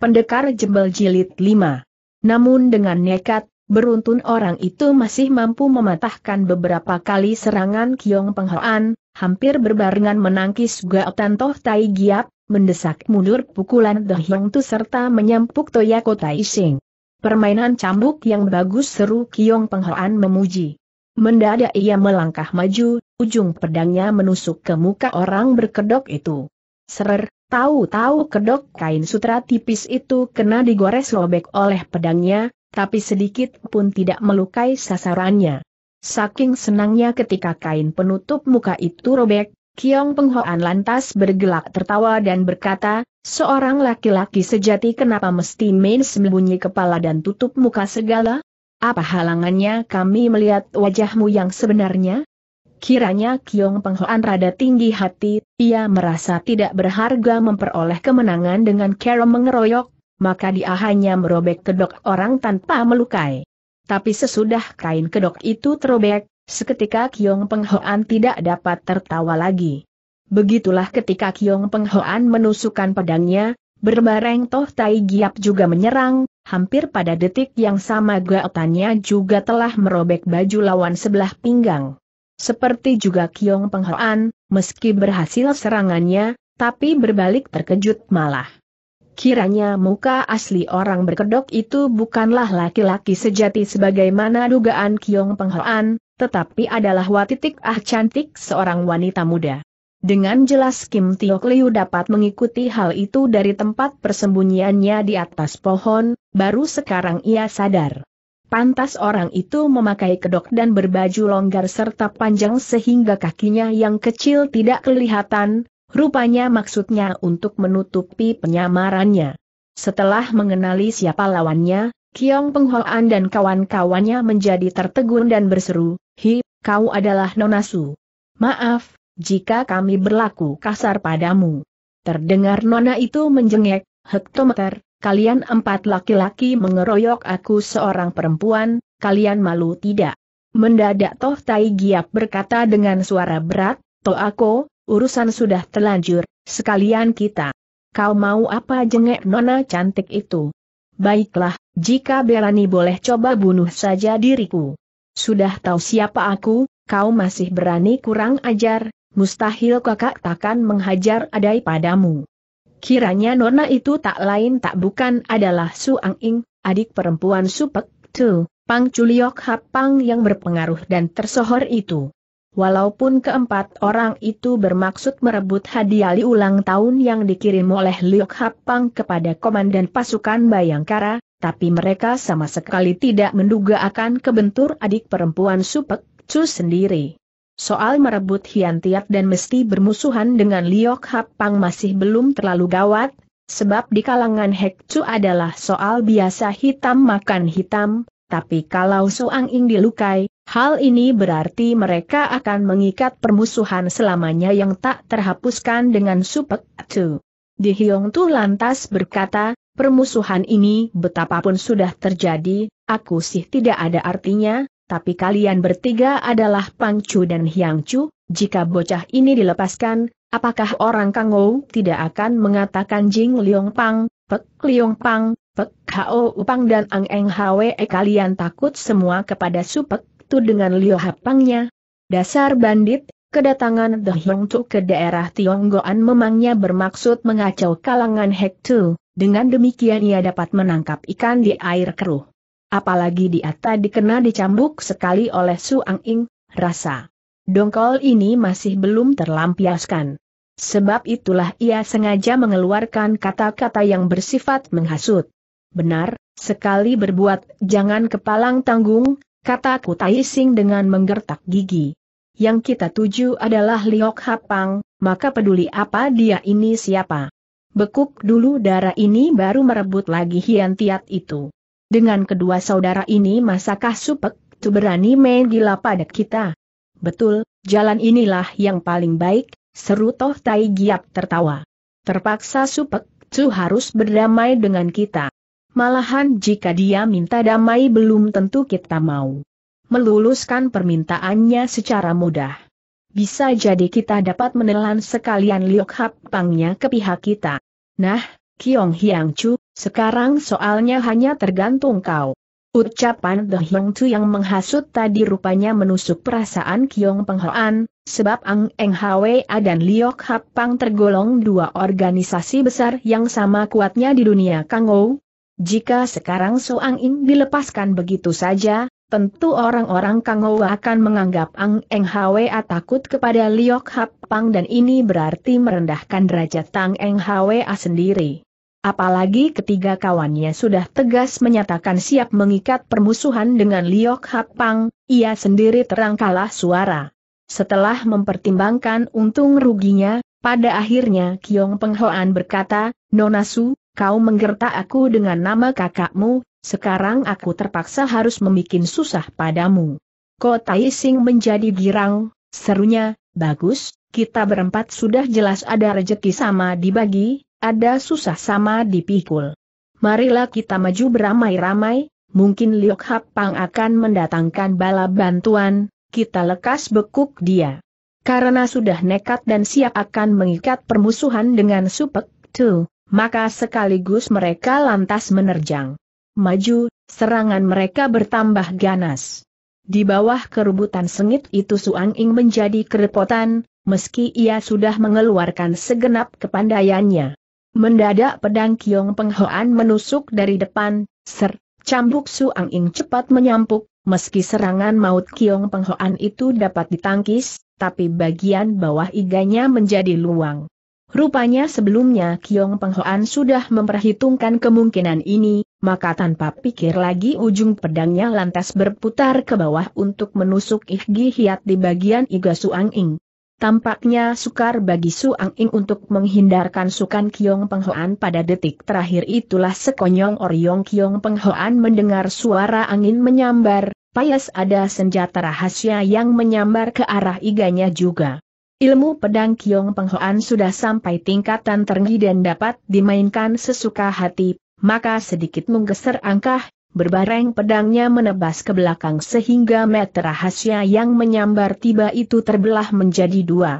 Pendekar Jembel Jilid 5. Namun dengan nekat, beruntun orang itu masih mampu mematahkan beberapa kali serangan Kiong Penghoan, hampir berbarengan menangkis Gaotan Toh Tai Giap, mendesak mundur pukulan The Tu serta menyampuk Toyako Tai Sing. Permainan cambuk yang bagus seru Kiong Penghoan memuji. Mendadak ia melangkah maju, ujung pedangnya menusuk ke muka orang berkedok itu. Serer, Tahu-tahu kedok kain sutra tipis itu kena digores robek oleh pedangnya, tapi sedikit pun tidak melukai sasarannya. Saking senangnya ketika kain penutup muka itu robek, Kiong Penghoan lantas bergelak tertawa dan berkata, seorang laki-laki sejati kenapa mesti main sembunyi kepala dan tutup muka segala? Apa halangannya kami melihat wajahmu yang sebenarnya? Kiranya Kiong Penghoan rada tinggi hati, ia merasa tidak berharga memperoleh kemenangan dengan cara mengeroyok, maka dia hanya merobek kedok orang tanpa melukai. Tapi sesudah kain kedok itu terobek, seketika Kiong Penghoan tidak dapat tertawa lagi. Begitulah ketika Kiong Penghoan menusukkan pedangnya, berbareng Toh Tai Giap juga menyerang, hampir pada detik yang sama gaotannya juga telah merobek baju lawan sebelah pinggang. Seperti juga Kiong Penghoan, meski berhasil serangannya, tapi berbalik terkejut malah. Kiranya muka asli orang berkedok itu bukanlah laki-laki sejati sebagaimana dugaan Kiong Penghoan, tetapi adalah watitik ah cantik seorang wanita muda. Dengan jelas Kim Tio Liu dapat mengikuti hal itu dari tempat persembunyiannya di atas pohon, baru sekarang ia sadar. Pantas orang itu memakai kedok dan berbaju longgar serta panjang sehingga kakinya yang kecil tidak kelihatan, rupanya maksudnya untuk menutupi penyamarannya. Setelah mengenali siapa lawannya, Kiong Penghoan dan kawan-kawannya menjadi tertegun dan berseru, Hi, kau adalah Nonasu. Maaf, jika kami berlaku kasar padamu. Terdengar Nona itu menjengek, hektometer, kalian empat laki-laki mengeroyok aku seorang perempuan, kalian malu tidak? Mendadak Toh Tai Giap berkata dengan suara berat, Toh aku, urusan sudah terlanjur, sekalian kita. Kau mau apa jengek nona cantik itu? Baiklah, jika berani boleh coba bunuh saja diriku. Sudah tahu siapa aku, kau masih berani kurang ajar, mustahil kakak takkan menghajar adai padamu. Kiranya nona itu tak lain tak bukan adalah Su Ang Ing, adik perempuan Su Pek Tu, Pang Chuliok Hapang yang berpengaruh dan tersohor itu. Walaupun keempat orang itu bermaksud merebut hadiah li ulang tahun yang dikirim oleh Liok Hapang kepada komandan pasukan Bayangkara, tapi mereka sama sekali tidak menduga akan kebentur adik perempuan Su Pek Tu sendiri. Soal merebut Hian Tiat dan mesti bermusuhan dengan Liok Hap Pang masih belum terlalu gawat, sebab di kalangan Hek Chu adalah soal biasa hitam makan hitam, tapi kalau Suang Ing dilukai, hal ini berarti mereka akan mengikat permusuhan selamanya yang tak terhapuskan dengan Supek Chu. Di Hiong Tu lantas berkata, permusuhan ini betapapun sudah terjadi, aku sih tidak ada artinya, tapi kalian bertiga adalah Pang Chu dan Hiang Chu, jika bocah ini dilepaskan, apakah orang Kangou tidak akan mengatakan Jing Liong Pang, Pek Liong Pang, Pek Hao Upang dan Ang Eng Hwe kalian takut semua kepada Supek Tu dengan Liu Hapangnya? Dasar bandit, kedatangan The Hyang Tu ke daerah Tionggoan memangnya bermaksud mengacau kalangan Hek Tu, dengan demikian ia dapat menangkap ikan di air keruh. Apalagi di tadi kena dicambuk sekali oleh Suang Ing, rasa dongkol ini masih belum terlampiaskan. Sebab itulah ia sengaja mengeluarkan kata-kata yang bersifat menghasut. Benar, sekali berbuat, jangan kepalang tanggung, kata Taising dengan menggertak gigi. Yang kita tuju adalah Liok Hapang, maka peduli apa dia ini siapa. Bekuk dulu darah ini baru merebut lagi tiat itu. Dengan kedua saudara ini masakah Supek, tu berani main gila pada kita? Betul, jalan inilah yang paling baik, seru Toh Tai Giap tertawa. Terpaksa Supek, tu harus berdamai dengan kita. Malahan jika dia minta damai belum tentu kita mau. Meluluskan permintaannya secara mudah. Bisa jadi kita dapat menelan sekalian Liok Hap Pangnya ke pihak kita. Nah, Kiong Hiang Chu, sekarang soalnya hanya tergantung kau. Ucapan The Hiong Chu yang menghasut tadi rupanya menusuk perasaan Kiong Penghoan, sebab Ang Eng Hwa dan Liok Hap Pang tergolong dua organisasi besar yang sama kuatnya di dunia Kang Kangou. Jika sekarang Ang Ing dilepaskan begitu saja, tentu orang-orang Kang Kangou akan menganggap Ang Eng Hwa takut kepada Liok Hap Pang dan ini berarti merendahkan derajat Tang Eng Hwa sendiri. Apalagi ketiga kawannya sudah tegas menyatakan siap mengikat permusuhan dengan Liok Hapang, ia sendiri terang kalah suara. Setelah mempertimbangkan untung ruginya, pada akhirnya Kiong Penghoan berkata, Nonasu, kau menggertak aku dengan nama kakakmu, sekarang aku terpaksa harus membuat susah padamu. Kota Ising menjadi girang, serunya, bagus, kita berempat sudah jelas ada rejeki sama dibagi, ada susah sama dipikul. Marilah kita maju beramai-ramai, mungkin Liok Hap Pang akan mendatangkan bala bantuan, kita lekas bekuk dia. Karena sudah nekat dan siap akan mengikat permusuhan dengan Supek Tu, maka sekaligus mereka lantas menerjang. Maju, serangan mereka bertambah ganas. Di bawah kerubutan sengit itu Suang Ing menjadi kerepotan, meski ia sudah mengeluarkan segenap kepandaiannya. Mendadak pedang Kiong Penghoan menusuk dari depan, ser, cambuk Suang Ing cepat menyampuk, meski serangan maut Kiong Penghoan itu dapat ditangkis, tapi bagian bawah iganya menjadi luang. Rupanya sebelumnya Kiong Penghoan sudah memperhitungkan kemungkinan ini, maka tanpa pikir lagi ujung pedangnya lantas berputar ke bawah untuk menusuk Ihgi Hiat di bagian Iga Suang Ing. Tampaknya sukar bagi Suang Ing untuk menghindarkan Sukan Kiong Penghoan pada detik terakhir itulah sekonyong Oriong Kiong Penghoan mendengar suara angin menyambar, payas ada senjata rahasia yang menyambar ke arah iganya juga. Ilmu pedang Kiong Penghoan sudah sampai tingkatan tertinggi dan dapat dimainkan sesuka hati, maka sedikit menggeser angkah, Berbareng pedangnya menebas ke belakang sehingga meter rahasia yang menyambar tiba itu terbelah menjadi dua.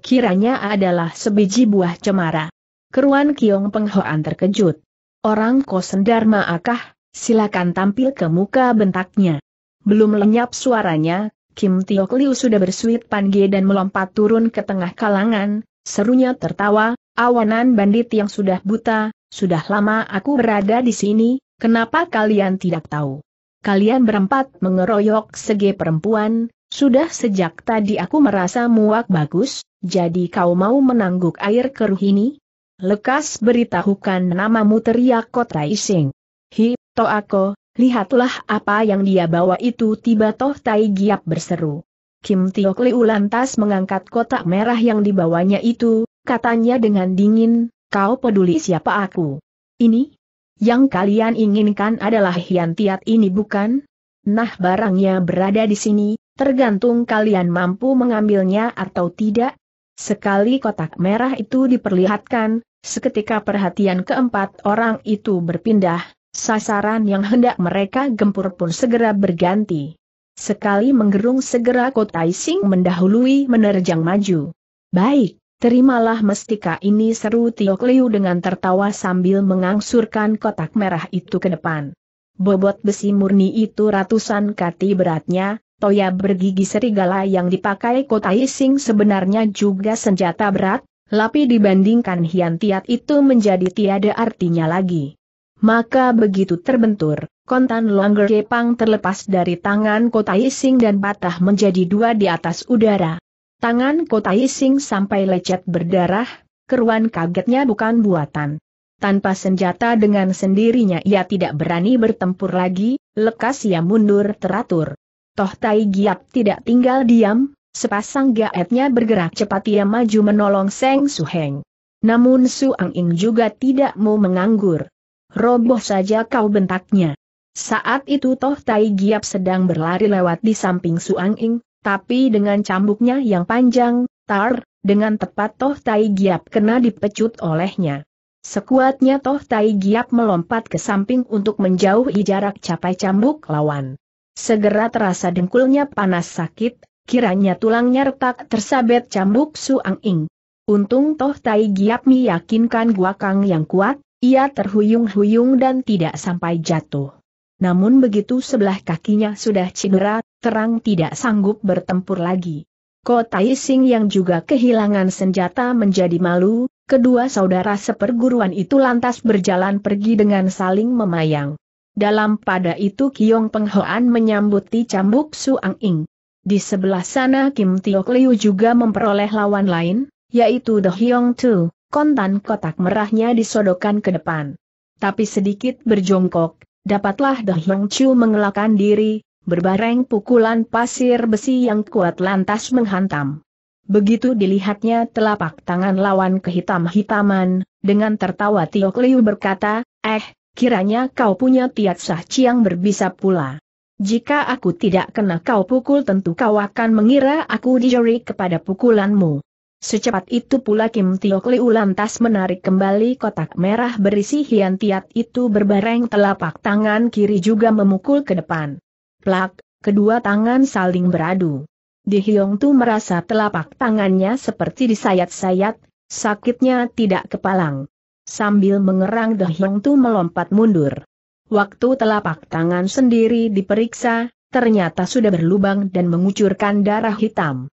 Kiranya adalah sebiji buah cemara. Keruan Kiong Penghoan terkejut. Orang kosendar akah, silakan tampil ke muka bentaknya. Belum lenyap suaranya, Kim Tiok Liu sudah bersuit panji dan melompat turun ke tengah kalangan, serunya tertawa, awanan bandit yang sudah buta, sudah lama aku berada di sini, Kenapa kalian tidak tahu? Kalian berempat mengeroyok segi perempuan, sudah sejak tadi aku merasa muak bagus, jadi kau mau menangguk air keruh ini? Lekas beritahukan namamu teriak kota Ising. Hi, aku. lihatlah apa yang dia bawa itu tiba Toh Tai Giap berseru. Kim Tiok Liu lantas mengangkat kotak merah yang dibawanya itu, katanya dengan dingin, kau peduli siapa aku? Ini, yang kalian inginkan adalah hian tiat ini bukan? Nah barangnya berada di sini, tergantung kalian mampu mengambilnya atau tidak. Sekali kotak merah itu diperlihatkan, seketika perhatian keempat orang itu berpindah, sasaran yang hendak mereka gempur pun segera berganti. Sekali menggerung segera Kotai Sing mendahului menerjang maju. Baik, Terimalah mestika ini seru Tiok Liu dengan tertawa sambil mengangsurkan kotak merah itu ke depan. Bobot besi murni itu ratusan kati beratnya, toya bergigi serigala yang dipakai kota Ising sebenarnya juga senjata berat, tapi dibandingkan Hian Tiat itu menjadi tiada artinya lagi. Maka begitu terbentur, kontan Longer kepang terlepas dari tangan kota Ising dan patah menjadi dua di atas udara. Tangan kota Ising sampai lecet berdarah, keruan kagetnya bukan buatan. Tanpa senjata dengan sendirinya ia tidak berani bertempur lagi, lekas ia mundur teratur. Toh Tai Giap tidak tinggal diam, sepasang gaetnya bergerak cepat ia maju menolong Seng Heng. Namun Su Ang Ing juga tidak mau menganggur. Roboh saja kau bentaknya. Saat itu Toh Tai Giap sedang berlari lewat di samping Su Ang Ing, tapi dengan cambuknya yang panjang, tar, dengan tepat Toh Tai Giap kena dipecut olehnya. Sekuatnya Toh Tai Giap melompat ke samping untuk menjauhi jarak capai cambuk lawan. Segera terasa dengkulnya panas sakit, kiranya tulangnya retak tersabet cambuk Suang Ing. Untung Toh Tai Giap meyakinkan gua kang yang kuat, ia terhuyung-huyung dan tidak sampai jatuh namun begitu sebelah kakinya sudah cedera, terang tidak sanggup bertempur lagi. Kota Ising yang juga kehilangan senjata menjadi malu, kedua saudara seperguruan itu lantas berjalan pergi dengan saling memayang. Dalam pada itu Kiong Penghoan menyambuti cambuk Suang Ing. Di sebelah sana Kim Tio Liu juga memperoleh lawan lain, yaitu The Hyong Tu, kontan kotak merahnya disodokan ke depan. Tapi sedikit berjongkok, Dapatlah Dahyong Chu mengelakkan diri, berbareng pukulan pasir besi yang kuat lantas menghantam. Begitu dilihatnya telapak tangan lawan kehitam-hitaman, dengan tertawa Tiok Liu berkata, Eh, kiranya kau punya tiat sah ciang berbisa pula. Jika aku tidak kena kau pukul tentu kau akan mengira aku dijori kepada pukulanmu. Secepat itu pula Kim Tiok Liu lantas menarik kembali kotak merah berisi hian tiat itu berbareng telapak tangan kiri juga memukul ke depan. Plak, kedua tangan saling beradu. Di Hiong Tu merasa telapak tangannya seperti disayat-sayat, sakitnya tidak kepalang. Sambil mengerang De Hiong Tu melompat mundur. Waktu telapak tangan sendiri diperiksa, ternyata sudah berlubang dan mengucurkan darah hitam.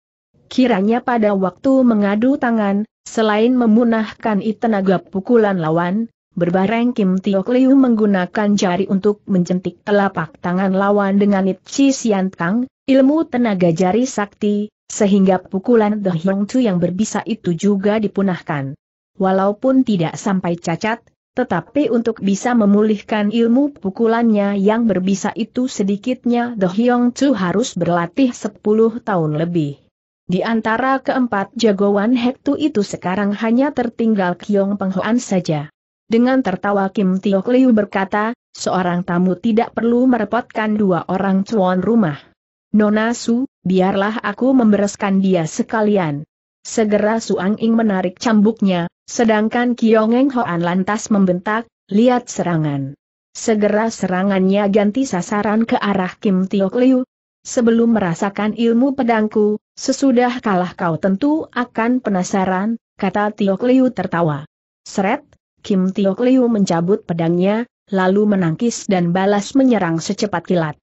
Kiranya pada waktu mengadu tangan, selain memunahkan tenaga pukulan lawan, berbareng Kim Tio Liu menggunakan jari untuk menjentik telapak tangan lawan dengan Chi Sian Kang, ilmu tenaga jari sakti, sehingga pukulan The Hyong Chu yang berbisa itu juga dipunahkan. Walaupun tidak sampai cacat, tetapi untuk bisa memulihkan ilmu pukulannya yang berbisa itu sedikitnya The Hyong Chu harus berlatih 10 tahun lebih. Di antara keempat jagoan Hektu itu sekarang hanya tertinggal Kiong Penghoan saja. Dengan tertawa Kim Tio Liu berkata, seorang tamu tidak perlu merepotkan dua orang tuan rumah. Nona Su, biarlah aku membereskan dia sekalian. Segera Suang Ing menarik cambuknya, sedangkan Kiong Eng Hoan lantas membentak, lihat serangan. Segera serangannya ganti sasaran ke arah Kim Tio Liu. Sebelum merasakan ilmu pedangku, Sesudah kalah kau tentu akan penasaran, kata Tiok Liu tertawa. Seret, Kim Tiok Liu mencabut pedangnya, lalu menangkis dan balas menyerang secepat kilat.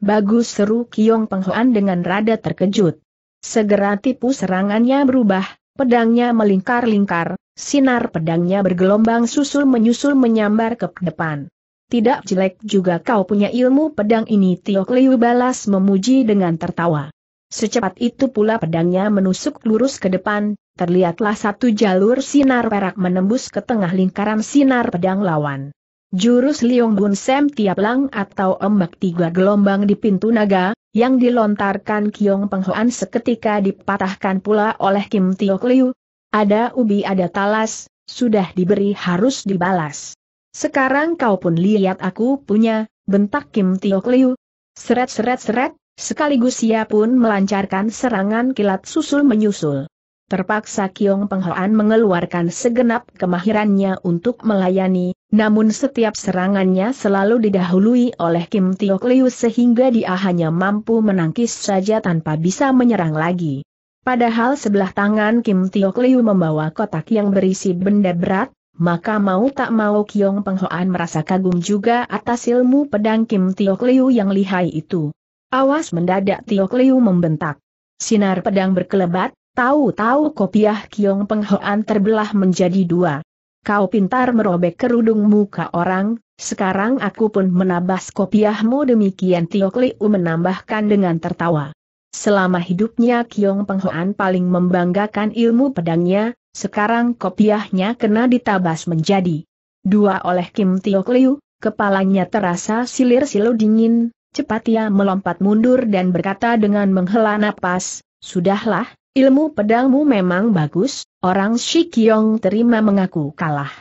Bagus seru Kiong Penghoan dengan rada terkejut. Segera tipu serangannya berubah, pedangnya melingkar-lingkar, sinar pedangnya bergelombang susul menyusul menyambar ke depan. Tidak jelek juga kau punya ilmu pedang ini Tiok Liu balas memuji dengan tertawa. Secepat itu pula pedangnya menusuk lurus ke depan, terlihatlah satu jalur sinar perak menembus ke tengah lingkaran sinar pedang lawan. Jurus Liong Bun Sem Tiap Lang atau ombak tiga gelombang di pintu naga, yang dilontarkan Kiong Penghoan seketika dipatahkan pula oleh Kim Tio Liu. Ada ubi ada talas, sudah diberi harus dibalas. Sekarang kau pun lihat aku punya, bentak Kim Tio Liu. Seret seret seret, Sekaligus ia pun melancarkan serangan kilat susul menyusul. Terpaksa Kiong Penghoan mengeluarkan segenap kemahirannya untuk melayani, namun setiap serangannya selalu didahului oleh Kim Tiok Liu sehingga dia hanya mampu menangkis saja tanpa bisa menyerang lagi. Padahal sebelah tangan Kim Tiok Liu membawa kotak yang berisi benda berat, maka mau tak mau Kiong Penghoan merasa kagum juga atas ilmu pedang Kim Tiok Liu yang lihai itu. Awas mendadak Tio Liu membentak. Sinar pedang berkelebat, tahu-tahu kopiah Kiong Penghoan terbelah menjadi dua. Kau pintar merobek kerudung muka orang, sekarang aku pun menabas kopiahmu demikian Tio Liu menambahkan dengan tertawa. Selama hidupnya Kiong Penghoan paling membanggakan ilmu pedangnya, sekarang kopiahnya kena ditabas menjadi dua oleh Kim Tio Liu, kepalanya terasa silir-silu dingin, Cepat ia melompat mundur dan berkata dengan menghela napas, Sudahlah, ilmu pedangmu memang bagus, orang Shikyong terima mengaku kalah.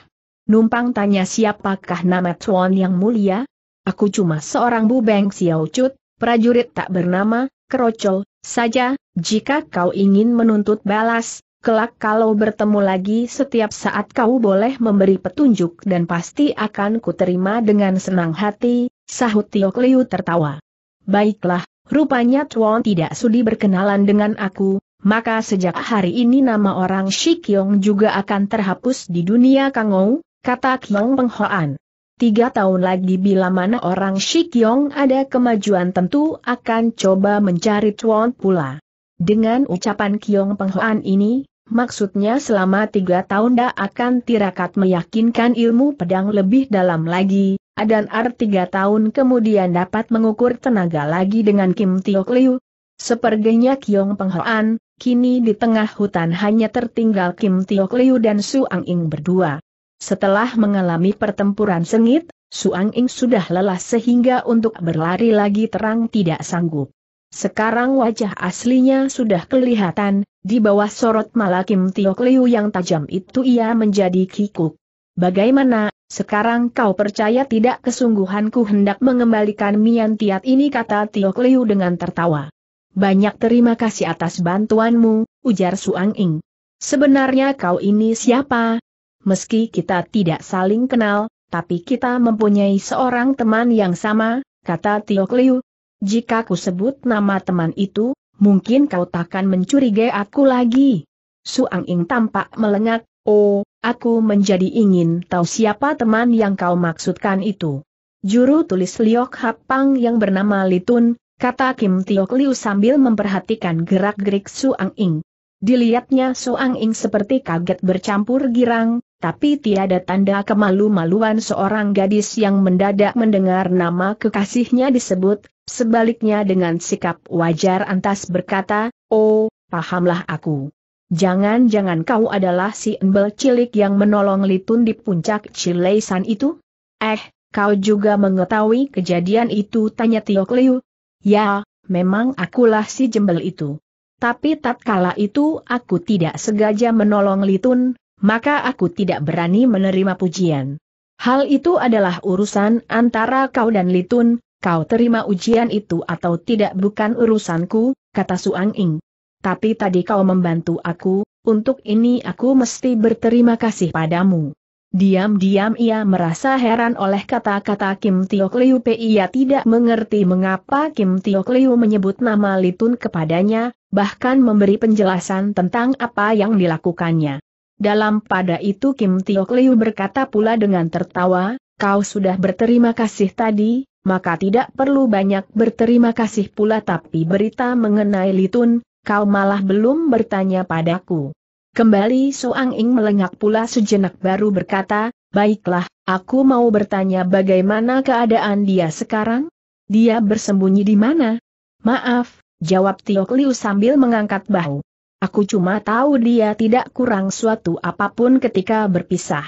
Numpang tanya siapakah nama Tuan yang mulia? Aku cuma seorang bubeng Xiaocut, prajurit tak bernama, kerocol, saja, jika kau ingin menuntut balas, Kelak kalau bertemu lagi setiap saat kau boleh memberi petunjuk dan pasti akan kuterima dengan senang hati, sahut Tio Liu tertawa. Baiklah, rupanya Tuan tidak sudi berkenalan dengan aku, maka sejak hari ini nama orang Shikyong juga akan terhapus di dunia Kangou, kata Kyong Penghoan. Tiga tahun lagi bila mana orang Shikyong ada kemajuan tentu akan coba mencari Tuan pula. Dengan ucapan Kiong Penghoan ini, Maksudnya selama tiga tahun dah akan tirakat meyakinkan ilmu pedang lebih dalam lagi, dan ar tiga tahun kemudian dapat mengukur tenaga lagi dengan Kim Tiok Liu. Sepertinya Kiong Penghoan, kini di tengah hutan hanya tertinggal Kim Tio Liu dan Su Ang Ing berdua. Setelah mengalami pertempuran sengit, Su Ang Ing sudah lelah sehingga untuk berlari lagi terang tidak sanggup. Sekarang wajah aslinya sudah kelihatan, di bawah sorot Malakim Tiok Liu yang tajam itu ia menjadi kikuk. Bagaimana, sekarang kau percaya tidak kesungguhanku hendak mengembalikan Mian Tiat ini kata Tiok Liu dengan tertawa. Banyak terima kasih atas bantuanmu, ujar Suang Ing. Sebenarnya kau ini siapa? Meski kita tidak saling kenal, tapi kita mempunyai seorang teman yang sama, kata Tiok Liu, jika ku sebut nama teman itu, mungkin kau takkan mencurigai aku lagi. Suang Ing tampak melengak, oh, aku menjadi ingin tahu siapa teman yang kau maksudkan itu. Juru tulis Liok Hapang yang bernama Litun, kata Kim Tiok Liu sambil memperhatikan gerak-gerik Suang Ing. Dilihatnya Soang Ing seperti kaget bercampur girang, tapi tiada tanda kemalu-maluan seorang gadis yang mendadak mendengar nama kekasihnya disebut, sebaliknya dengan sikap wajar antas berkata, Oh, pahamlah aku. Jangan-jangan kau adalah si embel cilik yang menolong Litun di puncak Cileisan itu? Eh, kau juga mengetahui kejadian itu tanya Tio Liu. Ya, memang akulah si jembel itu. Tapi tatkala itu aku tidak sengaja menolong Litun, maka aku tidak berani menerima pujian. Hal itu adalah urusan antara kau dan Litun, kau terima ujian itu atau tidak bukan urusanku, kata Suang Ing. Tapi tadi kau membantu aku, untuk ini aku mesti berterima kasih padamu. Diam-diam ia merasa heran oleh kata-kata Kim Tio Liu Pei ia tidak mengerti mengapa Kim Tio Liu menyebut nama Litun kepadanya, bahkan memberi penjelasan tentang apa yang dilakukannya. Dalam pada itu Kim Tio Liu berkata pula dengan tertawa, kau sudah berterima kasih tadi, maka tidak perlu banyak berterima kasih pula tapi berita mengenai Litun, kau malah belum bertanya padaku. Kembali Soang Ing melengak pula sejenak baru berkata, Baiklah, aku mau bertanya bagaimana keadaan dia sekarang? Dia bersembunyi di mana? Maaf, jawab Tio Liu sambil mengangkat bahu. Aku cuma tahu dia tidak kurang suatu apapun ketika berpisah.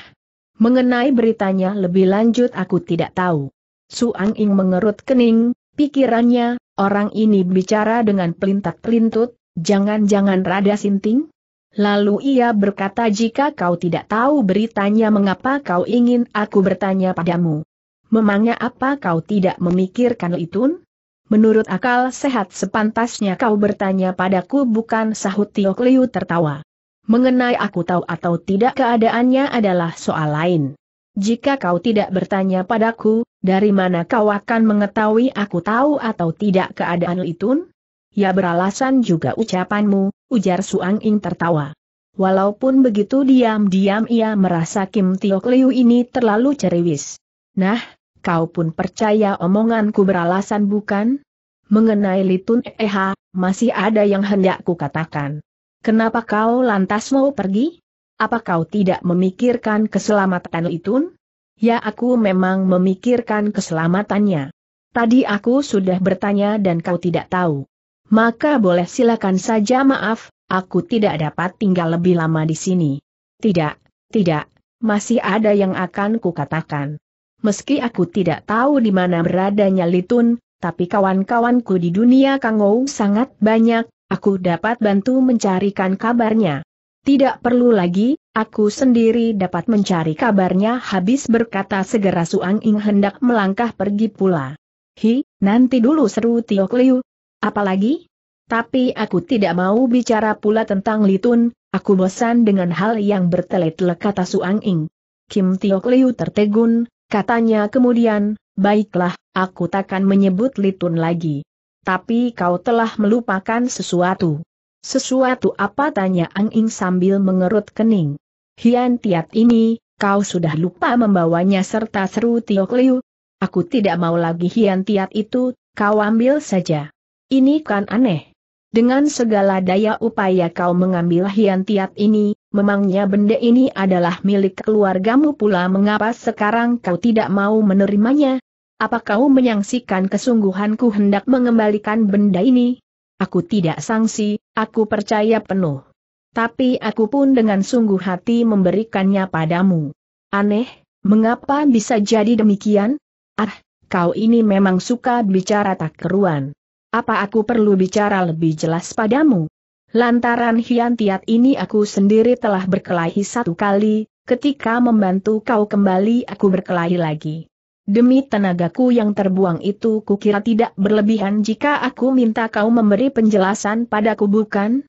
Mengenai beritanya lebih lanjut aku tidak tahu. Suang Ing mengerut kening, pikirannya, orang ini bicara dengan pelintat-pelintut, jangan-jangan rada sinting? Lalu ia berkata jika kau tidak tahu beritanya mengapa kau ingin aku bertanya padamu. Memangnya apa kau tidak memikirkan itu? Menurut akal sehat sepantasnya kau bertanya padaku bukan sahut Tio Kliu tertawa. Mengenai aku tahu atau tidak keadaannya adalah soal lain. Jika kau tidak bertanya padaku, dari mana kau akan mengetahui aku tahu atau tidak keadaan itu? Ya beralasan juga ucapanmu, ujar Suang Ing tertawa. Walaupun begitu diam-diam ia merasa Kim Tiok Liu ini terlalu ceriwis. Nah, kau pun percaya omonganku beralasan bukan? Mengenai Litun eh, masih ada yang hendak ku katakan. Kenapa kau lantas mau pergi? Apa kau tidak memikirkan keselamatan Litun? Ya aku memang memikirkan keselamatannya. Tadi aku sudah bertanya dan kau tidak tahu maka boleh silakan saja maaf, aku tidak dapat tinggal lebih lama di sini. Tidak, tidak, masih ada yang akan kukatakan. Meski aku tidak tahu di mana beradanya Litun, tapi kawan-kawanku di dunia Kangou sangat banyak, aku dapat bantu mencarikan kabarnya. Tidak perlu lagi, aku sendiri dapat mencari kabarnya habis berkata segera Suang Ing hendak melangkah pergi pula. Hi, nanti dulu seru Tiok Liu, Apalagi? Tapi aku tidak mau bicara pula tentang Litun, aku bosan dengan hal yang bertele-tele kata Suang Ing. Kim Tiok Liu tertegun, katanya kemudian, baiklah, aku takkan menyebut Litun lagi. Tapi kau telah melupakan sesuatu. Sesuatu apa tanya Ang Ing sambil mengerut kening. Hian Tiat ini, kau sudah lupa membawanya serta seru Tiok Liu. Aku tidak mau lagi Hian Tiat itu, kau ambil saja. Ini kan aneh. Dengan segala daya upaya kau mengambil hian tiap ini, memangnya benda ini adalah milik keluargamu pula mengapa sekarang kau tidak mau menerimanya? Apa kau menyangsikan kesungguhanku hendak mengembalikan benda ini? Aku tidak sangsi, aku percaya penuh. Tapi aku pun dengan sungguh hati memberikannya padamu. Aneh, mengapa bisa jadi demikian? Ah, kau ini memang suka bicara tak keruan. Apa aku perlu bicara lebih jelas padamu? Lantaran Hian Tiat ini aku sendiri telah berkelahi satu kali, ketika membantu kau kembali aku berkelahi lagi. Demi tenagaku yang terbuang itu kukira tidak berlebihan jika aku minta kau memberi penjelasan padaku bukan?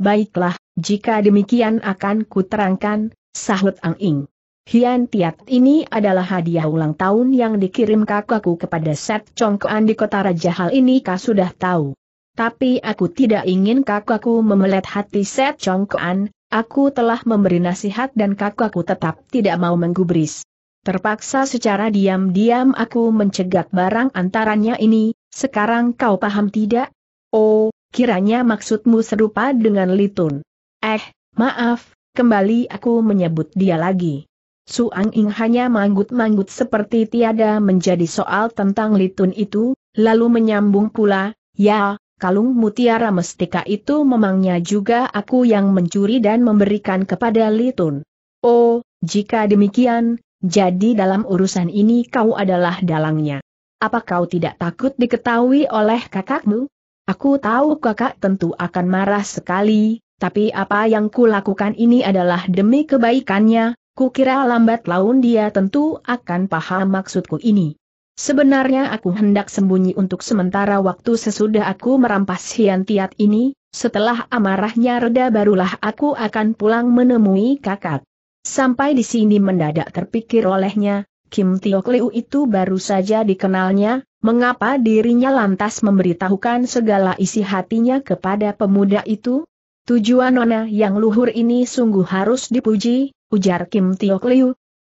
Baiklah, jika demikian akan kuterangkan, sahut Ang Ing. Hian Tiat ini adalah hadiah ulang tahun yang dikirim kakakku kepada Set Congkoan di kota Raja hal ini kau sudah tahu. Tapi aku tidak ingin kakakku memelet hati Set Congkoan, aku telah memberi nasihat dan kakakku tetap tidak mau menggubris. Terpaksa secara diam-diam aku mencegat barang antaranya ini, sekarang kau paham tidak? Oh, kiranya maksudmu serupa dengan Litun. Eh, maaf, kembali aku menyebut dia lagi. Suang Ing hanya manggut-manggut seperti tiada menjadi soal tentang litun itu, lalu menyambung pula, ya, kalung mutiara mestika itu memangnya juga aku yang mencuri dan memberikan kepada litun. Oh, jika demikian, jadi dalam urusan ini kau adalah dalangnya. Apa kau tidak takut diketahui oleh kakakmu? Aku tahu kakak tentu akan marah sekali, tapi apa yang kulakukan ini adalah demi kebaikannya, Kukira lambat laun dia tentu akan paham maksudku ini. Sebenarnya aku hendak sembunyi untuk sementara waktu sesudah aku merampas hian ini, setelah amarahnya reda barulah aku akan pulang menemui kakak. Sampai di sini mendadak terpikir olehnya, Kim Tiok Liu itu baru saja dikenalnya, mengapa dirinya lantas memberitahukan segala isi hatinya kepada pemuda itu? Tujuan nona yang luhur ini sungguh harus dipuji, ujar Kim Tiok Liu.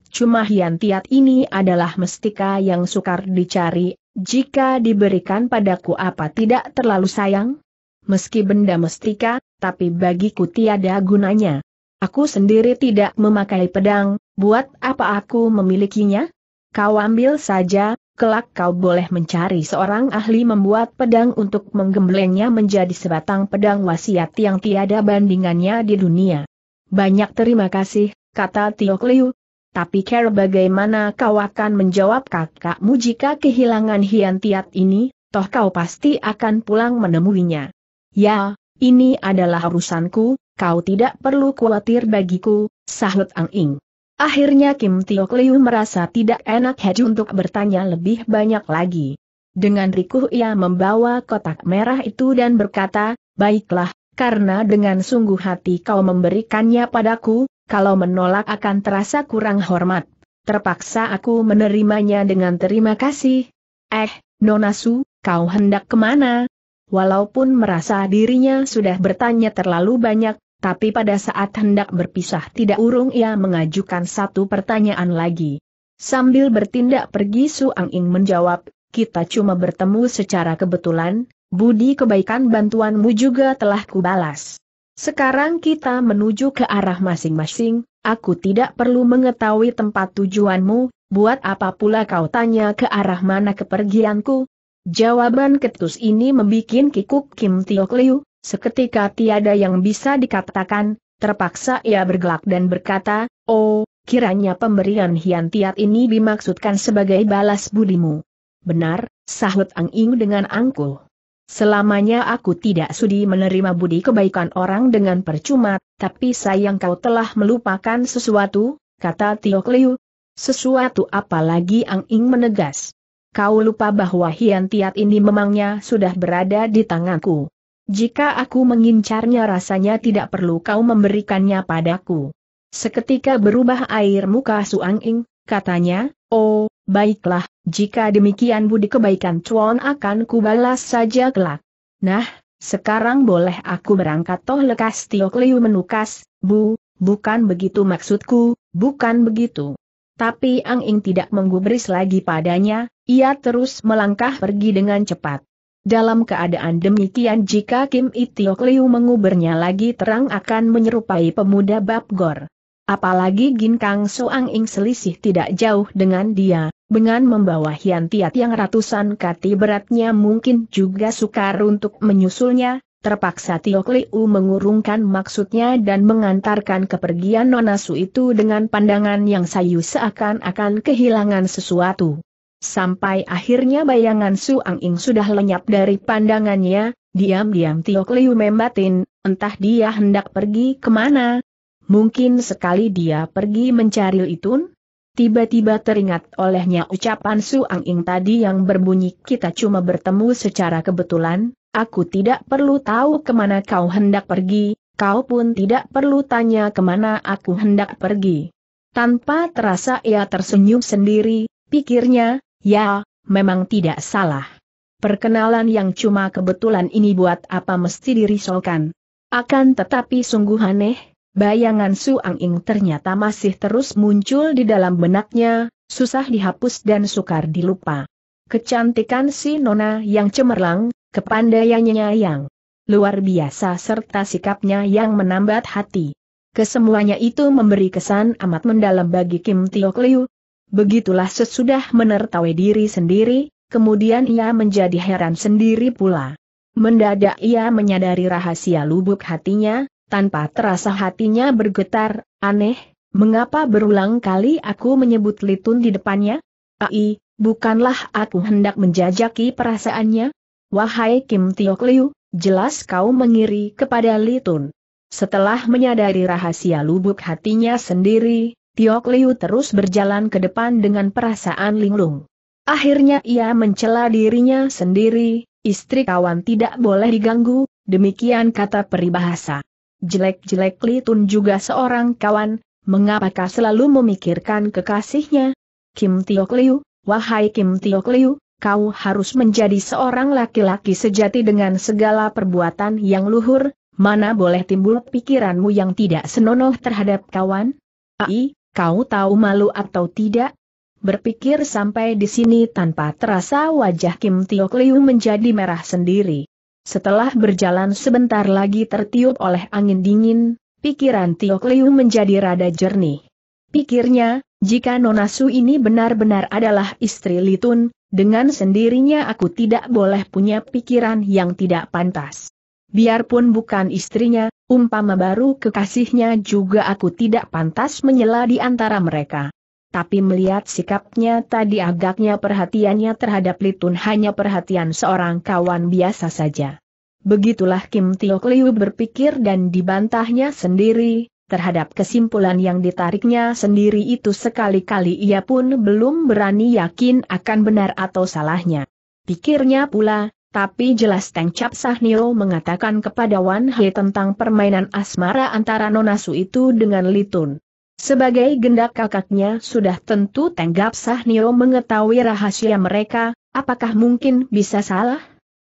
Cuma Hian Tiat ini adalah mestika yang sukar dicari, jika diberikan padaku apa tidak terlalu sayang? Meski benda mestika, tapi bagiku tiada gunanya. Aku sendiri tidak memakai pedang, buat apa aku memilikinya? Kau ambil saja, kelak kau boleh mencari seorang ahli membuat pedang untuk menggemblengnya menjadi sebatang pedang wasiat yang tiada bandingannya di dunia. Banyak terima kasih, kata Tio Kliu. Tapi care bagaimana kau akan menjawab kakakmu jika kehilangan Hian Tiat ini, toh kau pasti akan pulang menemuinya. Ya, ini adalah urusanku, kau tidak perlu khawatir bagiku, sahut Ang Ing. Akhirnya Kim Tio Kliu merasa tidak enak hati untuk bertanya lebih banyak lagi. Dengan rikuh ia membawa kotak merah itu dan berkata, baiklah, karena dengan sungguh hati kau memberikannya padaku, kalau menolak akan terasa kurang hormat. Terpaksa aku menerimanya dengan terima kasih. Eh, Nonasu, kau hendak kemana? Walaupun merasa dirinya sudah bertanya terlalu banyak, tapi pada saat hendak berpisah tidak urung ia mengajukan satu pertanyaan lagi. Sambil bertindak pergi Suang Ing menjawab, kita cuma bertemu secara kebetulan, budi kebaikan bantuanmu juga telah kubalas. Sekarang kita menuju ke arah masing-masing, aku tidak perlu mengetahui tempat tujuanmu, buat apa pula kau tanya ke arah mana kepergianku? Jawaban ketus ini membuat kikuk Kim Tiok Liu, seketika tiada yang bisa dikatakan, terpaksa ia bergelak dan berkata, Oh, kiranya pemberian hian tiat ini dimaksudkan sebagai balas budimu. Benar, sahut Ang Ing dengan angkuh. Selamanya aku tidak sudi menerima budi kebaikan orang dengan percuma, tapi sayang kau telah melupakan sesuatu, kata Tio Kliu. Sesuatu apalagi Ang Ing menegas. Kau lupa bahwa Hian Tiat ini memangnya sudah berada di tanganku. Jika aku mengincarnya rasanya tidak perlu kau memberikannya padaku. Seketika berubah air muka Suang Ing, katanya, Oh, baiklah, jika demikian budi kebaikan Chuan akan kubalas saja kelak. Nah, sekarang boleh aku berangkat toh lekas Tiok Liu menukas, Bu, bukan begitu maksudku, bukan begitu. Tapi Ang Ing tidak menggubris lagi padanya, ia terus melangkah pergi dengan cepat. Dalam keadaan demikian jika Kim Itiok Liu mengubernya lagi terang akan menyerupai pemuda Babgor. Apalagi gin kang suang Ing selisih tidak jauh dengan dia, dengan membawa Hian Tiat yang ratusan kati beratnya mungkin juga sukar untuk menyusulnya, terpaksa Tiok Liu mengurungkan maksudnya dan mengantarkan kepergian nona su itu dengan pandangan yang sayu seakan-akan kehilangan sesuatu. Sampai akhirnya bayangan Suang Ing sudah lenyap dari pandangannya, diam-diam Tiok Liu membatin, entah dia hendak pergi kemana, Mungkin sekali dia pergi mencari Litun? Tiba-tiba teringat olehnya ucapan Suang Ing tadi yang berbunyi kita cuma bertemu secara kebetulan, aku tidak perlu tahu kemana kau hendak pergi, kau pun tidak perlu tanya kemana aku hendak pergi. Tanpa terasa ia tersenyum sendiri, pikirnya, ya, memang tidak salah. Perkenalan yang cuma kebetulan ini buat apa mesti dirisaukan. Akan tetapi sungguh aneh, Bayangan Suang Ing ternyata masih terus muncul di dalam benaknya, susah dihapus dan sukar dilupa. Kecantikan si Nona yang cemerlang, kepandaiannya yang luar biasa serta sikapnya yang menambat hati. Kesemuanya itu memberi kesan amat mendalam bagi Kim Tiok Liu. Begitulah sesudah menertawai diri sendiri, kemudian ia menjadi heran sendiri pula. Mendadak ia menyadari rahasia lubuk hatinya, tanpa terasa hatinya bergetar, aneh, mengapa berulang kali aku menyebut Litun di depannya? Ai, bukanlah aku hendak menjajaki perasaannya? Wahai Kim Tio Liu, jelas kau mengiri kepada Litun. Setelah menyadari rahasia lubuk hatinya sendiri, Tio Liu terus berjalan ke depan dengan perasaan linglung. Akhirnya ia mencela dirinya sendiri, istri kawan tidak boleh diganggu, demikian kata peribahasa. Jelek-jelek Li Tun juga seorang kawan, mengapakah selalu memikirkan kekasihnya? Kim Tiok Liu, wahai Kim Tiok Liu, kau harus menjadi seorang laki-laki sejati dengan segala perbuatan yang luhur, mana boleh timbul pikiranmu yang tidak senonoh terhadap kawan? Ai, kau tahu malu atau tidak? Berpikir sampai di sini tanpa terasa wajah Kim Tiok Liu menjadi merah sendiri. Setelah berjalan sebentar lagi tertiup oleh angin dingin, pikiran Tio Kliu menjadi rada jernih. Pikirnya, jika Nonasu ini benar-benar adalah istri Litun, dengan sendirinya aku tidak boleh punya pikiran yang tidak pantas. Biarpun bukan istrinya, umpama baru kekasihnya juga aku tidak pantas menyela di antara mereka tapi melihat sikapnya tadi agaknya perhatiannya terhadap Litun hanya perhatian seorang kawan biasa saja. Begitulah Kim Tiok Liu berpikir dan dibantahnya sendiri, terhadap kesimpulan yang ditariknya sendiri itu sekali-kali ia pun belum berani yakin akan benar atau salahnya. Pikirnya pula, tapi jelas Teng Cap Sahnio mengatakan kepada Wan He tentang permainan asmara antara Nonasu itu dengan Litun. Sebagai gendak kakaknya sudah tentu Tenggap Nio mengetahui rahasia mereka, apakah mungkin bisa salah?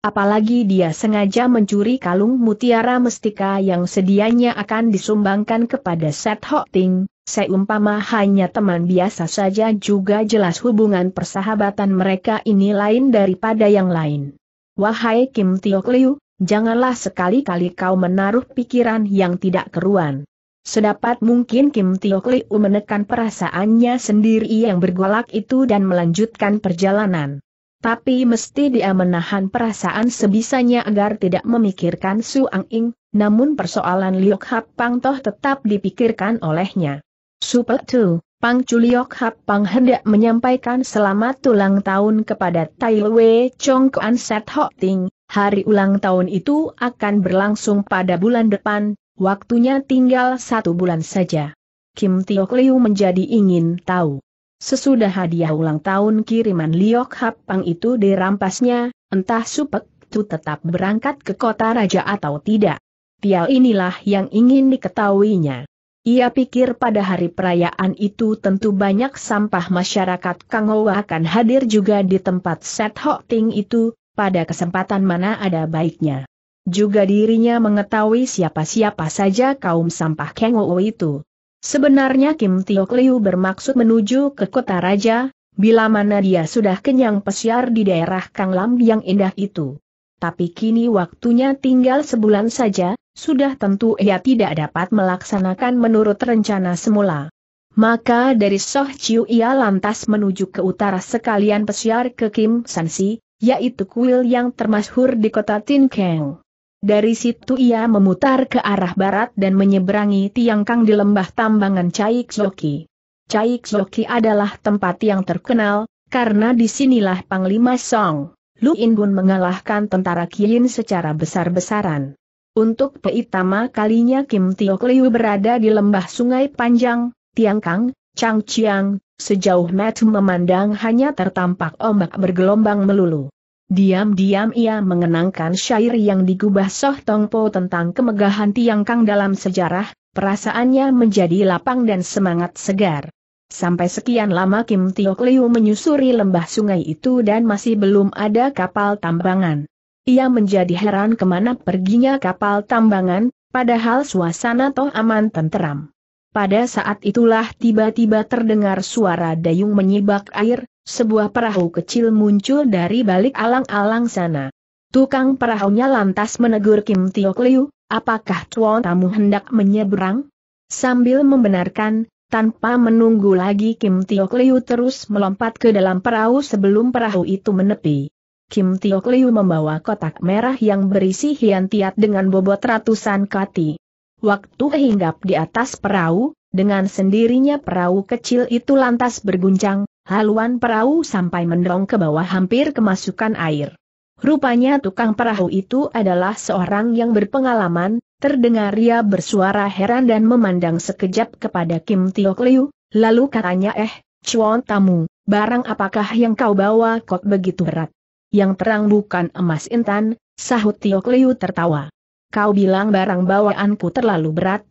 Apalagi dia sengaja mencuri kalung mutiara mestika yang sedianya akan disumbangkan kepada Seth Ho Ting, seumpama hanya teman biasa saja juga jelas hubungan persahabatan mereka ini lain daripada yang lain. Wahai Kim Tiok Liu, janganlah sekali-kali kau menaruh pikiran yang tidak keruan. Sedapat mungkin Kim Tio Kliu menekan perasaannya sendiri yang bergolak itu dan melanjutkan perjalanan. Tapi mesti dia menahan perasaan sebisanya agar tidak memikirkan Su Ang Ing, namun persoalan Liok Hap Pang toh tetap dipikirkan olehnya. Super Tu, Pang Liok Hap Pang hendak menyampaikan selamat ulang tahun kepada Tai Wei Chong Kuan Set Ho Ting, hari ulang tahun itu akan berlangsung pada bulan depan, Waktunya tinggal satu bulan saja. Kim Tiok Liu menjadi ingin tahu. Sesudah hadiah ulang tahun kiriman Liok Hapang itu dirampasnya, entah Supek itu tetap berangkat ke kota raja atau tidak. Pial inilah yang ingin diketahuinya. Ia pikir pada hari perayaan itu tentu banyak sampah masyarakat Kangowa akan hadir juga di tempat Set Ho Ting itu, pada kesempatan mana ada baiknya. Juga dirinya mengetahui siapa-siapa saja kaum sampah Kengou itu. Sebenarnya Kim Tiok Liu bermaksud menuju ke kota raja, bila mana dia sudah kenyang pesiar di daerah Kang Lam yang indah itu. Tapi kini waktunya tinggal sebulan saja, sudah tentu ia tidak dapat melaksanakan menurut rencana semula. Maka dari Soh Chiu ia lantas menuju ke utara sekalian pesiar ke Kim Sansi, yaitu kuil yang termasyhur di kota Tin Keng. Dari situ ia memutar ke arah barat dan menyeberangi tiang kang di lembah tambangan Caik Zoki. Caik Zoki adalah tempat yang terkenal, karena disinilah Panglima Song, Lu Inbun mengalahkan tentara Kiyin secara besar-besaran. Untuk pertama kalinya Kim Tio Liu berada di lembah sungai panjang, Tiangkang, Changchiang, sejauh mata memandang hanya tertampak ombak bergelombang melulu. Diam-diam ia mengenangkan syair yang digubah Soh Tongpo tentang kemegahan Tiang Kang dalam sejarah, perasaannya menjadi lapang dan semangat segar. Sampai sekian lama Kim Tiok Liu menyusuri lembah sungai itu dan masih belum ada kapal tambangan. Ia menjadi heran kemana perginya kapal tambangan, padahal suasana toh aman tenteram. Pada saat itulah tiba-tiba terdengar suara dayung menyibak air, sebuah perahu kecil muncul dari balik alang-alang sana. Tukang perahunya lantas menegur Kim Tio Liu, apakah tuan tamu hendak menyeberang? Sambil membenarkan, tanpa menunggu lagi Kim Tio Liu terus melompat ke dalam perahu sebelum perahu itu menepi. Kim Tio Liu membawa kotak merah yang berisi hian dengan bobot ratusan kati. Waktu hinggap di atas perahu, dengan sendirinya perahu kecil itu lantas berguncang, Haluan perahu sampai mendong ke bawah hampir kemasukan air. Rupanya tukang perahu itu adalah seorang yang berpengalaman, terdengar ia bersuara heran dan memandang sekejap kepada Kim Tiok Liu, lalu katanya eh, Chuan tamu, barang apakah yang kau bawa kok begitu berat? Yang terang bukan emas intan, sahut Tiok Liu tertawa. Kau bilang barang bawaanku terlalu berat,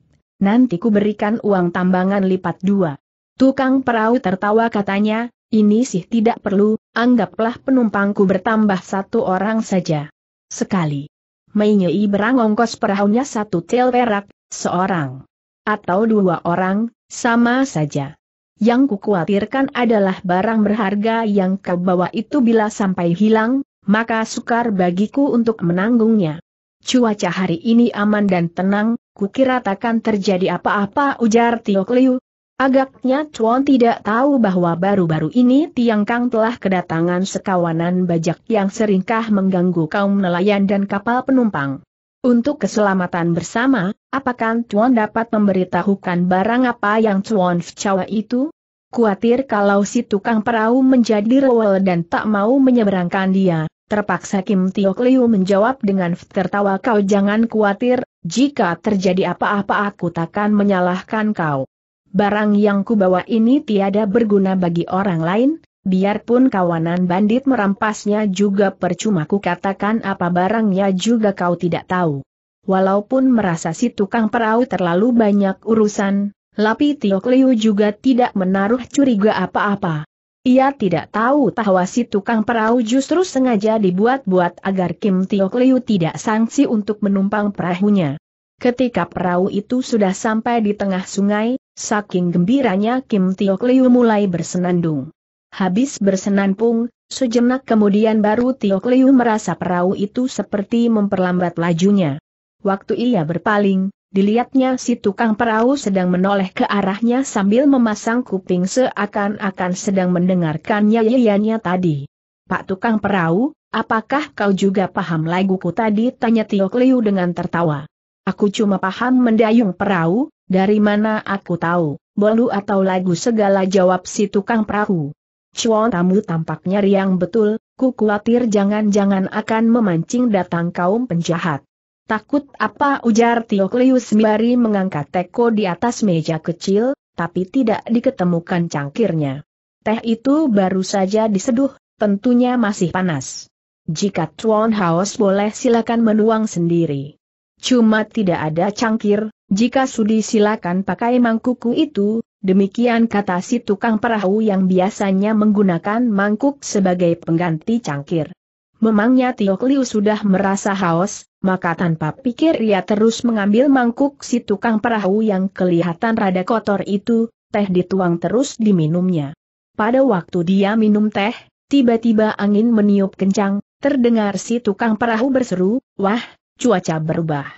nanti ku berikan uang tambangan lipat dua. Tukang perahu tertawa katanya, ini sih tidak perlu, anggaplah penumpangku bertambah satu orang saja. Sekali. Mei berang ongkos perahunya satu tel perak, seorang. Atau dua orang, sama saja. Yang kukhawatirkan adalah barang berharga yang kau bawa itu bila sampai hilang, maka sukar bagiku untuk menanggungnya. Cuaca hari ini aman dan tenang, kukira takkan terjadi apa-apa ujar Tio Kliu, Agaknya Chuan tidak tahu bahwa baru-baru ini Tiang Kang telah kedatangan sekawanan bajak yang seringkah mengganggu kaum nelayan dan kapal penumpang. Untuk keselamatan bersama, apakah Chuan dapat memberitahukan barang apa yang Chuan Fcawa itu? Kuatir kalau si tukang perahu menjadi rewel dan tak mau menyeberangkan dia, terpaksa Kim Tiok Liu menjawab dengan tertawa kau jangan kuatir, jika terjadi apa-apa aku takkan menyalahkan kau barang yang kubawa ini tiada berguna bagi orang lain, biarpun kawanan bandit merampasnya juga percuma ku katakan apa barangnya juga kau tidak tahu. Walaupun merasa si tukang perahu terlalu banyak urusan, Lapi Tio Liu juga tidak menaruh curiga apa-apa. Ia tidak tahu bahwa si tukang perahu justru sengaja dibuat-buat agar Kim Tio Liu tidak sanksi untuk menumpang perahunya. Ketika perahu itu sudah sampai di tengah sungai, Saking gembiranya Kim Tiok Liu mulai bersenandung. Habis bersenandung, sejenak kemudian baru Tiok Liu merasa perahu itu seperti memperlambat lajunya. Waktu ia berpaling, Dilihatnya si tukang perahu sedang menoleh ke arahnya sambil memasang kuping seakan-akan sedang mendengarkannya yayanya tadi. Pak tukang perahu, apakah kau juga paham laguku tadi? Tanya Tiok Liu dengan tertawa. Aku cuma paham mendayung perahu, dari mana aku tahu, bolu atau lagu segala jawab si tukang perahu. Cuan tamu tampaknya riang betul, ku khawatir jangan-jangan akan memancing datang kaum penjahat. Takut apa ujar Tioklius Mibari mengangkat teko di atas meja kecil, tapi tidak diketemukan cangkirnya. Teh itu baru saja diseduh, tentunya masih panas. Jika Chuan Haos boleh silakan menuang sendiri. Cuma tidak ada cangkir, jika sudi silakan pakai mangkuku itu, demikian kata si tukang perahu yang biasanya menggunakan mangkuk sebagai pengganti cangkir. Memangnya Tio Liu sudah merasa haus, maka tanpa pikir ia terus mengambil mangkuk si tukang perahu yang kelihatan rada kotor itu, teh dituang terus diminumnya. Pada waktu dia minum teh, tiba-tiba angin meniup kencang, terdengar si tukang perahu berseru, Wah, cuaca berubah.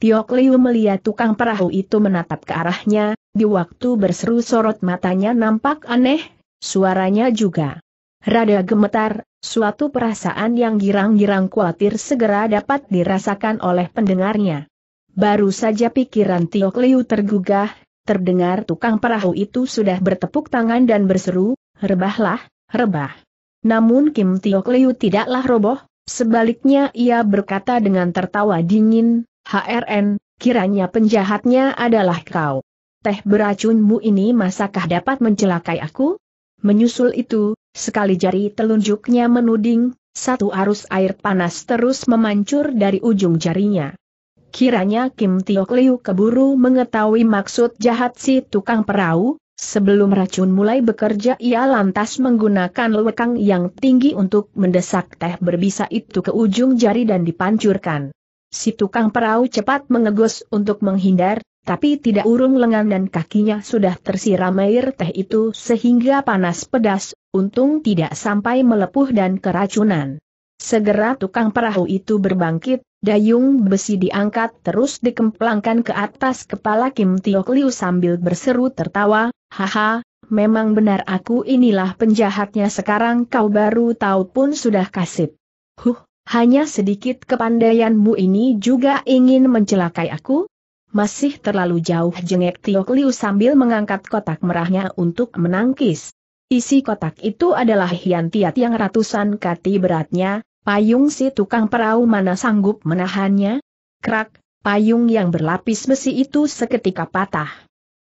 Tiok Liu melihat tukang perahu itu menatap ke arahnya, di waktu berseru sorot matanya nampak aneh, suaranya juga. Rada gemetar, suatu perasaan yang girang-girang khawatir segera dapat dirasakan oleh pendengarnya. Baru saja pikiran Tiok Liu tergugah, terdengar tukang perahu itu sudah bertepuk tangan dan berseru, rebahlah, rebah. Namun Kim Tiok Liu tidaklah roboh, Sebaliknya ia berkata dengan tertawa dingin, HRN, kiranya penjahatnya adalah kau. Teh beracunmu ini masakah dapat mencelakai aku? Menyusul itu, sekali jari telunjuknya menuding, satu arus air panas terus memancur dari ujung jarinya. Kiranya Kim Tiok Liu keburu mengetahui maksud jahat si tukang perahu, Sebelum racun mulai bekerja ia lantas menggunakan lekang yang tinggi untuk mendesak teh berbisa itu ke ujung jari dan dipancurkan. Si tukang perahu cepat mengegos untuk menghindar, tapi tidak urung lengan dan kakinya sudah tersiram air teh itu sehingga panas pedas, untung tidak sampai melepuh dan keracunan. Segera tukang perahu itu berbangkit, Dayung besi diangkat terus dikemplangkan ke atas kepala Kim Tiok Liu sambil berseru tertawa, Haha, memang benar aku inilah penjahatnya sekarang kau baru tahu pun sudah kasip. Huh, hanya sedikit kepandaianmu ini juga ingin mencelakai aku? Masih terlalu jauh jengek Tiok Liu sambil mengangkat kotak merahnya untuk menangkis. Isi kotak itu adalah hiantiat yang ratusan kati beratnya, Payung si tukang perahu mana sanggup menahannya? Krak, payung yang berlapis besi itu seketika patah.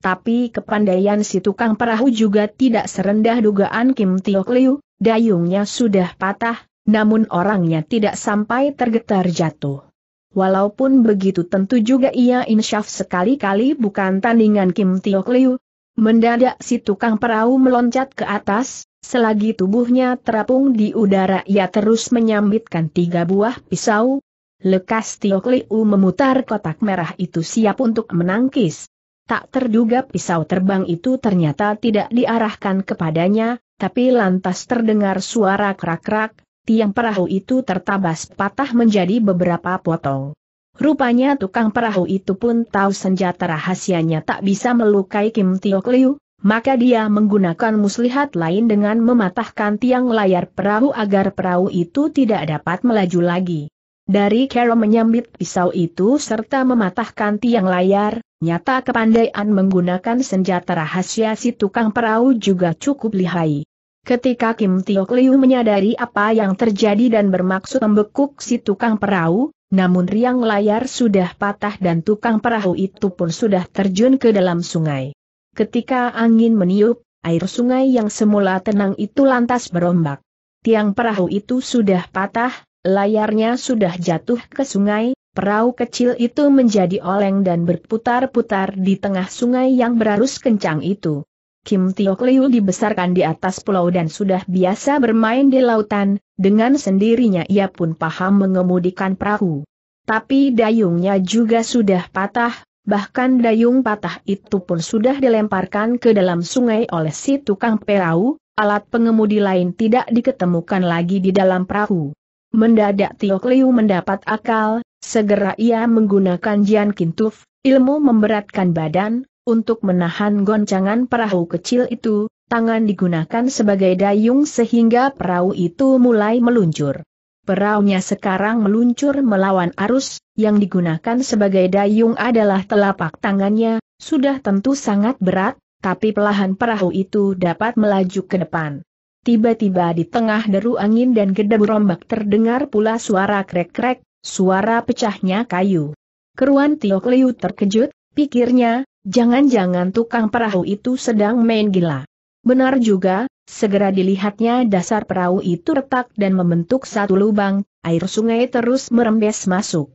Tapi kepandaian si tukang perahu juga tidak serendah dugaan Kim Tio Liu, dayungnya sudah patah, namun orangnya tidak sampai tergetar jatuh. Walaupun begitu tentu juga ia insyaf sekali-kali bukan tandingan Kim Tio Liu, Mendadak si tukang perahu meloncat ke atas, selagi tubuhnya terapung di udara ia terus menyambitkan tiga buah pisau. Lekas Liu memutar kotak merah itu siap untuk menangkis. Tak terduga pisau terbang itu ternyata tidak diarahkan kepadanya, tapi lantas terdengar suara krak-krak, tiang perahu itu tertabas patah menjadi beberapa potong. Rupanya tukang perahu itu pun tahu senjata rahasianya tak bisa melukai Kim Tiok Liu, maka dia menggunakan muslihat lain dengan mematahkan tiang layar perahu agar perahu itu tidak dapat melaju lagi. Dari Carol menyambit pisau itu serta mematahkan tiang layar, nyata kepandaian menggunakan senjata rahasia si tukang perahu juga cukup lihai. Ketika Kim Tiok Liu menyadari apa yang terjadi dan bermaksud membekuk si tukang perahu, namun riang layar sudah patah dan tukang perahu itu pun sudah terjun ke dalam sungai. Ketika angin meniup, air sungai yang semula tenang itu lantas berombak. Tiang perahu itu sudah patah, layarnya sudah jatuh ke sungai, Perahu kecil itu menjadi oleng dan berputar-putar di tengah sungai yang berarus kencang itu. Kim Tio Kliu dibesarkan di atas pulau dan sudah biasa bermain di lautan, dengan sendirinya ia pun paham mengemudikan perahu. Tapi dayungnya juga sudah patah, bahkan dayung patah itu pun sudah dilemparkan ke dalam sungai oleh si tukang perahu, alat pengemudi lain tidak diketemukan lagi di dalam perahu. Mendadak Tio Kliu mendapat akal, segera ia menggunakan Jian Kintuf, ilmu memberatkan badan, untuk menahan goncangan perahu kecil itu, tangan digunakan sebagai dayung sehingga perahu itu mulai meluncur. Perahunya sekarang meluncur melawan arus, yang digunakan sebagai dayung adalah telapak tangannya, sudah tentu sangat berat, tapi pelahan perahu itu dapat melaju ke depan. Tiba-tiba di tengah deru angin dan gedebur rombak terdengar pula suara krek-krek, suara pecahnya kayu. Keruan Tiok Liu terkejut, pikirnya, Jangan-jangan tukang perahu itu sedang main gila. Benar juga, segera dilihatnya dasar perahu itu retak dan membentuk satu lubang, air sungai terus merembes masuk.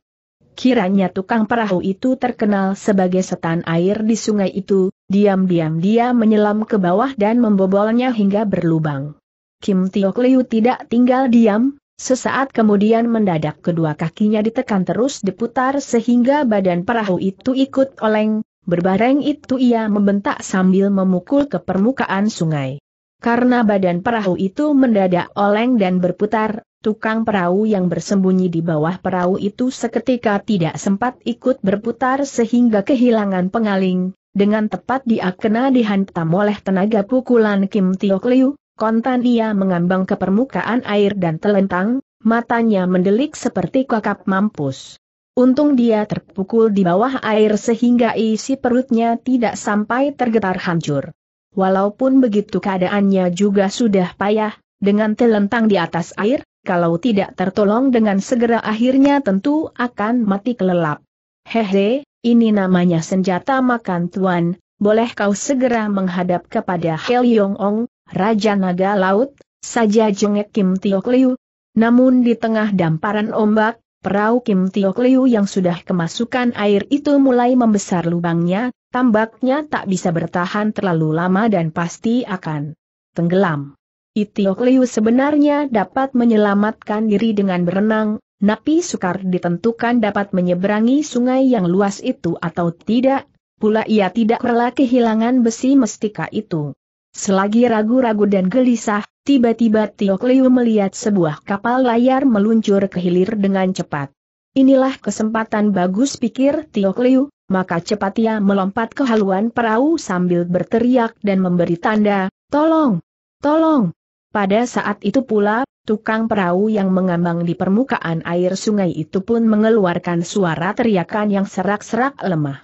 Kiranya tukang perahu itu terkenal sebagai setan air di sungai itu, diam-diam dia menyelam ke bawah dan membobolnya hingga berlubang. Kim Tio Liu tidak tinggal diam, sesaat kemudian mendadak kedua kakinya ditekan terus diputar sehingga badan perahu itu ikut oleng, Berbareng itu ia membentak sambil memukul ke permukaan sungai. Karena badan perahu itu mendadak oleng dan berputar, tukang perahu yang bersembunyi di bawah perahu itu seketika tidak sempat ikut berputar sehingga kehilangan pengaling, dengan tepat dia kena dihantam oleh tenaga pukulan Kim Tiok Liu, kontan ia mengambang ke permukaan air dan telentang, matanya mendelik seperti kakap mampus. Untung dia terpukul di bawah air sehingga isi perutnya tidak sampai tergetar hancur. Walaupun begitu keadaannya juga sudah payah, dengan telentang di atas air, kalau tidak tertolong dengan segera akhirnya tentu akan mati kelelap. Hehe, ini namanya senjata makan tuan, boleh kau segera menghadap kepada Hel Yong Ong, Raja Naga Laut, saja jengek Kim Tiok Liu. Namun di tengah damparan ombak, Perahu Kim Tio Kliu yang sudah kemasukan air itu mulai membesar lubangnya, tambaknya tak bisa bertahan terlalu lama dan pasti akan tenggelam. Itio Kliu sebenarnya dapat menyelamatkan diri dengan berenang, napi sukar ditentukan dapat menyeberangi sungai yang luas itu atau tidak, pula ia tidak rela kehilangan besi mestika itu. Selagi ragu-ragu dan gelisah, Tiba-tiba Tio Liu melihat sebuah kapal layar meluncur ke hilir dengan cepat. Inilah kesempatan bagus pikir Tio Liu, maka cepat ia melompat ke haluan perahu sambil berteriak dan memberi tanda, tolong, tolong. Pada saat itu pula, tukang perahu yang mengambang di permukaan air sungai itu pun mengeluarkan suara teriakan yang serak-serak lemah.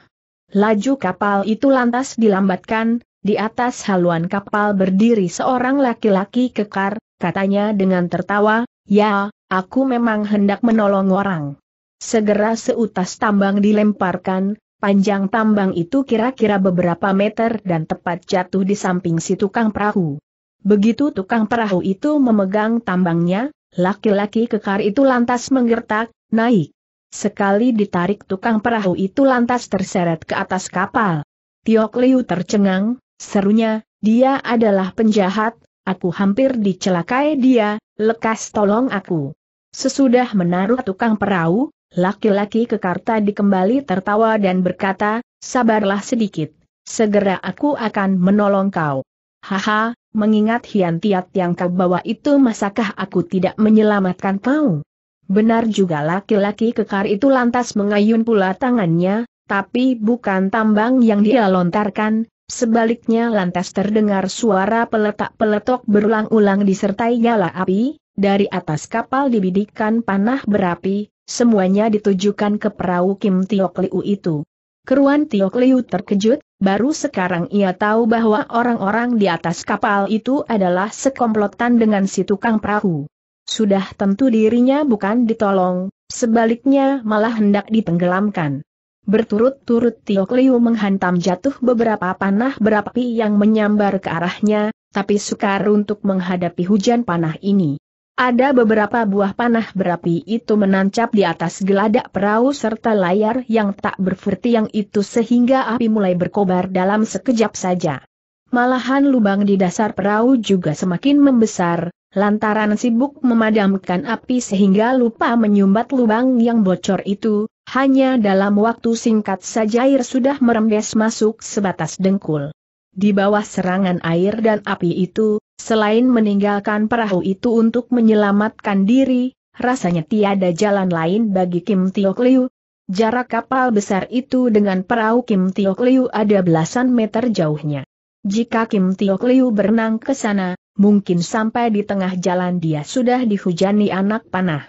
Laju kapal itu lantas dilambatkan, di atas haluan kapal berdiri seorang laki-laki kekar, katanya dengan tertawa, ya, aku memang hendak menolong orang. Segera seutas tambang dilemparkan, panjang tambang itu kira-kira beberapa meter dan tepat jatuh di samping si tukang perahu. Begitu tukang perahu itu memegang tambangnya, laki-laki kekar itu lantas menggertak, naik. Sekali ditarik tukang perahu itu lantas terseret ke atas kapal. Tiok Liu tercengang, Serunya, dia adalah penjahat, aku hampir dicelakai dia, lekas tolong aku. Sesudah menaruh tukang perahu, laki-laki kekarta dikembali tertawa dan berkata, sabarlah sedikit, segera aku akan menolong kau. Haha, mengingat hiantiat yang kau bawa itu masakah aku tidak menyelamatkan kau? Benar juga laki-laki kekar itu lantas mengayun pula tangannya, tapi bukan tambang yang dia lontarkan, sebaliknya lantas terdengar suara peletak-peletok berulang-ulang disertai nyala api, dari atas kapal dibidikan panah berapi, semuanya ditujukan ke perahu Kim Tiok Liu itu. Keruan Tiok Liu terkejut, baru sekarang ia tahu bahwa orang-orang di atas kapal itu adalah sekomplotan dengan si tukang perahu. Sudah tentu dirinya bukan ditolong, sebaliknya malah hendak ditenggelamkan. Berturut-turut Tio Kliu menghantam jatuh beberapa panah berapi yang menyambar ke arahnya, tapi sukar untuk menghadapi hujan panah ini. Ada beberapa buah panah berapi itu menancap di atas geladak perahu serta layar yang tak yang itu sehingga api mulai berkobar dalam sekejap saja. Malahan lubang di dasar perahu juga semakin membesar, lantaran sibuk memadamkan api sehingga lupa menyumbat lubang yang bocor itu, hanya dalam waktu singkat saja air sudah merembes masuk sebatas dengkul. Di bawah serangan air dan api itu, selain meninggalkan perahu itu untuk menyelamatkan diri, rasanya tiada jalan lain bagi Kim Tiok Liu. Jarak kapal besar itu dengan perahu Kim Tiok Liu ada belasan meter jauhnya. Jika Kim Tiok Liu berenang ke sana, mungkin sampai di tengah jalan dia sudah dihujani anak panah.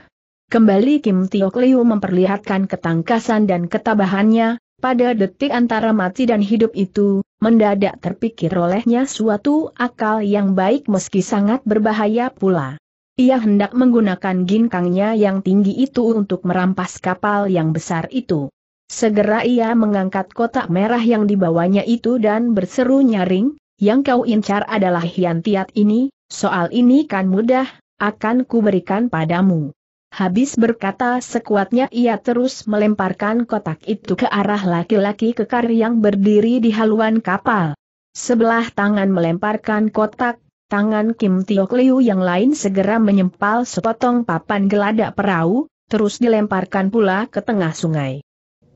Kembali Kim Tio Kliu memperlihatkan ketangkasan dan ketabahannya, pada detik antara mati dan hidup itu, mendadak terpikir olehnya suatu akal yang baik meski sangat berbahaya pula. Ia hendak menggunakan ginkangnya yang tinggi itu untuk merampas kapal yang besar itu. Segera ia mengangkat kotak merah yang dibawanya itu dan berseru nyaring, yang kau incar adalah hiantiat ini, soal ini kan mudah, akan kuberikan padamu. Habis berkata sekuatnya ia terus melemparkan kotak itu ke arah laki-laki kekar yang berdiri di haluan kapal. Sebelah tangan melemparkan kotak, tangan Kim Tiok Liu yang lain segera menyempal sepotong papan geladak perahu, terus dilemparkan pula ke tengah sungai.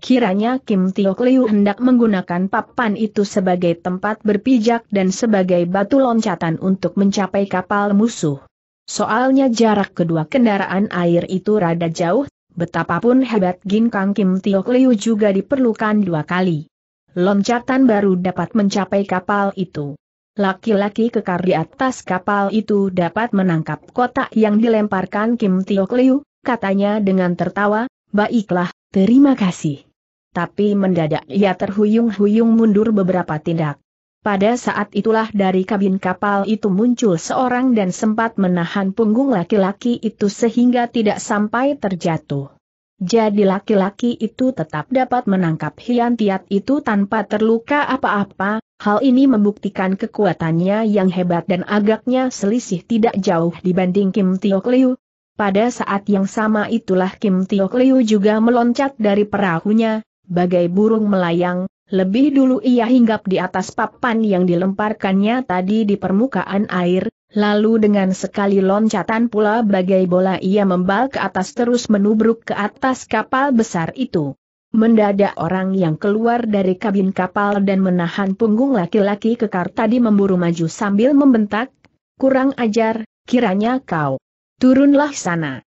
Kiranya Kim Tiok Liu hendak menggunakan papan itu sebagai tempat berpijak dan sebagai batu loncatan untuk mencapai kapal musuh. Soalnya jarak kedua kendaraan air itu rada jauh, betapapun hebat Ginkang Kim Tiok Liu juga diperlukan dua kali. Loncatan baru dapat mencapai kapal itu. Laki-laki kekar di atas kapal itu dapat menangkap kotak yang dilemparkan Kim Tiok Liu, katanya dengan tertawa, baiklah, terima kasih. Tapi mendadak ia terhuyung-huyung mundur beberapa tindak. Pada saat itulah dari kabin kapal itu muncul seorang dan sempat menahan punggung laki-laki itu sehingga tidak sampai terjatuh. Jadi laki-laki itu tetap dapat menangkap Hian Tiat itu tanpa terluka apa-apa, hal ini membuktikan kekuatannya yang hebat dan agaknya selisih tidak jauh dibanding Kim Tiok Liu. Pada saat yang sama itulah Kim Tiok Liu juga meloncat dari perahunya, bagai burung melayang, lebih dulu ia hinggap di atas papan yang dilemparkannya tadi di permukaan air, lalu dengan sekali loncatan pula bagai bola ia membal ke atas terus menubruk ke atas kapal besar itu. Mendadak orang yang keluar dari kabin kapal dan menahan punggung laki-laki kekar tadi memburu maju sambil membentak, kurang ajar, kiranya kau. Turunlah sana.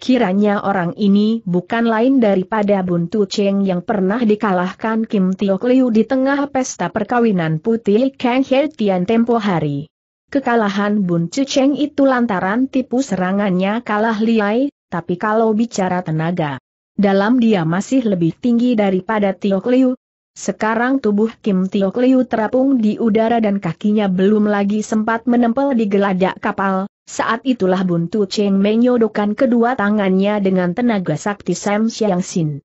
Kiranya orang ini bukan lain daripada Buntu Cheng yang pernah dikalahkan Kim Tiok Liu di tengah pesta perkawinan putih Kang He Tian tempo hari. Kekalahan Buntu Cheng itu lantaran tipu serangannya kalah liai, tapi kalau bicara tenaga, dalam dia masih lebih tinggi daripada Tiok Liu. Sekarang tubuh Kim Tiok Liu terapung di udara dan kakinya belum lagi sempat menempel di geladak kapal, saat itulah Buntu Cheng menyodokan kedua tangannya dengan tenaga sakti Sam Xiang Sin.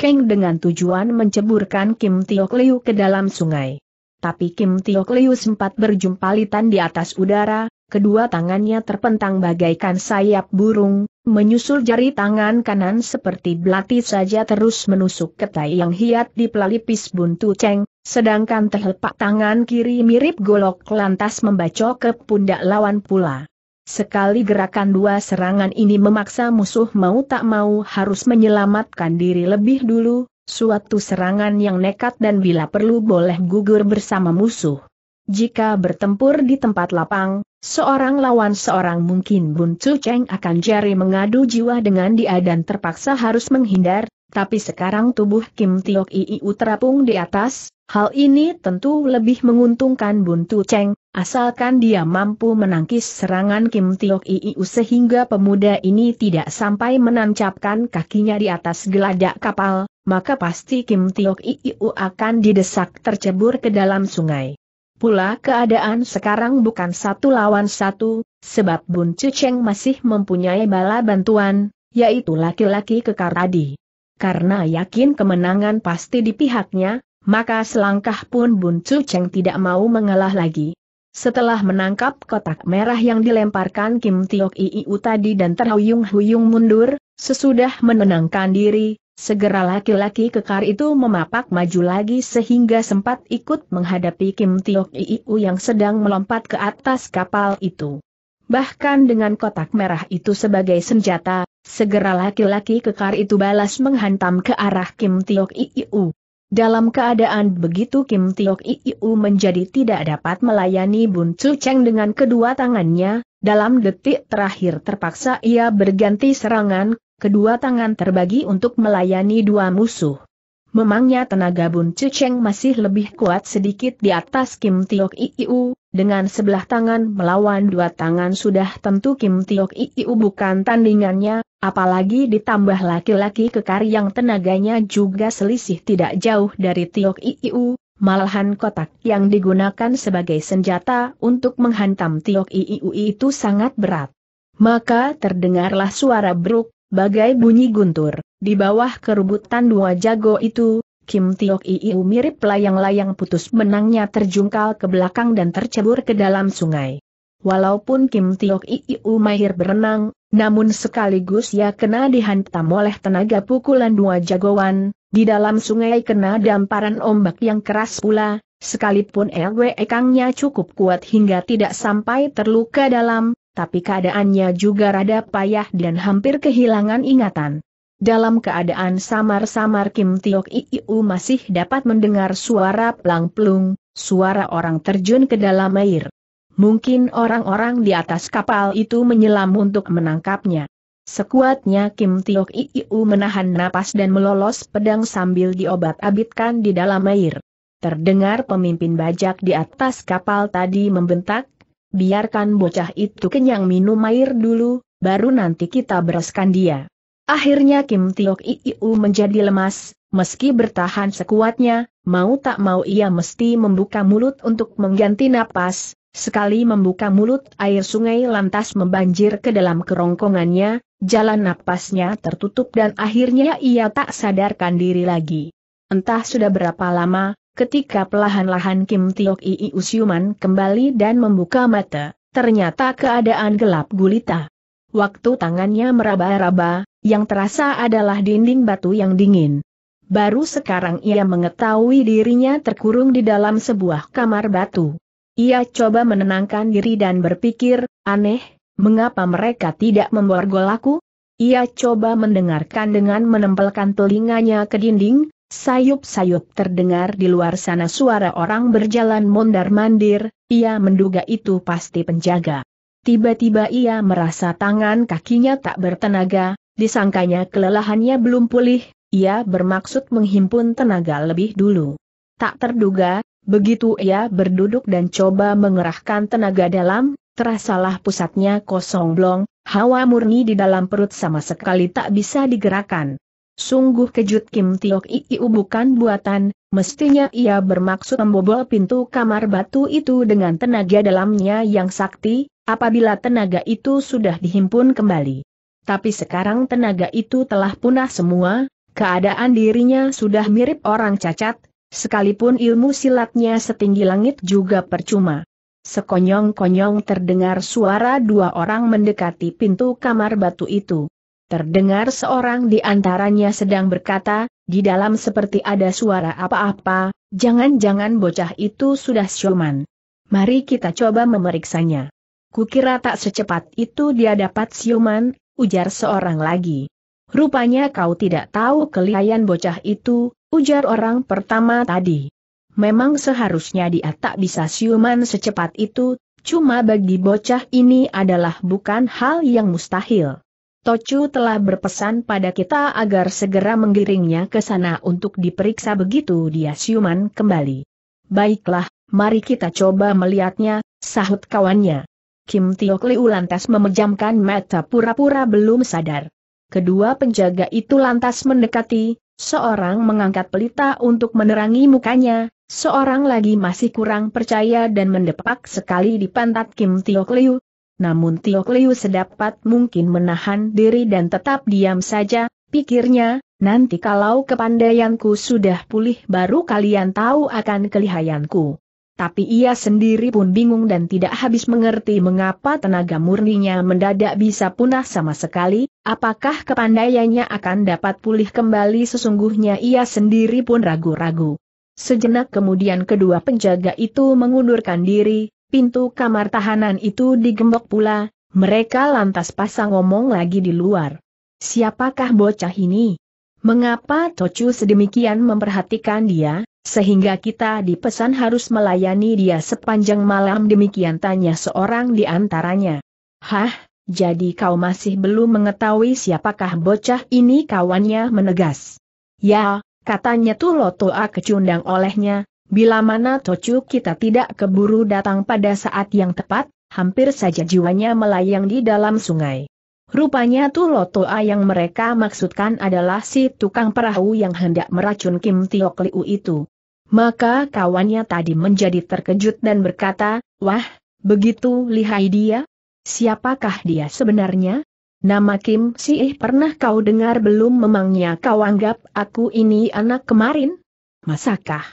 Keng dengan tujuan menceburkan Kim Tiok Liu ke dalam sungai. Tapi Kim Tiok Liu sempat berjumpa litan di atas udara, kedua tangannya terpentang bagaikan sayap burung, menyusul jari tangan kanan seperti belati saja terus menusuk ke tai yang hiat di pelipis buntu Cheng, sedangkan telapak tangan kiri mirip golok lantas membacok ke pundak lawan pula. Sekali gerakan dua serangan ini memaksa musuh mau tak mau harus menyelamatkan diri lebih dulu, suatu serangan yang nekat dan bila perlu boleh gugur bersama musuh. Jika bertempur di tempat lapang, seorang lawan seorang mungkin Bun Cu Cheng akan jari mengadu jiwa dengan dia dan terpaksa harus menghindar, tapi sekarang tubuh Kim Tiok Iiu terapung di atas, hal ini tentu lebih menguntungkan Bun Cheng, Asalkan dia mampu menangkis serangan Kim Tiok IIU sehingga pemuda ini tidak sampai menancapkan kakinya di atas geladak kapal, maka pasti Kim Tiok IIU akan didesak tercebur ke dalam sungai. Pula keadaan sekarang bukan satu lawan satu, sebab Bun Cuceng masih mempunyai bala bantuan, yaitu laki-laki kekar tadi. Karena yakin kemenangan pasti di pihaknya, maka selangkah pun Bun Cuceng tidak mau mengalah lagi setelah menangkap kotak merah yang dilemparkan Kim Tiok Iu tadi dan terhuyung-huyung mundur, sesudah menenangkan diri, segera laki-laki kekar itu memapak maju lagi sehingga sempat ikut menghadapi Kim Tiok Iu yang sedang melompat ke atas kapal itu. Bahkan dengan kotak merah itu sebagai senjata, segera laki-laki kekar itu balas menghantam ke arah Kim Tiok Iu. Dalam keadaan begitu Kim Tiok Iu menjadi tidak dapat melayani Bun Chu Cheng dengan kedua tangannya, dalam detik terakhir terpaksa ia berganti serangan, kedua tangan terbagi untuk melayani dua musuh. Memangnya tenaga Bun Chu Cheng masih lebih kuat sedikit di atas Kim Tiok Iu, dengan sebelah tangan melawan dua tangan sudah tentu Kim Tiok Iu bukan tandingannya, apalagi ditambah laki-laki kekar yang tenaganya juga selisih tidak jauh dari Tiok Iu, malahan kotak yang digunakan sebagai senjata untuk menghantam Tiok Iu itu sangat berat. Maka terdengarlah suara beruk, bagai bunyi guntur, di bawah kerubutan dua jago itu, Kim Tiok Iu mirip layang-layang putus menangnya terjungkal ke belakang dan tercebur ke dalam sungai. Walaupun Kim Tiok Iu mahir berenang, namun sekaligus ia kena dihantam oleh tenaga pukulan dua jagoan, di dalam sungai kena damparan ombak yang keras pula, sekalipun LW ekangnya cukup kuat hingga tidak sampai terluka dalam, tapi keadaannya juga rada payah dan hampir kehilangan ingatan dalam keadaan samar-samar Kim Tiok Iu masih dapat mendengar suara pelang-pelung, suara orang terjun ke dalam air. Mungkin orang-orang di atas kapal itu menyelam untuk menangkapnya. Sekuatnya Kim Tiok Iu menahan napas dan melolos pedang sambil diobat-abitkan di dalam air. Terdengar pemimpin bajak di atas kapal tadi membentak, biarkan bocah itu kenyang minum air dulu, baru nanti kita bereskan dia. Akhirnya Kim Tiok IIU menjadi lemas, meski bertahan sekuatnya, mau tak mau ia mesti membuka mulut untuk mengganti napas, sekali membuka mulut air sungai lantas membanjir ke dalam kerongkongannya, jalan napasnya tertutup dan akhirnya ia tak sadarkan diri lagi. Entah sudah berapa lama, ketika pelahan lahan Kim Tiok IIU siuman kembali dan membuka mata, ternyata keadaan gelap gulita. Waktu tangannya meraba-raba, yang terasa adalah dinding batu yang dingin. Baru sekarang ia mengetahui dirinya terkurung di dalam sebuah kamar batu. Ia coba menenangkan diri dan berpikir, aneh, mengapa mereka tidak memborgol aku? Ia coba mendengarkan dengan menempelkan telinganya ke dinding, sayup-sayup terdengar di luar sana suara orang berjalan mondar-mandir, ia menduga itu pasti penjaga. Tiba-tiba ia merasa tangan kakinya tak bertenaga, Disangkanya kelelahannya belum pulih, ia bermaksud menghimpun tenaga lebih dulu. Tak terduga, begitu ia berduduk dan coba mengerahkan tenaga dalam, terasalah pusatnya kosong blong, hawa murni di dalam perut sama sekali tak bisa digerakkan. Sungguh kejut Kim Tiok Iu bukan buatan, mestinya ia bermaksud membobol pintu kamar batu itu dengan tenaga dalamnya yang sakti, apabila tenaga itu sudah dihimpun kembali. Tapi sekarang tenaga itu telah punah semua, keadaan dirinya sudah mirip orang cacat, sekalipun ilmu silatnya setinggi langit juga percuma. Sekonyong-konyong terdengar suara dua orang mendekati pintu kamar batu itu. Terdengar seorang di antaranya sedang berkata, di dalam seperti ada suara apa-apa, jangan-jangan bocah itu sudah siuman. Mari kita coba memeriksanya. Kukira tak secepat itu dia dapat siuman, ujar seorang lagi. Rupanya kau tidak tahu kelihayan bocah itu, ujar orang pertama tadi. Memang seharusnya dia tak bisa siuman secepat itu, cuma bagi bocah ini adalah bukan hal yang mustahil. Tocu telah berpesan pada kita agar segera menggiringnya ke sana untuk diperiksa begitu dia siuman kembali. Baiklah, mari kita coba melihatnya, sahut kawannya. Kim Tiok Liu lantas memejamkan mata pura-pura belum sadar. Kedua penjaga itu lantas mendekati, seorang mengangkat pelita untuk menerangi mukanya, seorang lagi masih kurang percaya dan mendepak sekali di pantat Kim Tiok Liu. Namun Tiok Liu sedapat mungkin menahan diri dan tetap diam saja, pikirnya, nanti kalau kepandaianku sudah pulih baru kalian tahu akan kelihayanku tapi ia sendiri pun bingung dan tidak habis mengerti mengapa tenaga murninya mendadak bisa punah sama sekali, apakah kepandaiannya akan dapat pulih kembali sesungguhnya ia sendiri pun ragu-ragu. Sejenak kemudian kedua penjaga itu mengundurkan diri, pintu kamar tahanan itu digembok pula, mereka lantas pasang ngomong lagi di luar. Siapakah bocah ini? Mengapa Tocu sedemikian memperhatikan dia? Sehingga kita dipesan harus melayani dia sepanjang malam demikian tanya seorang di antaranya. Hah, jadi kau masih belum mengetahui siapakah bocah ini kawannya menegas. Ya, katanya tuh Lotoa kecundang olehnya, bila mana Tocu kita tidak keburu datang pada saat yang tepat, hampir saja jiwanya melayang di dalam sungai. Rupanya tuh lotoa yang mereka maksudkan adalah si tukang perahu yang hendak meracun Kim Tiok Liu itu. Maka kawannya tadi menjadi terkejut dan berkata, Wah, begitu lihai dia? Siapakah dia sebenarnya? Nama Kim Si Ih pernah kau dengar belum memangnya kau anggap aku ini anak kemarin? Masakah?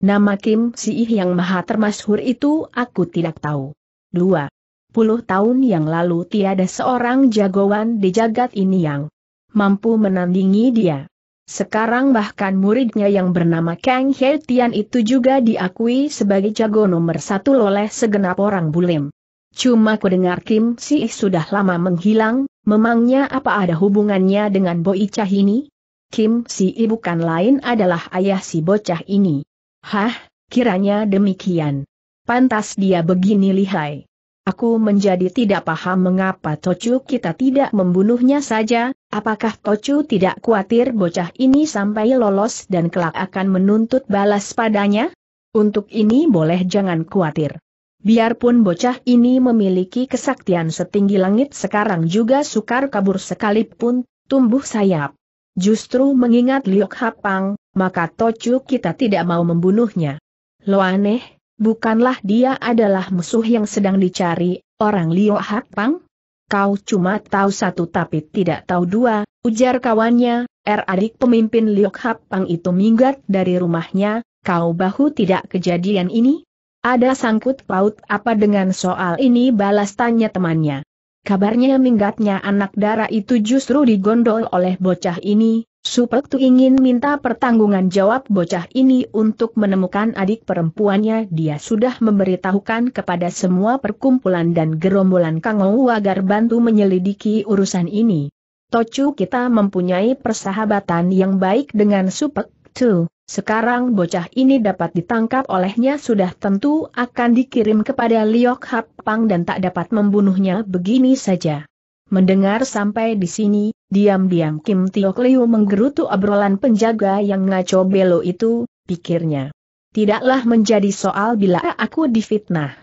Nama Kim Si Ih yang maha termasyhur itu aku tidak tahu. Dua puluh tahun yang lalu tiada seorang jagoan di jagat ini yang mampu menandingi dia. Sekarang bahkan muridnya yang bernama Kang He Tian itu juga diakui sebagai jago nomor satu oleh segenap orang bulim. Cuma kudengar Kim Si sudah lama menghilang, memangnya apa ada hubungannya dengan Boicah ini? Kim Si bukan lain adalah ayah si bocah ini. Hah, kiranya demikian. Pantas dia begini lihai. Aku menjadi tidak paham mengapa Tocu kita tidak membunuhnya saja, apakah Tocu tidak khawatir bocah ini sampai lolos dan kelak akan menuntut balas padanya? Untuk ini boleh jangan khawatir. Biarpun bocah ini memiliki kesaktian setinggi langit sekarang juga sukar kabur sekalipun, tumbuh sayap. Justru mengingat Liok Hapang, maka Tocu kita tidak mau membunuhnya. Lo Bukanlah dia adalah musuh yang sedang dicari, orang Liu Pang? Kau cuma tahu satu tapi tidak tahu dua, ujar kawannya, R er adik pemimpin Liu Pang itu minggat dari rumahnya, kau bahu tidak kejadian ini? Ada sangkut paut apa dengan soal ini balas tanya temannya. Kabarnya minggatnya anak darah itu justru digondol oleh bocah ini, tu ingin minta pertanggungan jawab bocah ini untuk menemukan adik perempuannya dia sudah memberitahukan kepada semua perkumpulan dan gerombolan Kangou agar bantu menyelidiki urusan ini. Tocu kita mempunyai persahabatan yang baik dengan tu. sekarang bocah ini dapat ditangkap olehnya sudah tentu akan dikirim kepada Liok Hap Pang dan tak dapat membunuhnya begini saja. Mendengar sampai di sini, diam-diam Kim Tio Liu menggerutu obrolan penjaga yang ngaco belo itu, pikirnya. Tidaklah menjadi soal bila aku difitnah.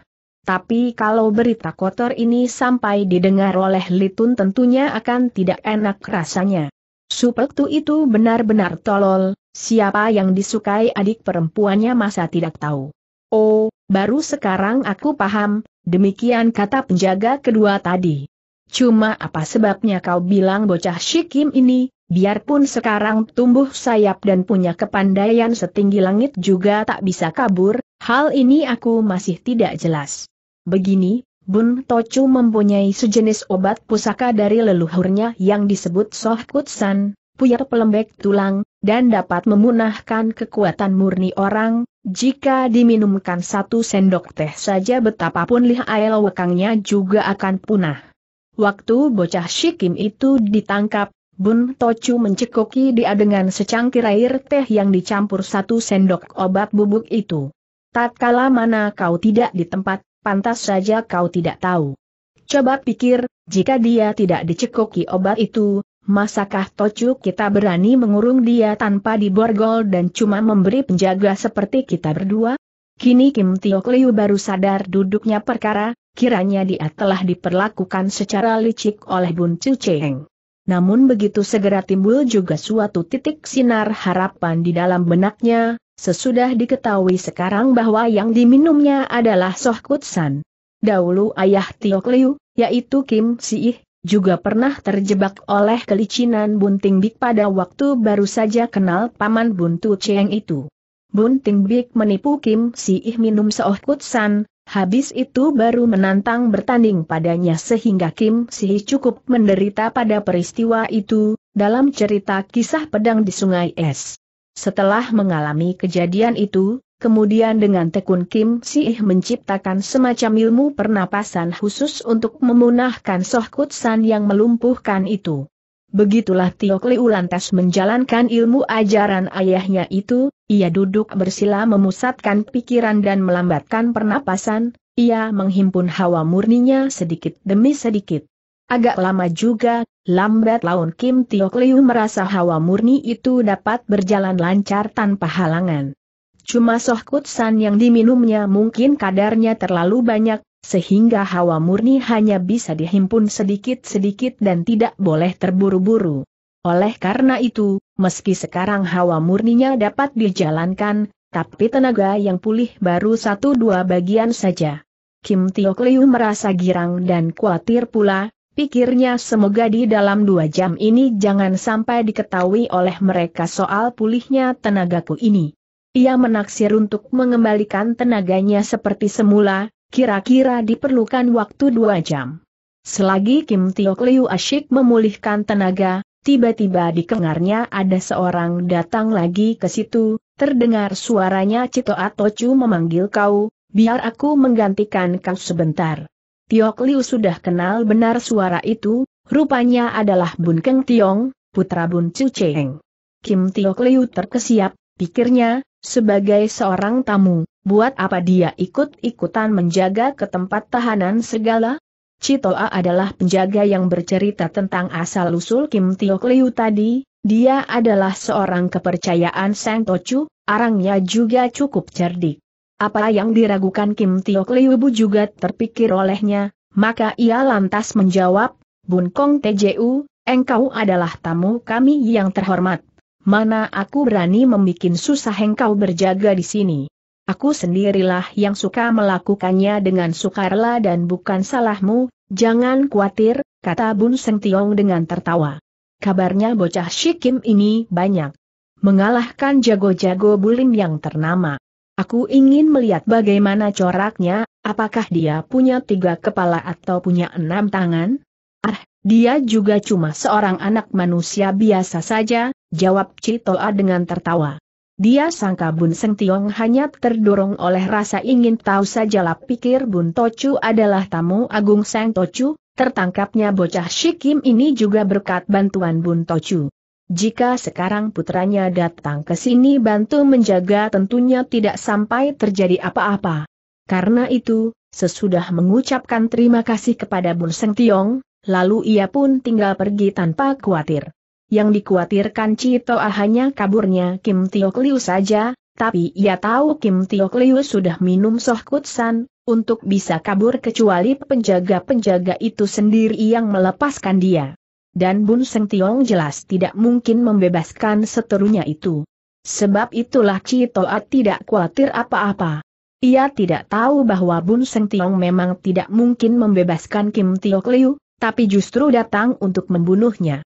Tapi kalau berita kotor ini sampai didengar oleh Litun tentunya akan tidak enak rasanya. Supektu itu benar-benar tolol, siapa yang disukai adik perempuannya masa tidak tahu. Oh, baru sekarang aku paham, demikian kata penjaga kedua tadi. Cuma apa sebabnya kau bilang bocah Shikim ini, biarpun sekarang tumbuh sayap dan punya kepandaian setinggi langit juga tak bisa kabur, hal ini aku masih tidak jelas. Begini, Bun Tochu mempunyai sejenis obat pusaka dari leluhurnya yang disebut Soh Kutsan, puyar pelembek tulang, dan dapat memunahkan kekuatan murni orang, jika diminumkan satu sendok teh saja betapapun lihai lewekangnya juga akan punah. Waktu bocah Shikim itu ditangkap, Bun Tocu mencekoki dia dengan secangkir air teh yang dicampur satu sendok obat bubuk itu. Tatkala mana kau tidak di tempat, pantas saja kau tidak tahu. Coba pikir, jika dia tidak dicekoki obat itu, masakah Tocu kita berani mengurung dia tanpa diborgol dan cuma memberi penjaga seperti kita berdua? Kini Kim Tio Liu baru sadar duduknya perkara, kiranya dia telah diperlakukan secara licik oleh Bun Chu Cheng. Namun begitu segera timbul juga suatu titik sinar harapan di dalam benaknya, sesudah diketahui sekarang bahwa yang diminumnya adalah Soh Kutsan. Dahulu ayah Tiok Liu, yaitu Kim Si Ih, juga pernah terjebak oleh kelicinan Bunting Bik pada waktu baru saja kenal paman Buntu Cheng itu. Bunting Bik menipu Kim Si Ih minum Soh Kutsan, Habis itu baru menantang bertanding padanya sehingga Kim Sihi cukup menderita pada peristiwa itu, dalam cerita kisah pedang di Sungai Es. Setelah mengalami kejadian itu, kemudian dengan tekun Kim Sihi menciptakan semacam ilmu pernapasan khusus untuk memunahkan Soh Kutsan yang melumpuhkan itu. Begitulah Tio Kliu lantas menjalankan ilmu ajaran ayahnya itu, ia duduk bersila memusatkan pikiran dan melambatkan pernapasan, ia menghimpun hawa murninya sedikit demi sedikit. Agak lama juga, lambat laun Kim Tio Kliu merasa hawa murni itu dapat berjalan lancar tanpa halangan. Cuma soh kutsan yang diminumnya mungkin kadarnya terlalu banyak, sehingga hawa murni hanya bisa dihimpun sedikit-sedikit dan tidak boleh terburu-buru. Oleh karena itu, meski sekarang hawa murninya dapat dijalankan, tapi tenaga yang pulih baru satu dua bagian saja. Kim Tiok Liu merasa girang dan khawatir pula, pikirnya semoga di dalam dua jam ini jangan sampai diketahui oleh mereka soal pulihnya tenagaku ini. Ia menaksir untuk mengembalikan tenaganya seperti semula, Kira-kira diperlukan waktu dua jam. Selagi Kim Tiok Liu asyik memulihkan tenaga, tiba-tiba di kengarnya ada seorang datang lagi ke situ, terdengar suaranya Cito Atochu memanggil kau, biar aku menggantikan kau sebentar. Tiok Liu sudah kenal benar suara itu, rupanya adalah Bun Keng Tiong, putra Bun Chu Cheng. Kim Tiok Liu terkesiap, pikirnya, sebagai seorang tamu, buat apa dia ikut-ikutan menjaga ke tempat tahanan segala? Citoa adalah penjaga yang bercerita tentang asal-usul Kim Tio Liu tadi, dia adalah seorang kepercayaan Sang Tochu, arangnya juga cukup cerdik. Apa yang diragukan Kim Tio Liu juga terpikir olehnya, maka ia lantas menjawab, Bun Kong TJU, engkau adalah tamu kami yang terhormat mana aku berani membuat susah engkau berjaga di sini. Aku sendirilah yang suka melakukannya dengan sukarela dan bukan salahmu, jangan khawatir, kata Bun Seng Tiong dengan tertawa. Kabarnya bocah Shikim ini banyak. Mengalahkan jago-jago bulim yang ternama. Aku ingin melihat bagaimana coraknya, apakah dia punya tiga kepala atau punya enam tangan? Ah, dia juga cuma seorang anak manusia biasa saja, jawab Citoa dengan tertawa. Dia sangka Bun Seng Tiong hanya terdorong oleh rasa ingin tahu sajalah pikir Bun Tochu adalah tamu agung Seng Tochu. tertangkapnya bocah Shikim ini juga berkat bantuan Bun Tochu. Jika sekarang putranya datang ke sini bantu menjaga tentunya tidak sampai terjadi apa-apa. Karena itu, sesudah mengucapkan terima kasih kepada Bun Seng Tiong, lalu ia pun tinggal pergi tanpa khawatir. Yang dikhawatirkan Cito hanya kaburnya Kim Tio Liu saja, tapi ia tahu Kim Tio Liu sudah minum soh kutsan, untuk bisa kabur kecuali penjaga-penjaga itu sendiri yang melepaskan dia. Dan Bun Seng Tiong jelas tidak mungkin membebaskan seterunya itu. Sebab itulah Cito tidak khawatir apa-apa. Ia tidak tahu bahwa Bun Seng Tiong memang tidak mungkin membebaskan Kim Tio Liu, tapi justru datang untuk membunuhnya.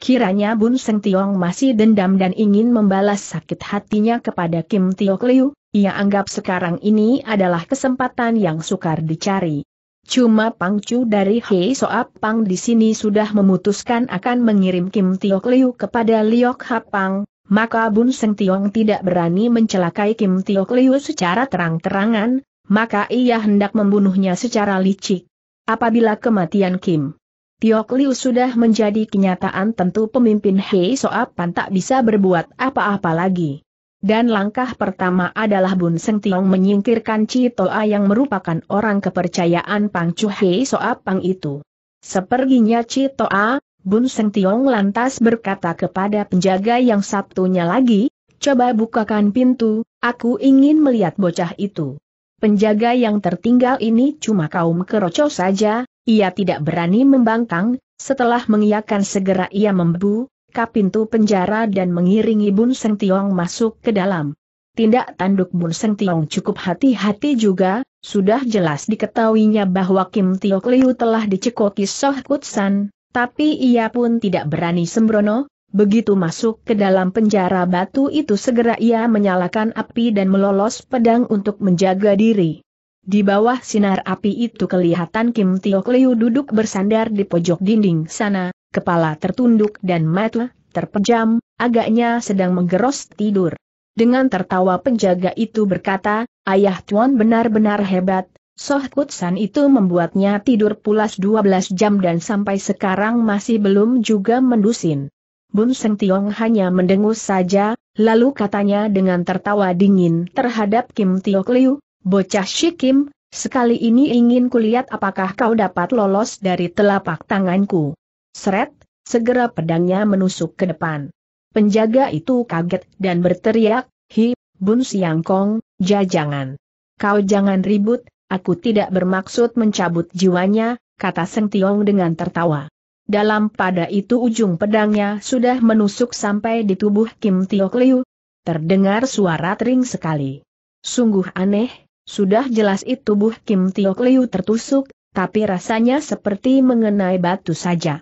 Kiranya Bun Seng Tiong masih dendam dan ingin membalas sakit hatinya kepada Kim Tio Liu, ia anggap sekarang ini adalah kesempatan yang sukar dicari. Cuma Pang Chu dari Hei Soap Pang di sini sudah memutuskan akan mengirim Kim Tio Liu kepada Liok Hapang, maka Bun Seng Tiong tidak berani mencelakai Kim Tio Liu secara terang-terangan, maka ia hendak membunuhnya secara licik. Apabila kematian Kim Tiok Liu sudah menjadi kenyataan tentu pemimpin Hei Soapan tak bisa berbuat apa-apa lagi. Dan langkah pertama adalah Bun Seng Tiong menyingkirkan Citoa yang merupakan orang kepercayaan Pang Chu Hei Pang itu. Seperginya Citoa, Bun Seng Tiong lantas berkata kepada penjaga yang satunya lagi, coba bukakan pintu, aku ingin melihat bocah itu. Penjaga yang tertinggal ini cuma kaum keroco saja, ia tidak berani membangkang, setelah mengiakan segera ia membu, ke pintu penjara dan mengiringi Bun Seng Tiong masuk ke dalam. Tindak tanduk Bun Seng Tiong cukup hati-hati juga, sudah jelas diketahuinya bahwa Kim Tiok Liu telah dicekoki Soh Kutsan, tapi ia pun tidak berani sembrono, Begitu masuk ke dalam penjara batu itu segera ia menyalakan api dan melolos pedang untuk menjaga diri. Di bawah sinar api itu kelihatan Kim Tio Kliu duduk bersandar di pojok dinding sana, kepala tertunduk dan mata terpejam, agaknya sedang menggeros tidur. Dengan tertawa penjaga itu berkata, Ayah Tuan benar-benar hebat, Soh Kutsan itu membuatnya tidur pulas 12 jam dan sampai sekarang masih belum juga mendusin. Bun Seng Tiong hanya mendengus saja, lalu katanya dengan tertawa dingin terhadap Kim Tiok Liu, bocah si Kim, sekali ini ingin kulihat apakah kau dapat lolos dari telapak tanganku. Seret, segera pedangnya menusuk ke depan. Penjaga itu kaget dan berteriak, Hi, Bun Siang Kong, jajangan. Kau jangan ribut, aku tidak bermaksud mencabut jiwanya, kata Seng Tiong dengan tertawa. Dalam pada itu ujung pedangnya sudah menusuk sampai di tubuh Kim Tiok Liu. Terdengar suara tering sekali. Sungguh aneh, sudah jelas itu tubuh Kim Tiok Liu tertusuk, tapi rasanya seperti mengenai batu saja.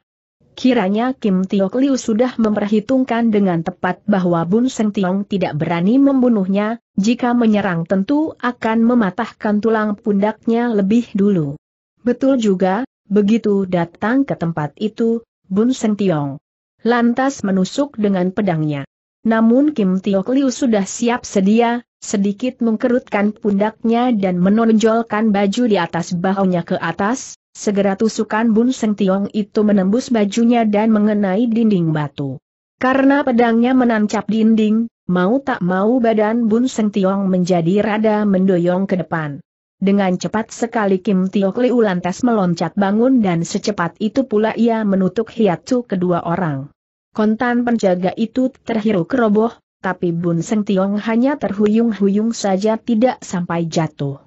Kiranya Kim Tiok Liu sudah memperhitungkan dengan tepat bahwa Bun Seng Tiong tidak berani membunuhnya, jika menyerang tentu akan mematahkan tulang pundaknya lebih dulu. Betul juga, Begitu datang ke tempat itu, Bun Seng Tiong lantas menusuk dengan pedangnya. Namun Kim Tio Liu sudah siap sedia, sedikit mengkerutkan pundaknya dan menonjolkan baju di atas bahunya ke atas, segera tusukan Bun Seng Tiong itu menembus bajunya dan mengenai dinding batu. Karena pedangnya menancap dinding, mau tak mau badan Bun Seng Tiong menjadi rada mendoyong ke depan. Dengan cepat sekali Kim Tiok Liu lantas meloncat bangun dan secepat itu pula ia menutup hiatus kedua orang. Kontan penjaga itu terhirup roboh, tapi Bun Seng Tiong hanya terhuyung-huyung saja tidak sampai jatuh.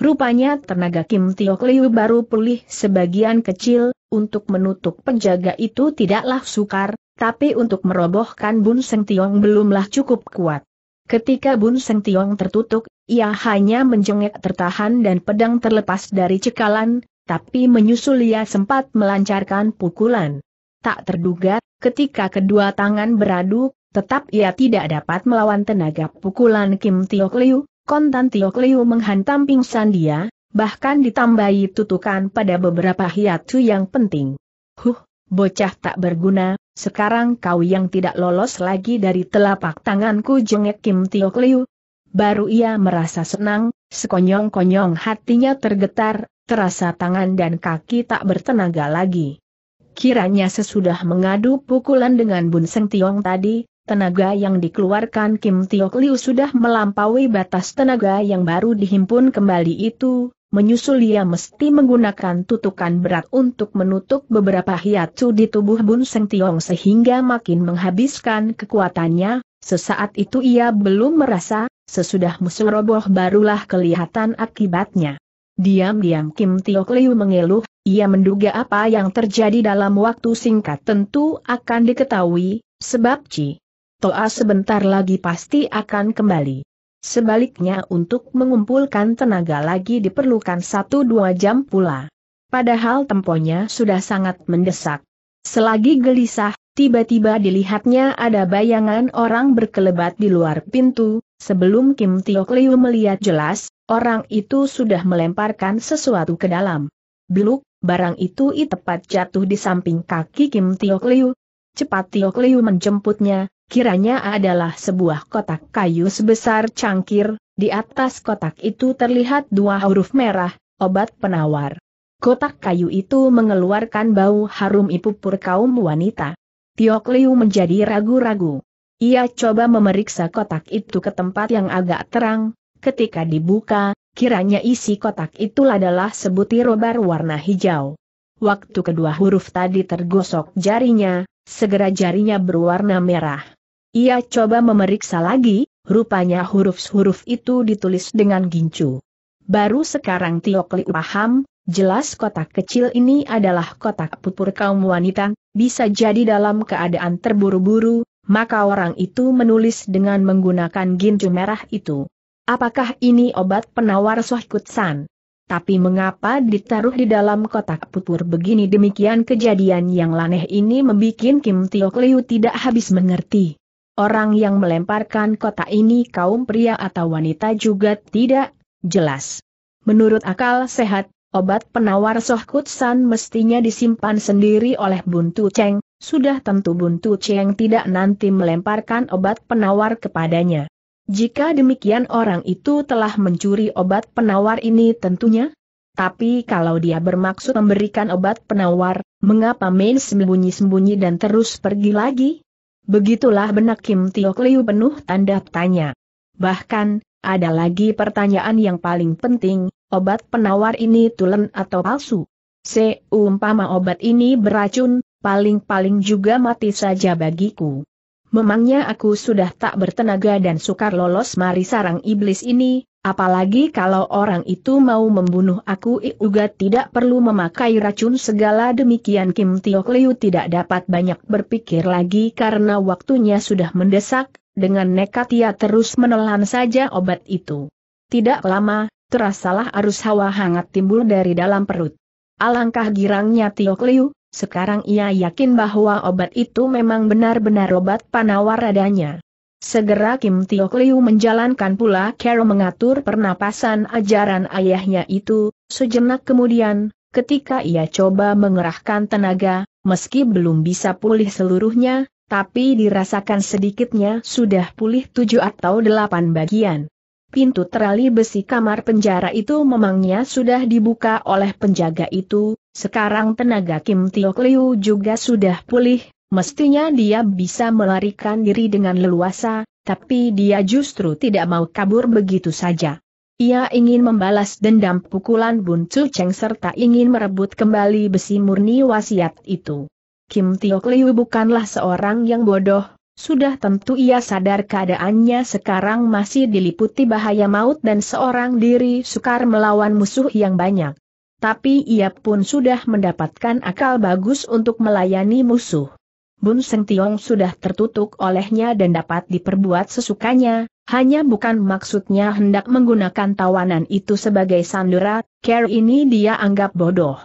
Rupanya tenaga Kim Tiok Liu baru pulih sebagian kecil, untuk menutup penjaga itu tidaklah sukar, tapi untuk merobohkan Bun Seng Tiong belumlah cukup kuat. Ketika Bun Seng Tiong tertutup, ia hanya menjengek tertahan dan pedang terlepas dari cekalan, tapi menyusul ia sempat melancarkan pukulan. Tak terduga, ketika kedua tangan beradu, tetap ia tidak dapat melawan tenaga pukulan Kim Tiok Liu, kontan Tiok Liu menghantam pingsan dia, bahkan ditambahi tutukan pada beberapa hiatu yang penting. Huh, bocah tak berguna, sekarang kau yang tidak lolos lagi dari telapak tanganku jengek Kim Tiok Liu, baru ia merasa senang, sekonyong-konyong hatinya tergetar, terasa tangan dan kaki tak bertenaga lagi. Kiranya sesudah mengadu pukulan dengan Bun Seng Tiong tadi, tenaga yang dikeluarkan Kim Tiok Liu sudah melampaui batas tenaga yang baru dihimpun kembali itu, menyusul ia mesti menggunakan tutukan berat untuk menutup beberapa hiatus di tubuh Bun Seng Tiong sehingga makin menghabiskan kekuatannya, sesaat itu ia belum merasa, Sesudah musuh roboh barulah kelihatan akibatnya. Diam-diam Kim Tiok Liu mengeluh, ia menduga apa yang terjadi dalam waktu singkat tentu akan diketahui, sebab Ci Toa sebentar lagi pasti akan kembali. Sebaliknya untuk mengumpulkan tenaga lagi diperlukan 1-2 jam pula. Padahal temponya sudah sangat mendesak. Selagi gelisah, tiba-tiba dilihatnya ada bayangan orang berkelebat di luar pintu, Sebelum Kim Tio Kliu melihat jelas, orang itu sudah melemparkan sesuatu ke dalam. Beluk, barang itu i tepat jatuh di samping kaki Kim Tio Kliu. Cepat Tio Kliu menjemputnya, kiranya adalah sebuah kotak kayu sebesar cangkir, di atas kotak itu terlihat dua huruf merah, obat penawar. Kotak kayu itu mengeluarkan bau harum ipupur kaum wanita. Tio Kliu menjadi ragu-ragu. Ia coba memeriksa kotak itu ke tempat yang agak terang, ketika dibuka, kiranya isi kotak itu adalah sebutir obar warna hijau. Waktu kedua huruf tadi tergosok jarinya, segera jarinya berwarna merah. Ia coba memeriksa lagi, rupanya huruf-huruf itu ditulis dengan gincu. Baru sekarang Tiokli paham, jelas kotak kecil ini adalah kotak pupur kaum wanita, bisa jadi dalam keadaan terburu-buru, maka orang itu menulis dengan menggunakan gincu merah itu. Apakah ini obat penawar Sohkutsan? Tapi mengapa ditaruh di dalam kotak putur begini demikian kejadian yang laneh ini membuat Kim Tiok Kliu tidak habis mengerti. Orang yang melemparkan kotak ini kaum pria atau wanita juga tidak jelas. Menurut akal sehat, obat penawar Sohkutsan mestinya disimpan sendiri oleh Buntu Cheng, sudah tentu Buntu Cheng tidak nanti melemparkan obat penawar kepadanya. Jika demikian orang itu telah mencuri obat penawar ini tentunya? Tapi kalau dia bermaksud memberikan obat penawar, mengapa Main sembunyi-sembunyi dan terus pergi lagi? Begitulah benak Kim Tiok Liu penuh tanda tanya. Bahkan, ada lagi pertanyaan yang paling penting, obat penawar ini tulen atau palsu? Seumpama obat ini beracun, paling-paling juga mati saja bagiku. Memangnya aku sudah tak bertenaga dan sukar lolos mari sarang iblis ini, apalagi kalau orang itu mau membunuh aku juga tidak perlu memakai racun segala demikian Kim Tio Liu tidak dapat banyak berpikir lagi karena waktunya sudah mendesak, dengan nekat ia terus menelan saja obat itu. Tidak lama, terasalah arus hawa hangat timbul dari dalam perut. Alangkah girangnya Tio Liu, sekarang ia yakin bahwa obat itu memang benar-benar obat panawar adanya. Segera Kim Tiok Liu menjalankan pula Carol mengatur pernapasan ajaran ayahnya itu, sejenak kemudian, ketika ia coba mengerahkan tenaga, meski belum bisa pulih seluruhnya, tapi dirasakan sedikitnya sudah pulih tujuh atau delapan bagian. Pintu terali besi kamar penjara itu memangnya sudah dibuka oleh penjaga itu, sekarang tenaga Kim Tio Liu juga sudah pulih, mestinya dia bisa melarikan diri dengan leluasa, tapi dia justru tidak mau kabur begitu saja. Ia ingin membalas dendam pukulan Bun Chu Cheng serta ingin merebut kembali besi murni wasiat itu. Kim Tio Liu bukanlah seorang yang bodoh, sudah tentu ia sadar keadaannya sekarang masih diliputi bahaya maut dan seorang diri sukar melawan musuh yang banyak tapi ia pun sudah mendapatkan akal bagus untuk melayani musuh. Bun Seng Tiong sudah tertutup olehnya dan dapat diperbuat sesukanya, hanya bukan maksudnya hendak menggunakan tawanan itu sebagai sandera, care ini dia anggap bodoh.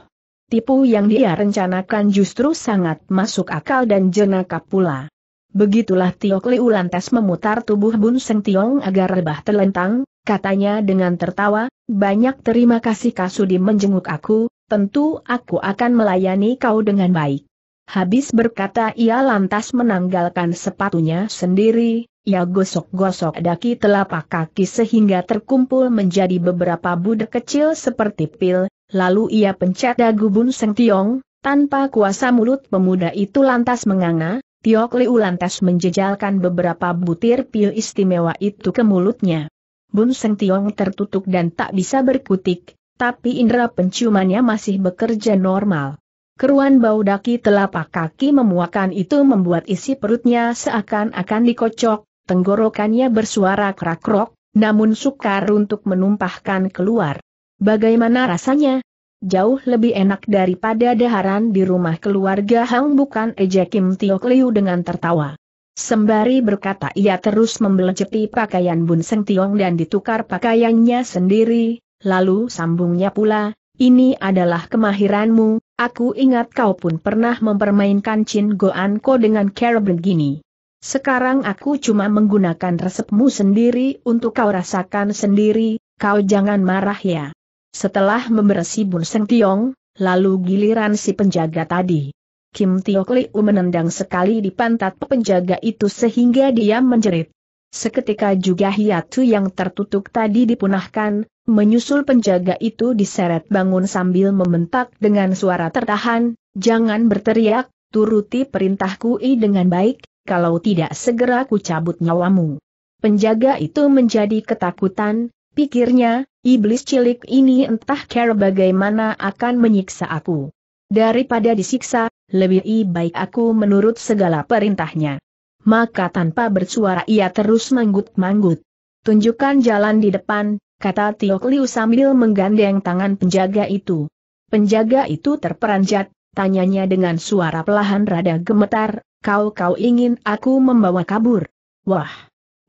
Tipu yang dia rencanakan justru sangat masuk akal dan jenaka pula. Begitulah Tio Kliu lantas memutar tubuh Bun Seng Tiong agar rebah telentang, katanya dengan tertawa, banyak terima kasih Kasudi menjenguk aku, tentu aku akan melayani kau dengan baik. Habis berkata ia lantas menanggalkan sepatunya sendiri, ia gosok-gosok daki telapak kaki sehingga terkumpul menjadi beberapa budak kecil seperti pil, lalu ia pencet dagu Bun Seng Tiong, tanpa kuasa mulut pemuda itu lantas menganga, Tiok Liu lantas menjejalkan beberapa butir pil istimewa itu ke mulutnya. Bun Seng Tiong tertutup dan tak bisa berkutik, tapi indera penciumannya masih bekerja normal. Keruan bau daki telapak kaki memuakan itu membuat isi perutnya seakan-akan dikocok, tenggorokannya bersuara kerak krok namun sukar untuk menumpahkan keluar. Bagaimana rasanya? Jauh lebih enak daripada daharan di rumah keluarga Hang bukan eja Kim Tio Liu dengan tertawa. Sembari berkata ia terus membelejeti pakaian Bun Seng Tiong dan ditukar pakaiannya sendiri, lalu sambungnya pula, ini adalah kemahiranmu, aku ingat kau pun pernah mempermainkan Chin Goan Ko dengan cara begini. Sekarang aku cuma menggunakan resepmu sendiri untuk kau rasakan sendiri, kau jangan marah ya. Setelah membersih Bun Seng Tiong, lalu giliran si penjaga tadi. Kim Tiok Liu menendang sekali di pantat penjaga itu sehingga dia menjerit. Seketika juga hiatu yang tertutup tadi dipunahkan, menyusul penjaga itu diseret bangun sambil membentak dengan suara tertahan, jangan berteriak, turuti perintahku i dengan baik, kalau tidak segera ku cabut nyawamu. Penjaga itu menjadi ketakutan, pikirnya, iblis cilik ini entah care bagaimana akan menyiksa aku. Daripada disiksa, lebih baik aku menurut segala perintahnya. Maka tanpa bersuara ia terus manggut-manggut. Tunjukkan jalan di depan, kata Tio Liu sambil menggandeng tangan penjaga itu. Penjaga itu terperanjat, tanyanya dengan suara pelahan rada gemetar, kau kau ingin aku membawa kabur. Wah!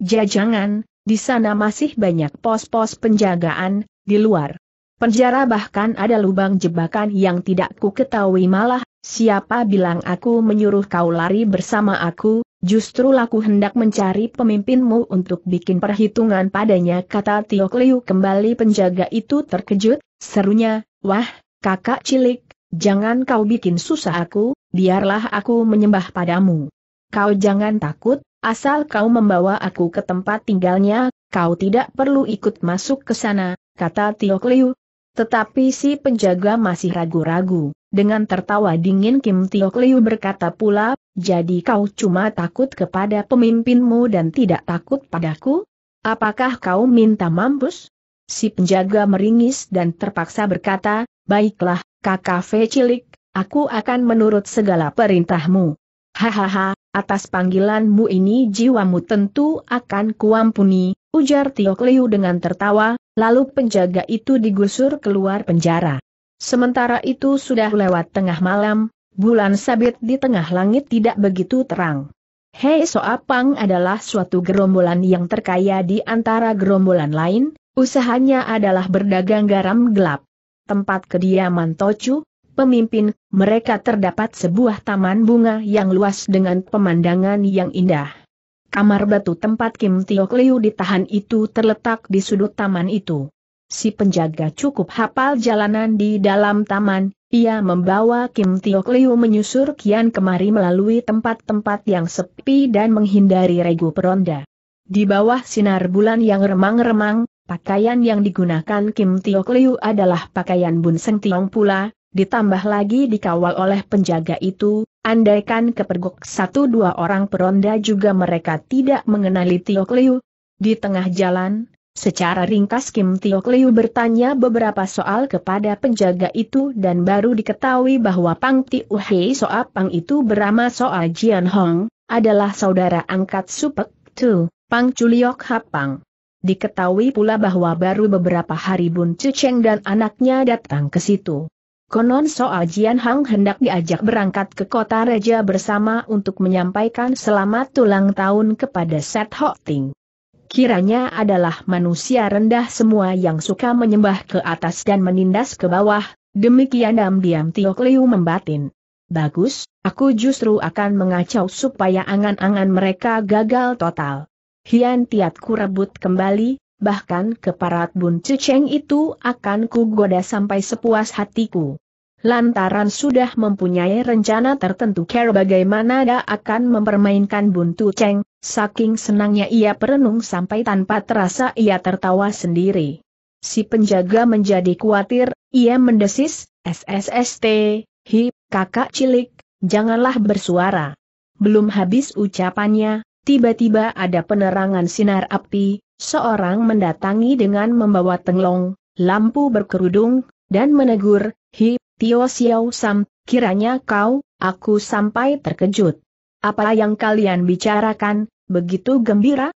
Jajangan, di sana masih banyak pos-pos penjagaan, di luar penjara bahkan ada lubang jebakan yang tidak ku ketahui malah Siapa bilang aku menyuruh kau lari bersama aku, justru laku hendak mencari pemimpinmu untuk bikin perhitungan padanya kata Tio Kliu kembali penjaga itu terkejut, serunya, wah, kakak cilik, jangan kau bikin susah aku, biarlah aku menyembah padamu. Kau jangan takut, asal kau membawa aku ke tempat tinggalnya, kau tidak perlu ikut masuk ke sana, kata Tio Kliu. Tetapi si penjaga masih ragu-ragu. Dengan tertawa dingin Kim Tio Liu berkata pula, jadi kau cuma takut kepada pemimpinmu dan tidak takut padaku? Apakah kau minta mampus? Si penjaga meringis dan terpaksa berkata, baiklah, kakak V cilik, aku akan menurut segala perintahmu. Hahaha, atas panggilanmu ini jiwamu tentu akan kuampuni, ujar Tio Liu dengan tertawa, lalu penjaga itu digusur keluar penjara. Sementara itu sudah lewat tengah malam, bulan sabit di tengah langit tidak begitu terang. Hei Soapang adalah suatu gerombolan yang terkaya di antara gerombolan lain, usahanya adalah berdagang garam gelap. Tempat kediaman Tochu, pemimpin, mereka terdapat sebuah taman bunga yang luas dengan pemandangan yang indah. Kamar batu tempat Kim Tiok Liu ditahan itu terletak di sudut taman itu. Si penjaga cukup hafal jalanan di dalam taman, ia membawa Kim Tio Liu menyusur kian kemari melalui tempat-tempat yang sepi dan menghindari regu peronda. Di bawah sinar bulan yang remang-remang, pakaian yang digunakan Kim Tio Liu adalah pakaian Bun Seng Tiong pula, ditambah lagi dikawal oleh penjaga itu, andaikan kepergok satu dua orang peronda juga mereka tidak mengenali Tio Liu. Di tengah jalan, Secara ringkas Kim Tio Liu bertanya beberapa soal kepada penjaga itu dan baru diketahui bahwa Pang Tiu Hei Soa Pang itu berama Soa Jian Hong, adalah saudara angkat Supek Tu, Pang Chuliok Hapang. Diketahui pula bahwa baru beberapa hari Bun Cheng dan anaknya datang ke situ. Konon Soa Jian Hong hendak diajak berangkat ke kota Raja bersama untuk menyampaikan selamat ulang tahun kepada Set Ho Ting kiranya adalah manusia rendah semua yang suka menyembah ke atas dan menindas ke bawah, demikian diam-diam Tio Liu membatin. Bagus, aku justru akan mengacau supaya angan-angan mereka gagal total. Hian Tiatku rebut kembali, bahkan keparat Bun Ceceng itu akan ku goda sampai sepuas hatiku. Lantaran sudah mempunyai rencana tertentu care bagaimana dia akan mempermainkan buntu Cheng, saking senangnya ia perenung sampai tanpa terasa ia tertawa sendiri. Si penjaga menjadi khawatir, ia mendesis, SSST, hi, kakak cilik, janganlah bersuara. Belum habis ucapannya, tiba-tiba ada penerangan sinar api, seorang mendatangi dengan membawa tenglong, lampu berkerudung, dan menegur, hi, Tio Xiao Sam, kiranya kau, aku sampai terkejut. Apa yang kalian bicarakan, begitu gembira?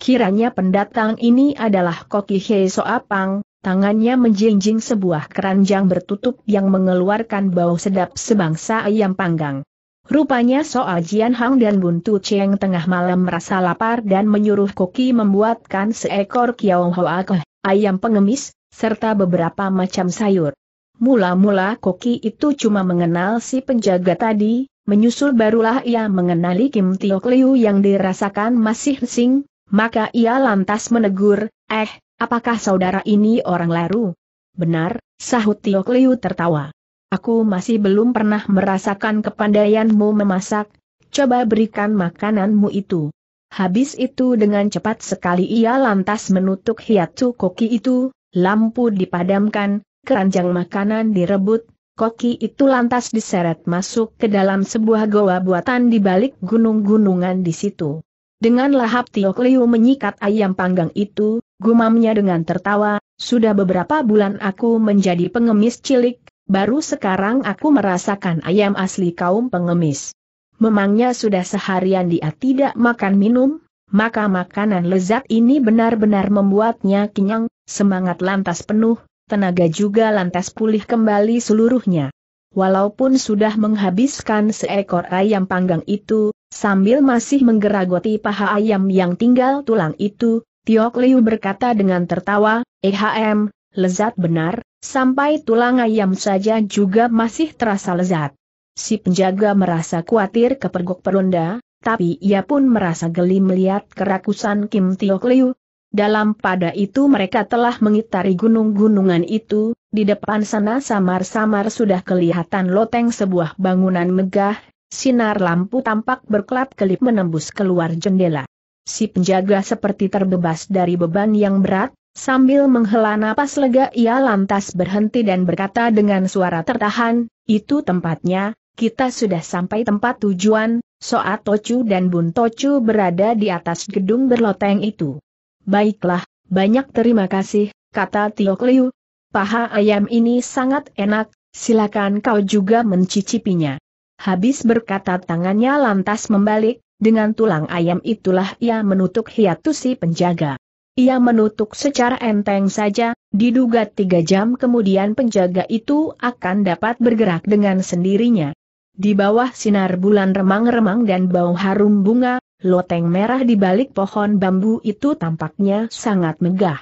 Kiranya pendatang ini adalah Koki Hei Soapang, tangannya menjinjing sebuah keranjang bertutup yang mengeluarkan bau sedap sebangsa ayam panggang. Rupanya Soa Jian Hang dan Buntu Cheng tengah malam merasa lapar dan menyuruh Koki membuatkan seekor kiao hoa ayam pengemis, serta beberapa macam sayur. Mula-mula koki itu cuma mengenal si penjaga tadi, menyusul barulah ia mengenali Kim Tio Liu yang dirasakan masih sing, maka ia lantas menegur, eh, apakah saudara ini orang laru? Benar, sahut Tio Liu tertawa. Aku masih belum pernah merasakan kepandaianmu memasak, coba berikan makananmu itu. Habis itu dengan cepat sekali ia lantas menutup hiatu koki itu, lampu dipadamkan, keranjang makanan direbut, koki itu lantas diseret masuk ke dalam sebuah goa buatan di balik gunung-gunungan di situ. Dengan lahap Tiok Liu menyikat ayam panggang itu, gumamnya dengan tertawa, sudah beberapa bulan aku menjadi pengemis cilik, baru sekarang aku merasakan ayam asli kaum pengemis. Memangnya sudah seharian dia tidak makan minum, maka makanan lezat ini benar-benar membuatnya kenyang, semangat lantas penuh, tenaga juga lantas pulih kembali seluruhnya. Walaupun sudah menghabiskan seekor ayam panggang itu, sambil masih menggeragoti paha ayam yang tinggal tulang itu, Tiok Liu berkata dengan tertawa, EHM, lezat benar, sampai tulang ayam saja juga masih terasa lezat. Si penjaga merasa khawatir kepergok peronda, tapi ia pun merasa geli melihat kerakusan Kim Tiok Liu, dalam pada itu mereka telah mengitari gunung-gunungan itu, di depan sana samar-samar sudah kelihatan loteng sebuah bangunan megah, sinar lampu tampak berkelap-kelip menembus keluar jendela. Si penjaga seperti terbebas dari beban yang berat, sambil menghela napas lega ia lantas berhenti dan berkata dengan suara tertahan, itu tempatnya, kita sudah sampai tempat tujuan, Soa Tocu dan Bun Tocu berada di atas gedung berloteng itu. Baiklah, banyak terima kasih, kata Tio Liu. Paha ayam ini sangat enak, silakan kau juga mencicipinya. Habis berkata tangannya lantas membalik, dengan tulang ayam itulah ia menutup hiatus si penjaga. Ia menutup secara enteng saja, diduga tiga jam kemudian penjaga itu akan dapat bergerak dengan sendirinya. Di bawah sinar bulan remang-remang dan bau harum bunga, loteng merah di balik pohon bambu itu tampaknya sangat megah.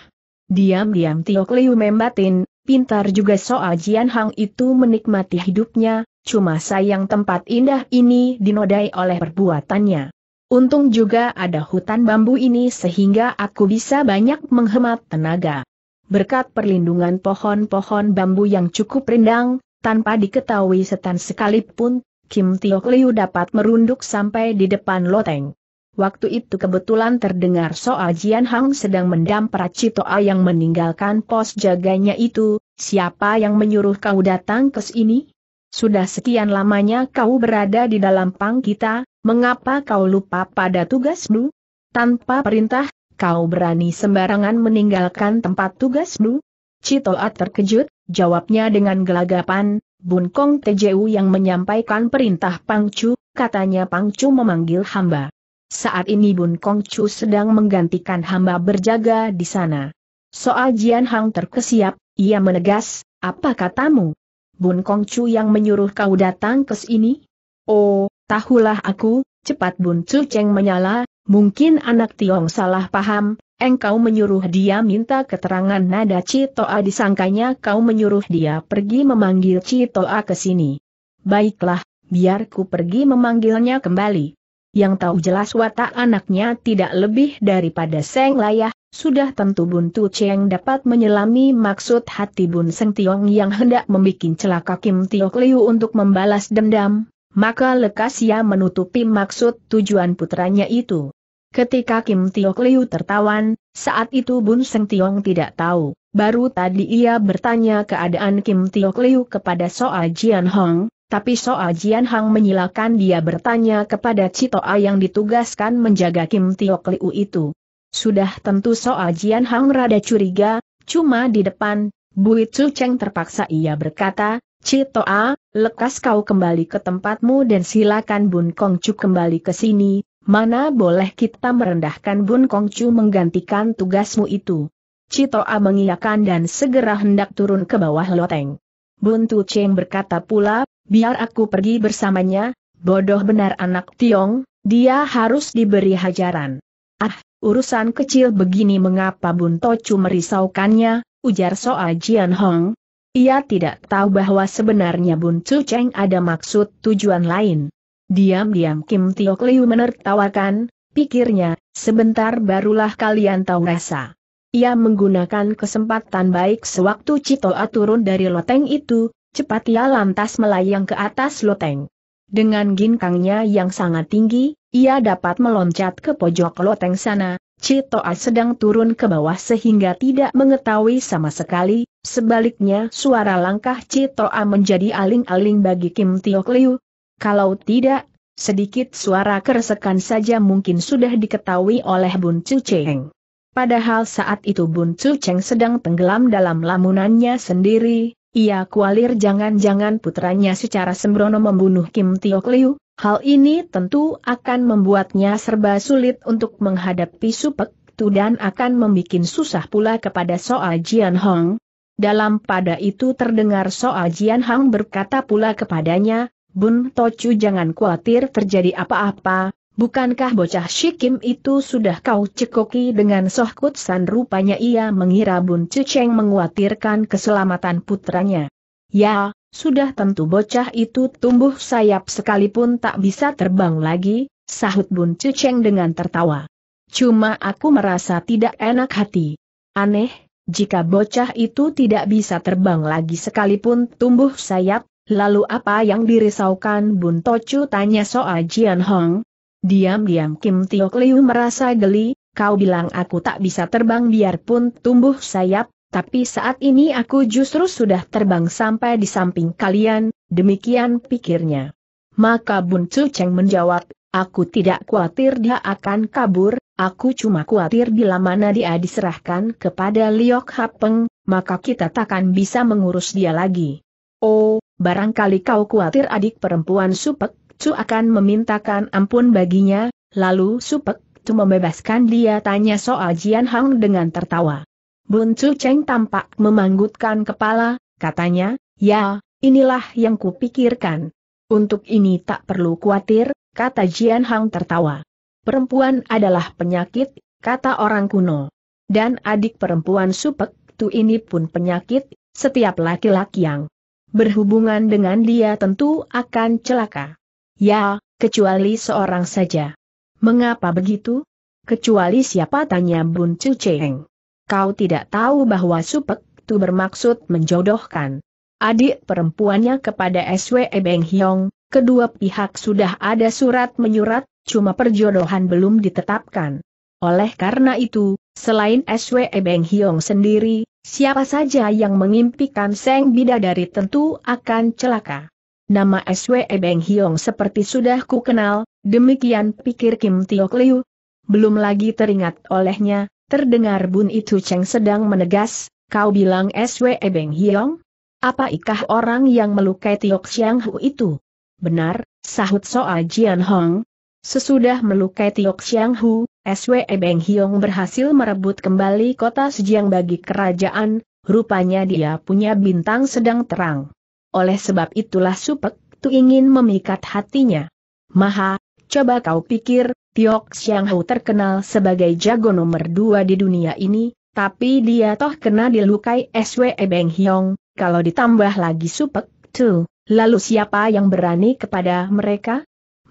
Diam-diam Tio Liu membatin, pintar juga soal Jian Hang itu menikmati hidupnya, cuma sayang tempat indah ini dinodai oleh perbuatannya. Untung juga ada hutan bambu ini sehingga aku bisa banyak menghemat tenaga. Berkat perlindungan pohon-pohon bambu yang cukup rendang, tanpa diketahui setan sekalipun, Kim Tiok Liu dapat merunduk sampai di depan loteng. Waktu itu kebetulan terdengar soal Jian Hang sedang mendampar Citoa yang meninggalkan pos jaganya itu, siapa yang menyuruh kau datang ke sini? Sudah sekian lamanya kau berada di dalam pang kita, mengapa kau lupa pada tugasmu? Tanpa perintah, kau berani sembarangan meninggalkan tempat tugasmu? Citoa terkejut, jawabnya dengan gelagapan, Bun Kong Tejeu yang menyampaikan perintah Pangcu, katanya Pangcu memanggil hamba. Saat ini Bun Kongcu sedang menggantikan hamba berjaga di sana. Soal Jian Hang terkesiap, ia menegas, apa katamu? Bun Kongcu yang menyuruh kau datang ke sini? Oh, tahulah aku, cepat Bun Cu Cheng menyala, mungkin anak Tiong salah paham, engkau menyuruh dia minta keterangan nada Citoa disangkanya kau menyuruh dia pergi memanggil Citoa ke sini. Baiklah, biar ku pergi memanggilnya kembali yang tahu jelas watak anaknya tidak lebih daripada Seng Layah, sudah tentu Bun Tu Cheng dapat menyelami maksud hati Bun Seng Tiong yang hendak membuat celaka Kim Tiok Liu untuk membalas dendam, maka lekas ia menutupi maksud tujuan putranya itu. Ketika Kim Tiok Liu tertawan, saat itu Bun Seng Tiong tidak tahu, baru tadi ia bertanya keadaan Kim Tiok Liu kepada Soa Jian Hong, tapi Soa Jian Hang menyilakan dia bertanya kepada Cito A yang ditugaskan menjaga Kim Tio Kliu itu. Sudah tentu Soa Jian Hang rada curiga, cuma di depan, Bui Tsu Cheng terpaksa ia berkata, Cito A, lekas kau kembali ke tempatmu dan silakan Bun Kong Chu kembali ke sini, mana boleh kita merendahkan Bun Kong Chu menggantikan tugasmu itu. Cito A mengiyakan dan segera hendak turun ke bawah loteng. Bun Tu Cheng berkata pula, biar aku pergi bersamanya, bodoh benar anak Tiong, dia harus diberi hajaran. Ah, urusan kecil begini mengapa Bun Tocu merisaukannya, ujar Soa Jian Hong. Ia tidak tahu bahwa sebenarnya Bun Cheng ada maksud tujuan lain. Diam-diam Kim Tio Liu menertawakan, pikirnya, sebentar barulah kalian tahu rasa. Ia menggunakan kesempatan baik sewaktu Citoa turun dari loteng itu, Cepat ia lantas melayang ke atas loteng. Dengan ginkangnya yang sangat tinggi, ia dapat meloncat ke pojok loteng sana, Citoa sedang turun ke bawah sehingga tidak mengetahui sama sekali, sebaliknya suara langkah Citoa menjadi aling-aling bagi Kim Tiok Liu. Kalau tidak, sedikit suara keresekan saja mungkin sudah diketahui oleh Bun Chu Cheng. Padahal saat itu Bun Chu Cheng sedang tenggelam dalam lamunannya sendiri, ia kualir jangan-jangan putranya secara sembrono membunuh Kim Tiok Liu, hal ini tentu akan membuatnya serba sulit untuk menghadapi Supek Tu dan akan membuat susah pula kepada Soa Jian Hong. Dalam pada itu terdengar Soa Jian Hong berkata pula kepadanya, Bun Tochu jangan khawatir terjadi apa-apa, Bukankah bocah Shikim itu sudah kau cekoki dengan Soh san rupanya ia mengira Bun Ceceng menguatirkan keselamatan putranya. Ya, sudah tentu bocah itu tumbuh sayap sekalipun tak bisa terbang lagi, sahut Bun Ceceng dengan tertawa. Cuma aku merasa tidak enak hati. Aneh, jika bocah itu tidak bisa terbang lagi sekalipun tumbuh sayap, lalu apa yang dirisaukan Bun Tocu tanya soal Jian Hong, Diam-diam Kim Tiok Liu merasa geli, kau bilang aku tak bisa terbang biarpun tumbuh sayap, tapi saat ini aku justru sudah terbang sampai di samping kalian, demikian pikirnya. Maka Bun Chu Cheng menjawab, aku tidak khawatir dia akan kabur, aku cuma khawatir bila mana dia diserahkan kepada Liok Hapeng, maka kita takkan bisa mengurus dia lagi. Oh, barangkali kau khawatir adik perempuan Supek, Cu akan memintakan ampun baginya, lalu Supek tu membebaskan dia tanya soal Jian Hang dengan tertawa. Bun Cu Cheng tampak memanggutkan kepala, katanya, ya, inilah yang kupikirkan. Untuk ini tak perlu khawatir, kata Jian Hang tertawa. Perempuan adalah penyakit, kata orang kuno. Dan adik perempuan Supek Tu ini pun penyakit, setiap laki-laki yang berhubungan dengan dia tentu akan celaka. Ya, kecuali seorang saja. Mengapa begitu? Kecuali siapa tanya Bun Chu Cheng. Kau tidak tahu bahwa Supek itu bermaksud menjodohkan adik perempuannya kepada SWE Beng Hyong, kedua pihak sudah ada surat menyurat, cuma perjodohan belum ditetapkan. Oleh karena itu, selain SWE Beng Hyong sendiri, siapa saja yang mengimpikan Seng Bidadari tentu akan celaka. Nama SWE Beng Hiong seperti sudah ku kenal, demikian pikir Kim Tiok Liu. Belum lagi teringat olehnya, terdengar Bun Itu Cheng sedang menegas, kau bilang SWE Beng Hiong? Apa ikah orang yang melukai Tiok Xiang Hu itu? Benar, sahut Soa Jian Hong. Sesudah melukai Tiok Xiang Hu, SWE Beng Hiong berhasil merebut kembali kota Sejiang bagi kerajaan, rupanya dia punya bintang sedang terang. Oleh sebab itulah Supek Tu ingin memikat hatinya. Maha, coba kau pikir, Tiok Xiang hau terkenal sebagai jago nomor dua di dunia ini, tapi dia toh kena dilukai SWE Beng Hiong, kalau ditambah lagi Supek Tu, lalu siapa yang berani kepada mereka?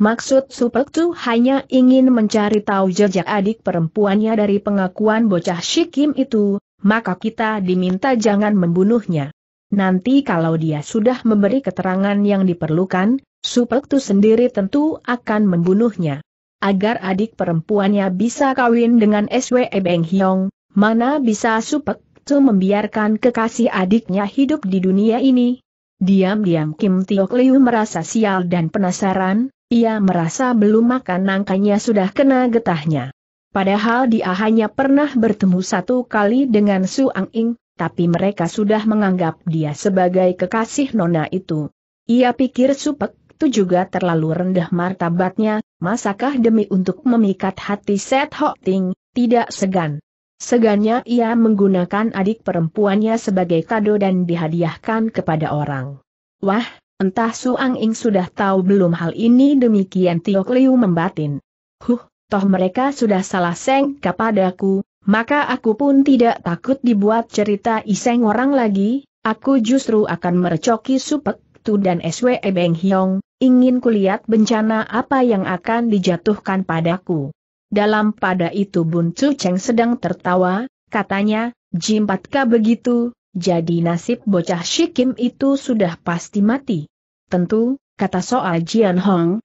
Maksud Supek Tu hanya ingin mencari tahu jejak adik perempuannya dari pengakuan bocah Shikim itu, maka kita diminta jangan membunuhnya nanti kalau dia sudah memberi keterangan yang diperlukan, Supektu sendiri tentu akan membunuhnya. Agar adik perempuannya bisa kawin dengan SW Beng Hyong, mana bisa tu membiarkan kekasih adiknya hidup di dunia ini? Diam-diam Kim Tiok Liu merasa sial dan penasaran, ia merasa belum makan nangkanya sudah kena getahnya. Padahal dia hanya pernah bertemu satu kali dengan Su Ang Ing, tapi mereka sudah menganggap dia sebagai kekasih nona itu. Ia pikir supek, itu juga terlalu rendah martabatnya, masakah demi untuk memikat hati Set Ho Ting, tidak segan. Segannya ia menggunakan adik perempuannya sebagai kado dan dihadiahkan kepada orang. Wah, entah Suang Ing sudah tahu belum hal ini demikian Tio Liu membatin. Huh, toh mereka sudah salah sengka padaku, maka aku pun tidak takut dibuat cerita iseng orang lagi, aku justru akan merecoki Supek Tu dan SW Beng Hiong. ingin kulihat bencana apa yang akan dijatuhkan padaku. Dalam pada itu Bun Cu Cheng sedang tertawa, katanya, Jimpatka begitu, jadi nasib bocah Shikim itu sudah pasti mati. Tentu, kata Soal Jian Hong,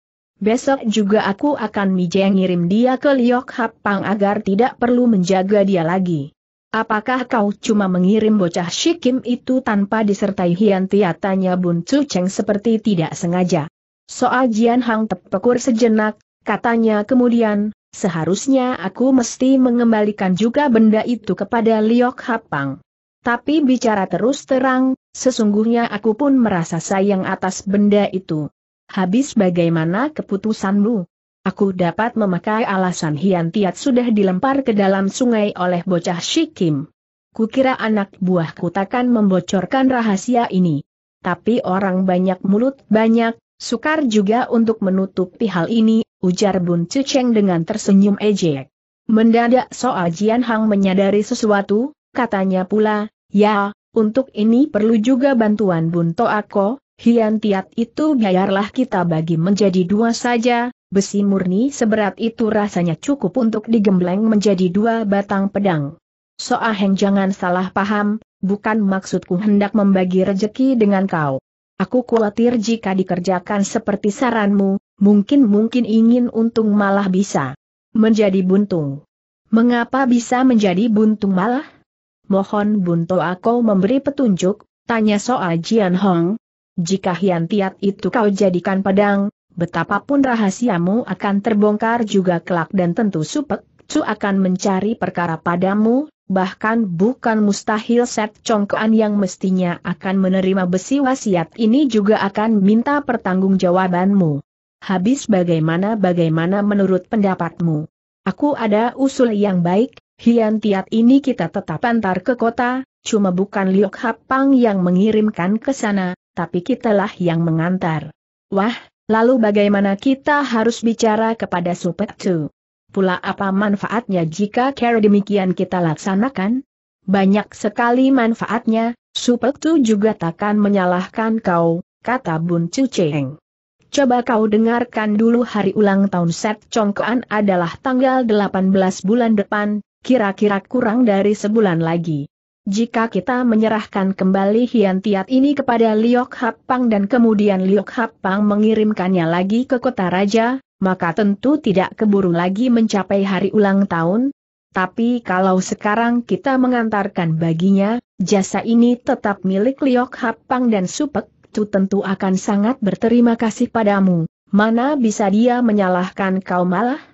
Besok juga aku akan mijeng ngirim dia ke Liok Hapang agar tidak perlu menjaga dia lagi. Apakah kau cuma mengirim bocah Shikim itu tanpa disertai Hian Tanya Bun Tsu Cheng seperti tidak sengaja. Soal Jian Hang tepukur sejenak, katanya kemudian, seharusnya aku mesti mengembalikan juga benda itu kepada Liok Hapang. Tapi bicara terus terang, sesungguhnya aku pun merasa sayang atas benda itu. Habis bagaimana keputusanmu? Aku dapat memakai alasan Hian Tiat sudah dilempar ke dalam sungai oleh bocah Shikim. Kukira anak buahku takkan membocorkan rahasia ini. Tapi orang banyak mulut banyak, sukar juga untuk menutupi hal ini, ujar Bun Cuceng dengan tersenyum ejek. Mendadak soal Jian Hang menyadari sesuatu, katanya pula, ya, untuk ini perlu juga bantuan Bun Toako, Hian Tiat itu biarlah kita bagi menjadi dua saja, besi murni seberat itu rasanya cukup untuk digembleng menjadi dua batang pedang. heng jangan salah paham, bukan maksudku hendak membagi rejeki dengan kau. Aku khawatir jika dikerjakan seperti saranmu, mungkin-mungkin ingin untung malah bisa menjadi buntung. Mengapa bisa menjadi buntung malah? Mohon Bunto aku memberi petunjuk, tanya soal Jian Hong, jika Hiantiat itu kau jadikan pedang, betapapun rahasiamu akan terbongkar juga kelak dan tentu supek, cu akan mencari perkara padamu, bahkan bukan mustahil set congkoan yang mestinya akan menerima besi wasiat ini juga akan minta pertanggungjawabanmu. Habis bagaimana-bagaimana menurut pendapatmu? Aku ada usul yang baik, Hian Tiat ini kita tetap antar ke kota, cuma bukan Liok Hapang yang mengirimkan ke sana, tapi kitalah yang mengantar. Wah, lalu bagaimana kita harus bicara kepada Supet Tu? Pula apa manfaatnya jika cara demikian kita laksanakan? Banyak sekali manfaatnya, Supet Tu juga takkan menyalahkan kau, kata Bun Chu Cheng. Coba kau dengarkan dulu hari ulang tahun Set Congkoan adalah tanggal 18 bulan depan, kira-kira kurang dari sebulan lagi. Jika kita menyerahkan kembali Hian Tiat ini kepada Liok Hap Pang dan kemudian Liok Hap Pang mengirimkannya lagi ke kota raja, maka tentu tidak keburu lagi mencapai hari ulang tahun. Tapi kalau sekarang kita mengantarkan baginya, jasa ini tetap milik Liok Hap Pang dan Supek, itu tentu akan sangat berterima kasih padamu. Mana bisa dia menyalahkan kau malah?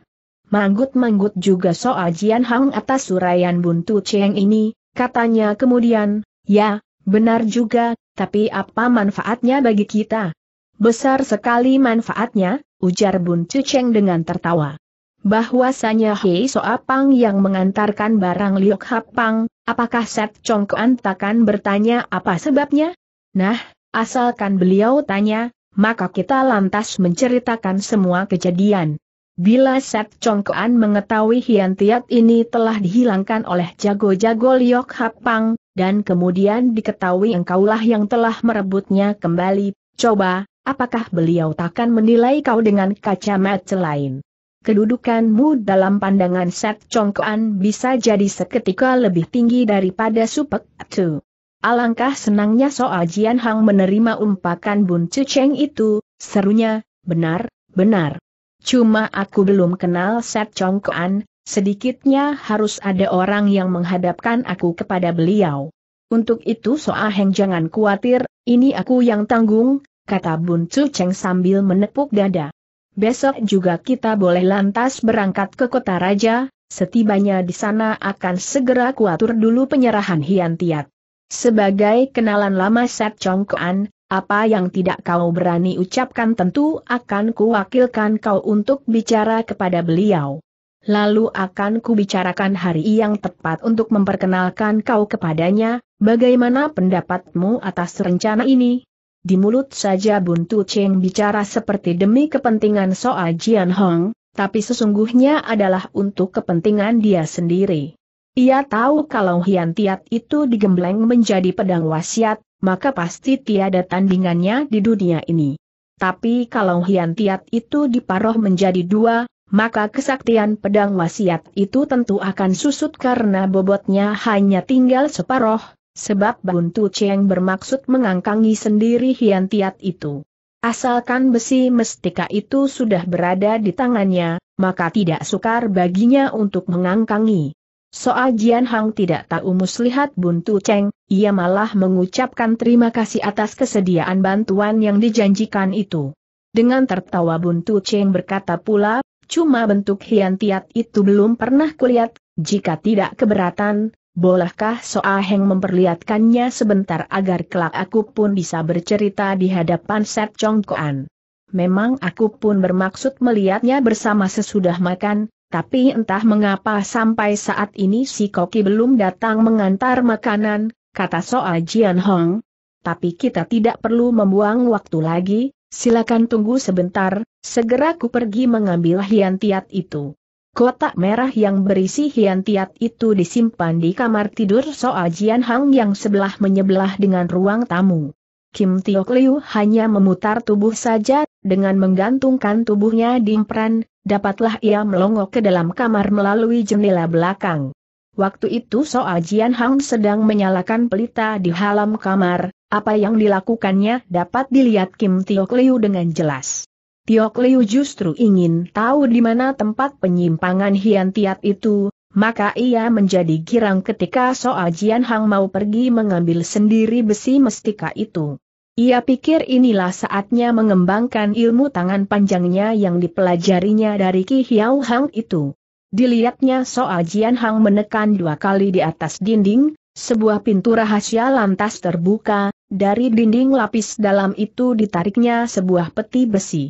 Manggut-manggut juga soal Jian Hang atas surayan buntu Cheng ini, Katanya kemudian, ya, benar juga, tapi apa manfaatnya bagi kita? Besar sekali manfaatnya, ujar Bun Cuceng dengan tertawa. Bahwasanya Hei Soapang yang mengantarkan barang Liok Hapang, apakah Set Chong takkan bertanya apa sebabnya? Nah, asalkan beliau tanya, maka kita lantas menceritakan semua kejadian. Bila Sek Chongkoan mengetahui Hian Tiat ini telah dihilangkan oleh jago-jago Liok Hapang, dan kemudian diketahui engkaulah yang telah merebutnya kembali, coba, apakah beliau takkan menilai kau dengan kacamata lain? Kedudukanmu dalam pandangan Sek Chongkoan bisa jadi seketika lebih tinggi daripada Supek Tu. Alangkah senangnya soal Jian Hang menerima umpakan Bun ceng itu, serunya, benar, benar. Cuma aku belum kenal Set Chongkoan, sedikitnya harus ada orang yang menghadapkan aku kepada beliau. Untuk itu Soa Heng jangan khawatir, ini aku yang tanggung, kata Bun Cheng sambil menepuk dada. Besok juga kita boleh lantas berangkat ke kota raja, setibanya di sana akan segera kuatur dulu penyerahan Hian Tiat. Sebagai kenalan lama Set Kuan, apa yang tidak kau berani ucapkan tentu akan kuwakilkan kau untuk bicara kepada beliau. Lalu akan kubicarakan hari yang tepat untuk memperkenalkan kau kepadanya, bagaimana pendapatmu atas rencana ini? Di mulut saja Buntu Cheng bicara seperti demi kepentingan Soa Jian Hong, tapi sesungguhnya adalah untuk kepentingan dia sendiri. Ia tahu kalau Hian Tiat itu digembleng menjadi pedang wasiat, maka pasti tiada tandingannya di dunia ini. Tapi kalau Hian Tiat itu diparoh menjadi dua, maka kesaktian pedang wasiat itu tentu akan susut karena bobotnya hanya tinggal separoh, sebab Buntu Cheng bermaksud mengangkangi sendiri Hian Tiat itu. Asalkan besi mestika itu sudah berada di tangannya, maka tidak sukar baginya untuk mengangkangi. Soal Jian Hang tidak tahu muslihat buntu Cheng, ia malah mengucapkan terima kasih atas kesediaan bantuan yang dijanjikan itu. Dengan tertawa buntu Cheng berkata pula, cuma bentuk hian tiat itu belum pernah kulihat, jika tidak keberatan, bolehkah Soa Heng memperlihatkannya sebentar agar kelak aku pun bisa bercerita di hadapan Set Chong Koan. Memang aku pun bermaksud melihatnya bersama sesudah makan, tapi entah mengapa sampai saat ini si koki belum datang mengantar makanan, kata Soa Jian Hong. Tapi kita tidak perlu membuang waktu lagi, silakan tunggu sebentar, segera ku pergi mengambil hian itu. Kotak merah yang berisi hian itu disimpan di kamar tidur Soa Jian Hong yang sebelah menyebelah dengan ruang tamu. Kim Tiok Liu hanya memutar tubuh saja dengan menggantungkan tubuhnya di emperan, dapatlah ia melongok ke dalam kamar melalui jendela belakang. Waktu itu Soa Jian Hang sedang menyalakan pelita di halam kamar, apa yang dilakukannya dapat dilihat Kim Tio Liu dengan jelas. Tio Liu justru ingin tahu di mana tempat penyimpangan Hian Tiat itu, maka ia menjadi girang ketika Soa Jian Hang mau pergi mengambil sendiri besi mestika itu. Ia pikir inilah saatnya mengembangkan ilmu tangan panjangnya yang dipelajarinya dari Ki Hiao Hang itu. Dilihatnya Soal Jian Hang menekan dua kali di atas dinding, sebuah pintu rahasia lantas terbuka, dari dinding lapis dalam itu ditariknya sebuah peti besi.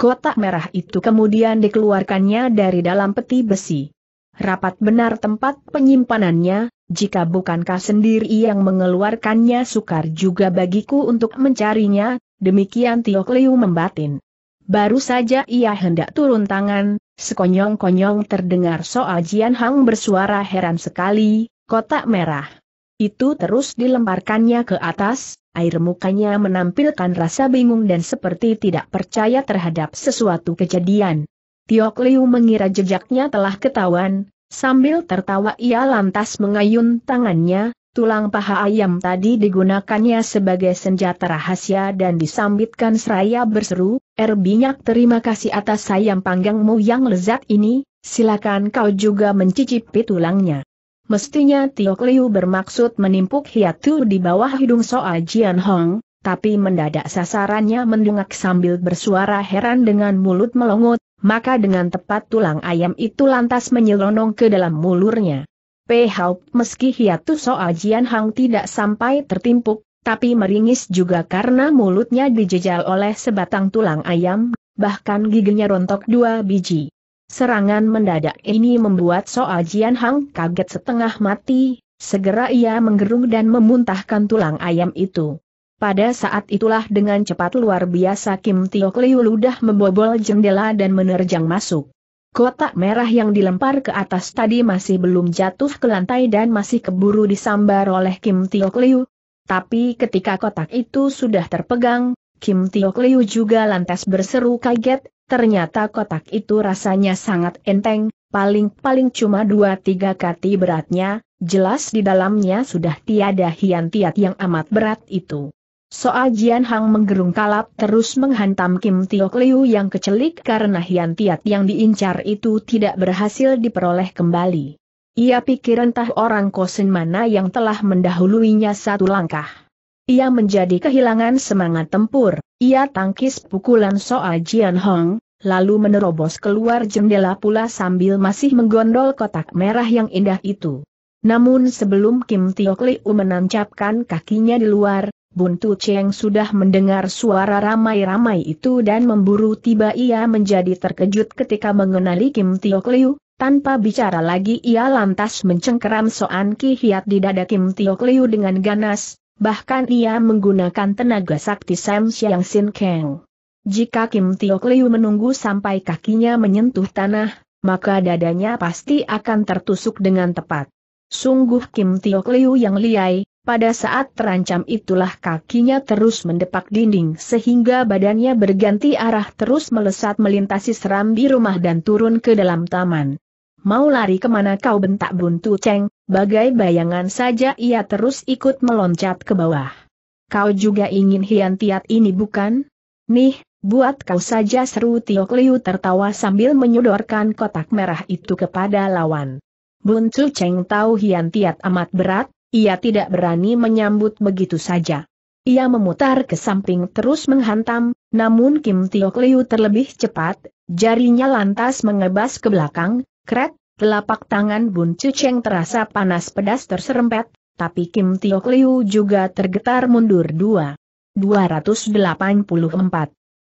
Kotak merah itu kemudian dikeluarkannya dari dalam peti besi. Rapat benar tempat penyimpanannya, jika bukankah sendiri yang mengeluarkannya sukar juga bagiku untuk mencarinya, demikian Tio Kliu membatin. Baru saja ia hendak turun tangan, sekonyong-konyong terdengar soal Jian Hang bersuara heran sekali, kotak merah. Itu terus dilemparkannya ke atas, air mukanya menampilkan rasa bingung dan seperti tidak percaya terhadap sesuatu kejadian. Tio Kliu mengira jejaknya telah ketahuan, Sambil tertawa ia lantas mengayun tangannya, tulang paha ayam tadi digunakannya sebagai senjata rahasia dan disambitkan seraya berseru, Er Binyak terima kasih atas ayam panggangmu yang lezat ini, silakan kau juga mencicipi tulangnya. Mestinya Tiok Liu bermaksud menimpuk hiatu di bawah hidung Soa Jian Hong, tapi mendadak sasarannya mendungak sambil bersuara heran dengan mulut melongot, maka dengan tepat tulang ayam itu lantas menyelonong ke dalam mulurnya. Pehau, meski soal soajian Hang tidak sampai tertimpuk, tapi meringis juga karena mulutnya dijejal oleh sebatang tulang ayam, bahkan giginya rontok dua biji. Serangan mendadak ini membuat Soajian Hang kaget setengah mati, segera ia menggerung dan memuntahkan tulang ayam itu. Pada saat itulah dengan cepat luar biasa Kim Tio Kliu ludah membobol jendela dan menerjang masuk. Kotak merah yang dilempar ke atas tadi masih belum jatuh ke lantai dan masih keburu disambar oleh Kim Tio Kliu. Tapi ketika kotak itu sudah terpegang, Kim Tio Kliu juga lantas berseru kaget, ternyata kotak itu rasanya sangat enteng, paling-paling cuma 2-3 kati beratnya, jelas di dalamnya sudah tiada hian-tiat yang amat berat itu. Soa Jian Hang menggerung kalap terus menghantam Kim Tio Liu yang kecelik karena Hian Tiat yang diincar itu tidak berhasil diperoleh kembali. Ia pikir entah orang kosin mana yang telah mendahuluinya satu langkah. Ia menjadi kehilangan semangat tempur, ia tangkis pukulan Soa Jian Hong, lalu menerobos keluar jendela pula sambil masih menggondol kotak merah yang indah itu. Namun sebelum Kim Tiok Liu menancapkan kakinya di luar, Buntu Cheng sudah mendengar suara ramai-ramai itu dan memburu tiba ia menjadi terkejut ketika mengenali Kim Tio Liu, tanpa bicara lagi ia lantas mencengkeram Soan Ki Hiat di dada Kim Tio Liu dengan ganas, bahkan ia menggunakan tenaga sakti Sam Siang Sin Kang. Jika Kim Tio Liu menunggu sampai kakinya menyentuh tanah, maka dadanya pasti akan tertusuk dengan tepat. Sungguh Kim Tio Liu yang liai, pada saat terancam itulah kakinya terus mendepak dinding sehingga badannya berganti arah terus melesat melintasi serambi rumah dan turun ke dalam taman. Mau lari kemana kau bentak buntu ceng, bagai bayangan saja ia terus ikut meloncat ke bawah. Kau juga ingin hiantiat ini bukan? Nih, buat kau saja seru Tiok Liu tertawa sambil menyodorkan kotak merah itu kepada lawan. Buntu Cheng tahu hiantiat amat berat, ia tidak berani menyambut begitu saja. Ia memutar ke samping terus menghantam, namun Kim Tiok Liu terlebih cepat, jarinya lantas mengebas ke belakang, krek, telapak tangan Bun Cuceng terasa panas pedas terserempet, tapi Kim Tiok Liu juga tergetar mundur dua. 284.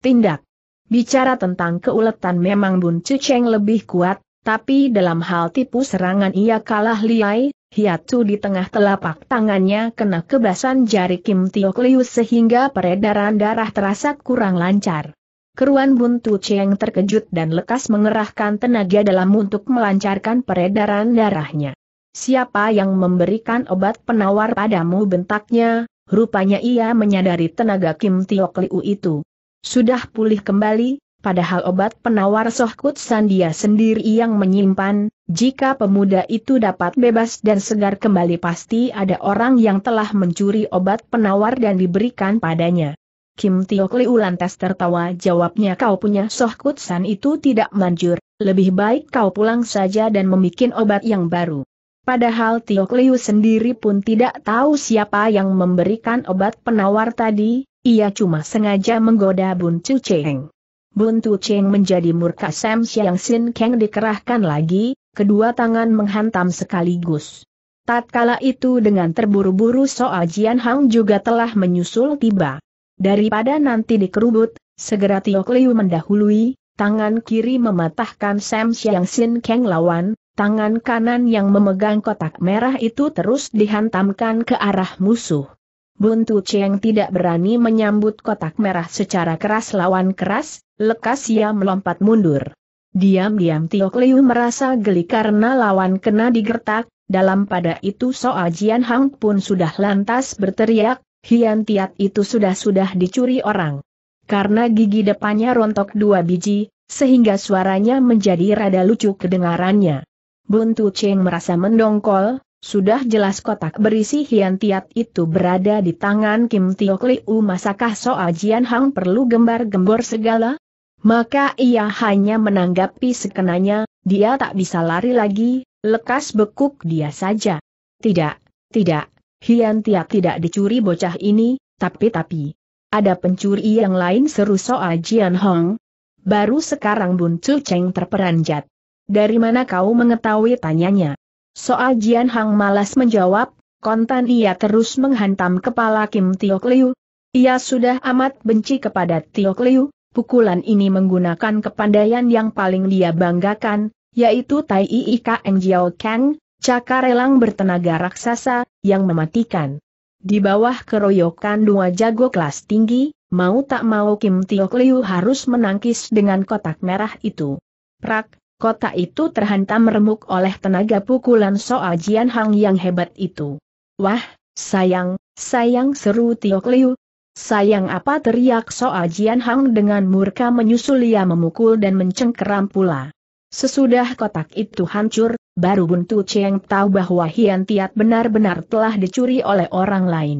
Tindak. Bicara tentang keuletan memang Bun Cuceng lebih kuat, tapi dalam hal tipu serangan ia kalah liai, hiatu di tengah telapak tangannya kena kebasan jari Kim Tio Kliu sehingga peredaran darah terasa kurang lancar. Keruan buntu Cheng terkejut dan lekas mengerahkan tenaga dalam untuk melancarkan peredaran darahnya. Siapa yang memberikan obat penawar padamu bentaknya, rupanya ia menyadari tenaga Kim Tio Kliu itu. Sudah pulih kembali, padahal obat penawar sohkut sandia sendiri yang menyimpan, jika pemuda itu dapat bebas dan segar kembali pasti ada orang yang telah mencuri obat penawar dan diberikan padanya. Kim Tiok Liu lantas tertawa jawabnya kau punya sohkut san itu tidak manjur, lebih baik kau pulang saja dan membuat obat yang baru. Padahal Tiok Liu sendiri pun tidak tahu siapa yang memberikan obat penawar tadi, ia cuma sengaja menggoda Bun Chu Cheng. Buntu Cheng menjadi murka Sam Siang Sin Kang dikerahkan lagi, kedua tangan menghantam sekaligus. Tatkala itu dengan terburu-buru soal Jian Hang juga telah menyusul tiba. Daripada nanti dikerubut, segera Tio Liu mendahului, tangan kiri mematahkan Sam Siang Sin Kang lawan, tangan kanan yang memegang kotak merah itu terus dihantamkan ke arah musuh. Buntu Cheng tidak berani menyambut kotak merah secara keras lawan keras, lekas ia melompat mundur. Diam-diam Tio Liu merasa geli karena lawan kena digertak, dalam pada itu Soa Jian Hang pun sudah lantas berteriak, Hian Tiat itu sudah-sudah dicuri orang. Karena gigi depannya rontok dua biji, sehingga suaranya menjadi rada lucu kedengarannya. Buntu Cheng merasa mendongkol, sudah jelas kotak berisi hian tiat itu berada di tangan Kim Tio U. masakah soal Jian Hang perlu gembar-gembor segala? Maka ia hanya menanggapi sekenanya, dia tak bisa lari lagi, lekas bekuk dia saja. Tidak, tidak, hian tiat tidak dicuri bocah ini, tapi-tapi. Ada pencuri yang lain seru soal Jian Hong. Baru sekarang Bun Cheng terperanjat. Dari mana kau mengetahui tanyanya? Soal Jian Hang malas menjawab, kontan ia terus menghantam kepala Kim Tiok Liu. Ia sudah amat benci kepada Tiok Liu, pukulan ini menggunakan kepandaian yang paling dia banggakan, yaitu Tai Ikang Jiao Kang, cakar elang bertenaga raksasa, yang mematikan. Di bawah keroyokan dua jago kelas tinggi, mau tak mau Kim Tiok Liu harus menangkis dengan kotak merah itu. Prak, kota itu terhantam remuk oleh tenaga pukulan Soa Jian Hang yang hebat itu. Wah, sayang, sayang seru Tiok Liu. Sayang apa teriak Soa Jian Hang dengan murka menyusul ia memukul dan mencengkeram pula. Sesudah kotak itu hancur, baru Buntu Cheng tahu bahwa Hian Tiat benar-benar telah dicuri oleh orang lain.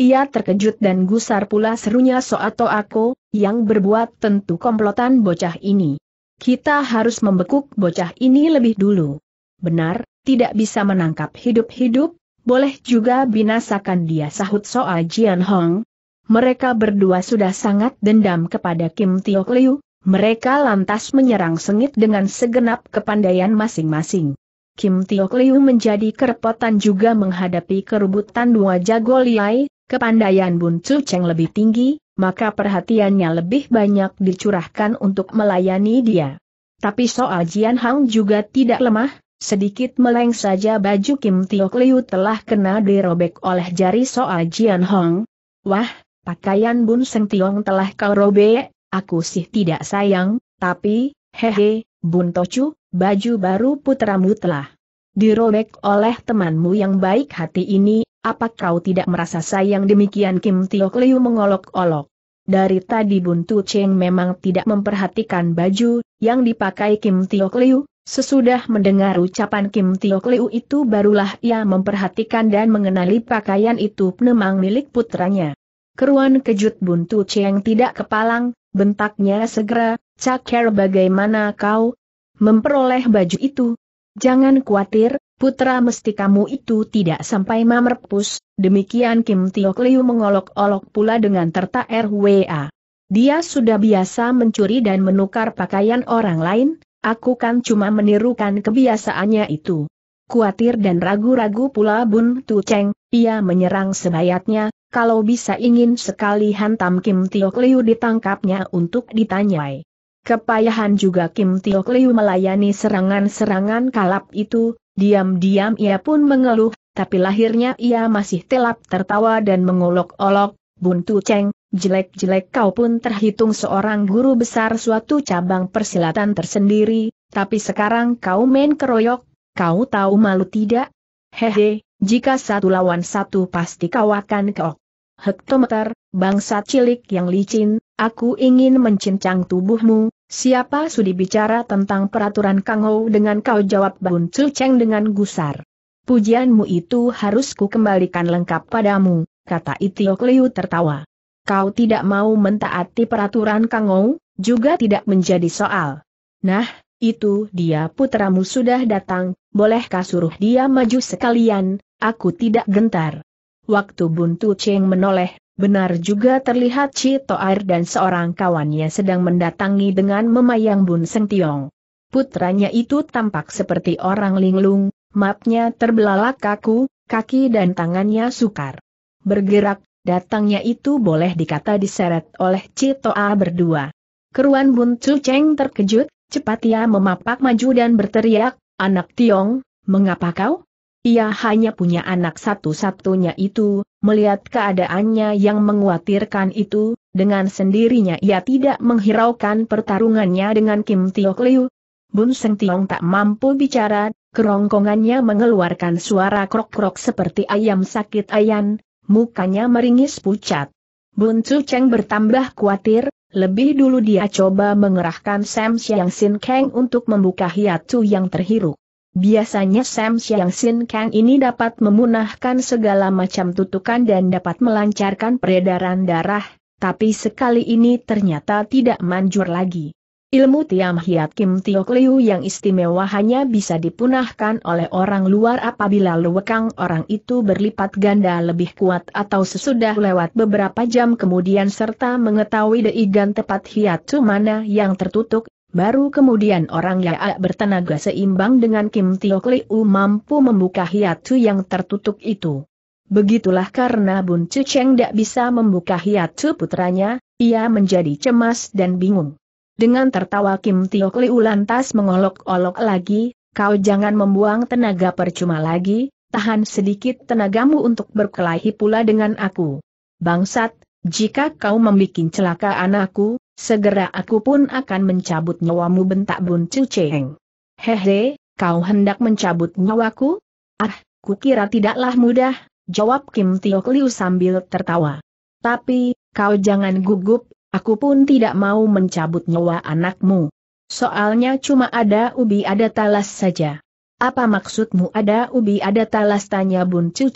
Ia terkejut dan gusar pula serunya Soato aku, yang berbuat tentu komplotan bocah ini. Kita harus membekuk bocah ini lebih dulu. Benar, tidak bisa menangkap hidup-hidup, boleh juga binasakan dia sahut soa Jian Hong. Mereka berdua sudah sangat dendam kepada Kim Tiok Liu, mereka lantas menyerang sengit dengan segenap kepandaian masing-masing. Kim Tiok Liu menjadi kerepotan juga menghadapi keributan dua jago liai, kepandaian Bun Chu Cheng lebih tinggi, maka perhatiannya lebih banyak dicurahkan untuk melayani dia. Tapi soal Jian Hang juga tidak lemah, sedikit meleng saja baju Kim Tio Liu telah kena dirobek oleh jari soal Jian Hong. Wah, pakaian Bun Seng Tiong telah kau robek, aku sih tidak sayang, tapi, hehe, Bun Tocu, baju baru putramu telah dirobek oleh temanmu yang baik hati ini, apa kau tidak merasa sayang demikian Kim Tio Liu mengolok-olok. Dari tadi Buntu Cheng memang tidak memperhatikan baju yang dipakai Kim Tiok Liu, sesudah mendengar ucapan Kim Tiok Liu itu barulah ia memperhatikan dan mengenali pakaian itu memang milik putranya. Keruan kejut Buntu Cheng tidak kepalang, bentaknya segera, Cakir bagaimana kau memperoleh baju itu? Jangan khawatir, putra mesti kamu itu tidak sampai mamerpus, demikian Kim Tiok Liu mengolok-olok pula dengan terta RWA. Dia sudah biasa mencuri dan menukar pakaian orang lain, aku kan cuma menirukan kebiasaannya itu. Kuatir dan ragu-ragu pula Bun Tu Cheng, ia menyerang sebayatnya, kalau bisa ingin sekali hantam Kim Tiok Liu ditangkapnya untuk ditanyai. Kepayahan juga Kim Tiok Liu melayani serangan-serangan kalap itu, diam-diam ia pun mengeluh, tapi lahirnya ia masih telap tertawa dan mengolok-olok, Buntu ceng, jelek-jelek kau pun terhitung seorang guru besar suatu cabang persilatan tersendiri, tapi sekarang kau main keroyok, kau tahu malu tidak? Hehe, jika satu lawan satu pasti kau akan keok. Hektometer, bangsa cilik yang licin, Aku ingin mencincang tubuhmu, siapa sudi bicara tentang peraturan Kang Ho dengan kau jawab Bun Su Cheng dengan gusar. Pujianmu itu harus ku kembalikan lengkap padamu, kata Itiok Liu tertawa. Kau tidak mau mentaati peraturan Kang Ou, juga tidak menjadi soal. Nah, itu dia putramu sudah datang, bolehkah suruh dia maju sekalian, aku tidak gentar. Waktu Buntu Cheng menoleh, Benar juga terlihat Chi Air dan seorang kawannya sedang mendatangi dengan memayang Bun Seng Tiong. Putranya itu tampak seperti orang linglung, mapnya terbelalak kaku, kaki dan tangannya sukar. Bergerak, datangnya itu boleh dikata diseret oleh Chi Air berdua. Keruan Bun Chu Cheng terkejut, cepat ia memapak maju dan berteriak, Anak Tiong, mengapa kau? Ia hanya punya anak satu-satunya itu, melihat keadaannya yang mengkhawatirkan itu, dengan sendirinya ia tidak menghiraukan pertarungannya dengan Kim Tiok Liu. Bun Seng Tiong tak mampu bicara, kerongkongannya mengeluarkan suara krok-krok seperti ayam sakit ayan, mukanya meringis pucat. Bun Su Cheng bertambah khawatir, lebih dulu dia coba mengerahkan Sam Siang Sin Kang untuk membuka hiatu yang terhirup. Biasanya Sam Siang Sin Kang ini dapat memunahkan segala macam tutukan dan dapat melancarkan peredaran darah, tapi sekali ini ternyata tidak manjur lagi. Ilmu Tiam Hiat Kim Tiok Liu yang istimewa hanya bisa dipunahkan oleh orang luar apabila luwekang orang itu berlipat ganda lebih kuat atau sesudah lewat beberapa jam kemudian serta mengetahui deigan tepat hiat mana yang tertutup Baru kemudian orang Yaa bertenaga seimbang dengan Kim Tio Kliu mampu membuka hiatu yang tertutup itu. Begitulah karena Bun Chu Cheng tidak bisa membuka hiatu putranya, ia menjadi cemas dan bingung. Dengan tertawa Kim Tio Kliu lantas mengolok-olok lagi, kau jangan membuang tenaga percuma lagi, tahan sedikit tenagamu untuk berkelahi pula dengan aku. Bangsat, jika kau membuat celaka anakku, Segera aku pun akan mencabut nyawamu bentak Bun Chu Hehe, kau hendak mencabut nyawaku? Ah, kukira tidaklah mudah, jawab Kim Tio Liu sambil tertawa. Tapi, kau jangan gugup, aku pun tidak mau mencabut nyawa anakmu. Soalnya cuma ada ubi ada talas saja. Apa maksudmu ada ubi ada talas tanya Bun Chu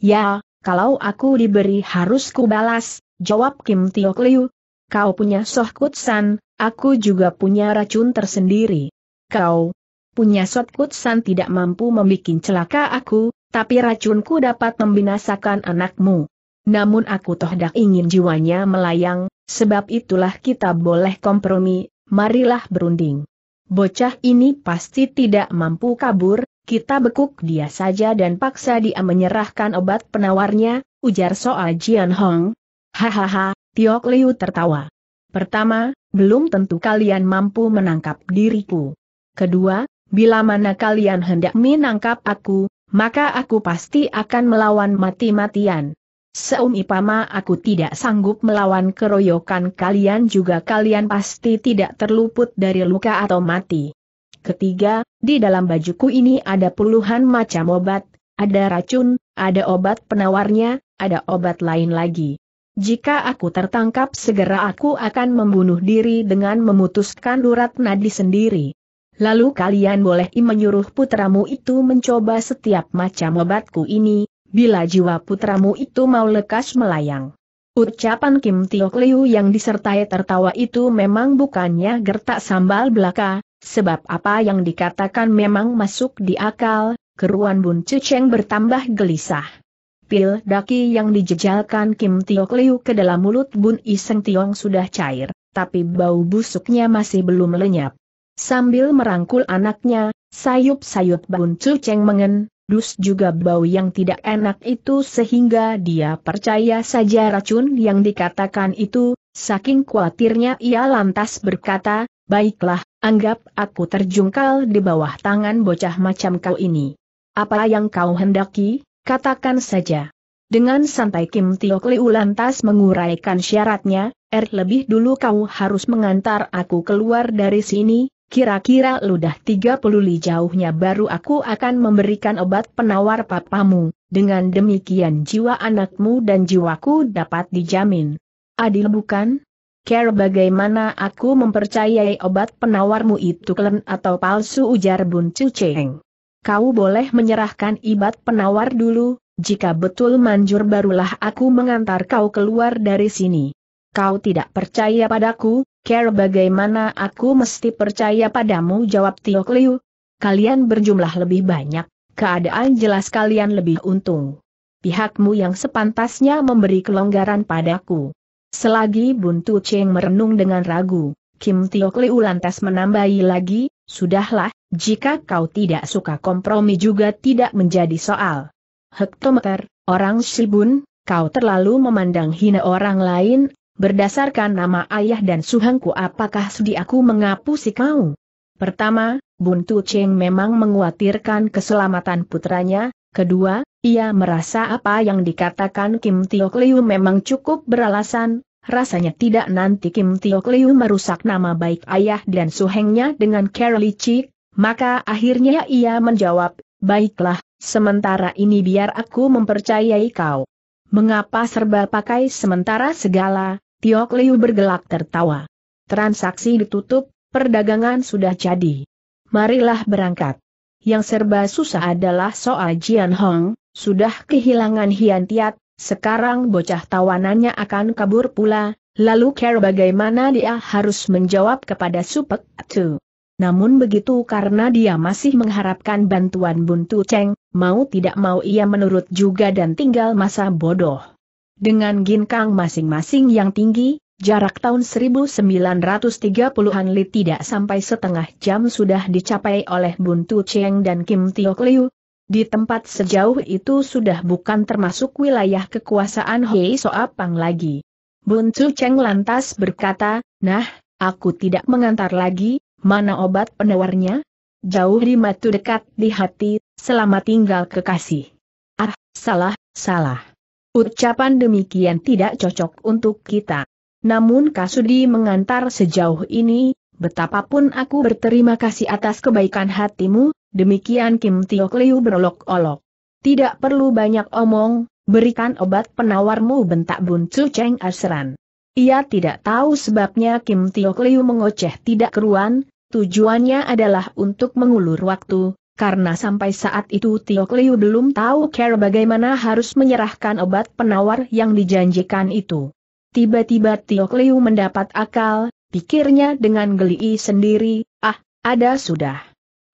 Ya, kalau aku diberi harus kubalas, jawab Kim Tio Liu, Kau punya Soh Kutsan, aku juga punya racun tersendiri. Kau punya Soh Kutsan tidak mampu membuat celaka aku, tapi racunku dapat membinasakan anakmu. Namun aku toh dah ingin jiwanya melayang, sebab itulah kita boleh kompromi, marilah berunding. Bocah ini pasti tidak mampu kabur, kita bekuk dia saja dan paksa dia menyerahkan obat penawarnya, ujar Soa Jian Hong. Hahaha, Tiok Liu tertawa. Pertama, belum tentu kalian mampu menangkap diriku. Kedua, bila mana kalian hendak menangkap aku, maka aku pasti akan melawan mati-matian. Seumpama aku tidak sanggup melawan keroyokan kalian juga kalian pasti tidak terluput dari luka atau mati. Ketiga, di dalam bajuku ini ada puluhan macam obat, ada racun, ada obat penawarnya, ada obat lain lagi. Jika aku tertangkap segera aku akan membunuh diri dengan memutuskan urat nadi sendiri. Lalu kalian boleh menyuruh putramu itu mencoba setiap macam obatku ini, bila jiwa putramu itu mau lekas melayang. Ucapan Kim Tiok Liu yang disertai tertawa itu memang bukannya gertak sambal belaka, sebab apa yang dikatakan memang masuk di akal, keruan Bun Cuceng bertambah gelisah. Pil daki yang dijejalkan Kim Tio Liu ke dalam mulut Bun Iseng Tiong sudah cair, tapi bau busuknya masih belum lenyap. Sambil merangkul anaknya, sayup-sayup Bun Cu Cheng mengen, dus juga bau yang tidak enak itu sehingga dia percaya saja racun yang dikatakan itu, saking khawatirnya ia lantas berkata, baiklah, anggap aku terjungkal di bawah tangan bocah macam kau ini. Apa yang kau hendaki? Katakan saja. Dengan santai Kim Tiok Liu lantas menguraikan syaratnya, Er lebih dulu kau harus mengantar aku keluar dari sini, kira-kira ludah 30 li jauhnya baru aku akan memberikan obat penawar papamu, dengan demikian jiwa anakmu dan jiwaku dapat dijamin. Adil bukan? Care bagaimana aku mempercayai obat penawarmu itu klen atau palsu ujar Bun Cheng kau boleh menyerahkan ibat penawar dulu, jika betul manjur barulah aku mengantar kau keluar dari sini. Kau tidak percaya padaku, care bagaimana aku mesti percaya padamu jawab Tio Liu. Kalian berjumlah lebih banyak, keadaan jelas kalian lebih untung. Pihakmu yang sepantasnya memberi kelonggaran padaku. Selagi Buntu Cheng merenung dengan ragu, Kim Tio Liu lantas menambahi lagi, sudahlah, jika kau tidak suka kompromi juga tidak menjadi soal. Hektometer, orang Shibun, kau terlalu memandang hina orang lain, berdasarkan nama ayah dan suhangku apakah sudi aku mengapusi kau? Pertama, Buntu Cheng memang menguatirkan keselamatan putranya, Kedua, ia merasa apa yang dikatakan Kim Tio Kliu memang cukup beralasan, rasanya tidak nanti Kim Tio Kliu merusak nama baik ayah dan suhengnya dengan Carol Lee Chik, maka akhirnya ia menjawab, baiklah, sementara ini biar aku mempercayai kau. Mengapa serba pakai sementara segala, Tiok Liu bergelak tertawa. Transaksi ditutup, perdagangan sudah jadi. Marilah berangkat. Yang serba susah adalah soal Jian Hong, sudah kehilangan Hian Tiat, sekarang bocah tawanannya akan kabur pula, lalu care bagaimana dia harus menjawab kepada Supek Tu. Namun begitu karena dia masih mengharapkan bantuan Buntu Cheng, mau tidak mau ia menurut juga dan tinggal masa bodoh. Dengan ginkang masing-masing yang tinggi, jarak tahun 1930-an Li tidak sampai setengah jam sudah dicapai oleh Buntu Cheng dan Kim Tiok Liu. Di tempat sejauh itu sudah bukan termasuk wilayah kekuasaan Hei Soapang lagi. Buntu Cheng lantas berkata, Nah, aku tidak mengantar lagi, Mana obat penawarnya? Jauh di matu dekat di hati, selama tinggal kekasih. Ah, salah, salah. Ucapan demikian tidak cocok untuk kita. Namun Kasudi mengantar sejauh ini, betapapun aku berterima kasih atas kebaikan hatimu, demikian Kim Tio Kliu berolok-olok. Tidak perlu banyak omong, berikan obat penawarmu bentak Bun Cheng Asran. Ia tidak tahu sebabnya Kim Tio Liu mengoceh tidak keruan, tujuannya adalah untuk mengulur waktu, karena sampai saat itu Tio Liu belum tahu cara bagaimana harus menyerahkan obat penawar yang dijanjikan itu. Tiba-tiba Tio Liu mendapat akal, pikirnya dengan geli sendiri, ah, ada sudah.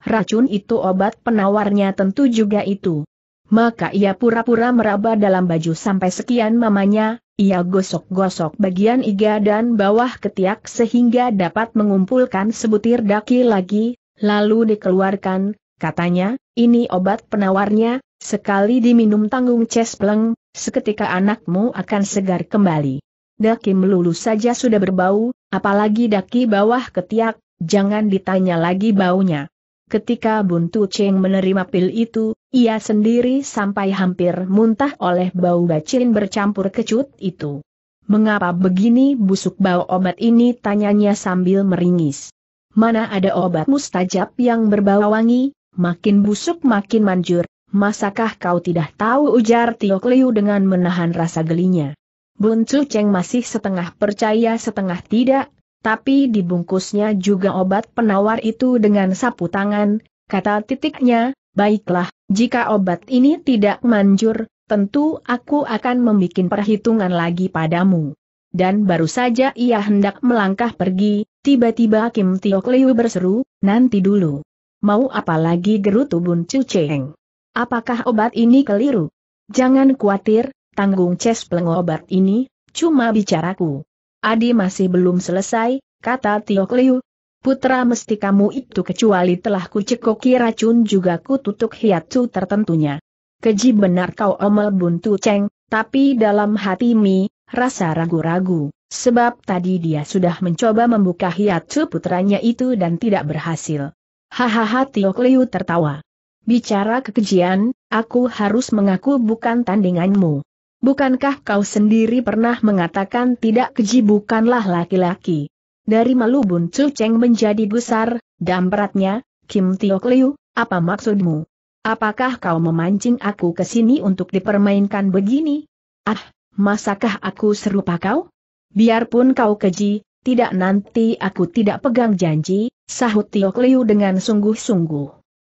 Racun itu obat penawarnya tentu juga itu. Maka ia pura-pura meraba dalam baju sampai sekian mamanya, ia gosok-gosok bagian iga dan bawah ketiak sehingga dapat mengumpulkan sebutir daki lagi, lalu dikeluarkan, katanya, ini obat penawarnya, sekali diminum tanggung cespleng, seketika anakmu akan segar kembali. Daki melulu saja sudah berbau, apalagi daki bawah ketiak, jangan ditanya lagi baunya. Ketika Buntu Cheng menerima pil itu, ia sendiri sampai hampir muntah oleh bau bacin bercampur kecut itu. Mengapa begini busuk bau obat ini tanyanya sambil meringis. Mana ada obat mustajab yang berbau wangi, makin busuk makin manjur, masakah kau tidak tahu ujar Tio Kliu dengan menahan rasa gelinya. Buntu Cheng masih setengah percaya setengah tidak, tapi dibungkusnya juga obat penawar itu dengan sapu tangan, kata titiknya, baiklah, jika obat ini tidak manjur, tentu aku akan membuat perhitungan lagi padamu. Dan baru saja ia hendak melangkah pergi, tiba-tiba Kim Tio Liu berseru, nanti dulu. Mau apa lagi gerutu Bun Chu Cheng? Apakah obat ini keliru? Jangan khawatir, tanggung Ches pelengobat ini, cuma bicaraku. Adi masih belum selesai, kata Tio Kliu. Putra mesti kamu itu kecuali telah kucekoki racun juga ku kututuk hiatu tertentunya. Keji benar kau omel buntu ceng, tapi dalam hati mi, rasa ragu-ragu, sebab tadi dia sudah mencoba membuka hiatu putranya itu dan tidak berhasil. Hahaha Tio Kliu tertawa. Bicara kekejian, aku harus mengaku bukan tandinganmu. Bukankah kau sendiri pernah mengatakan tidak keji bukanlah laki-laki? Dari malu Chu Cheng menjadi gusar, beratnya, Kim Tio Liu, apa maksudmu? Apakah kau memancing aku ke sini untuk dipermainkan begini? Ah, masakah aku serupa kau? Biarpun kau keji, tidak nanti aku tidak pegang janji, sahut Tio Liu dengan sungguh-sungguh.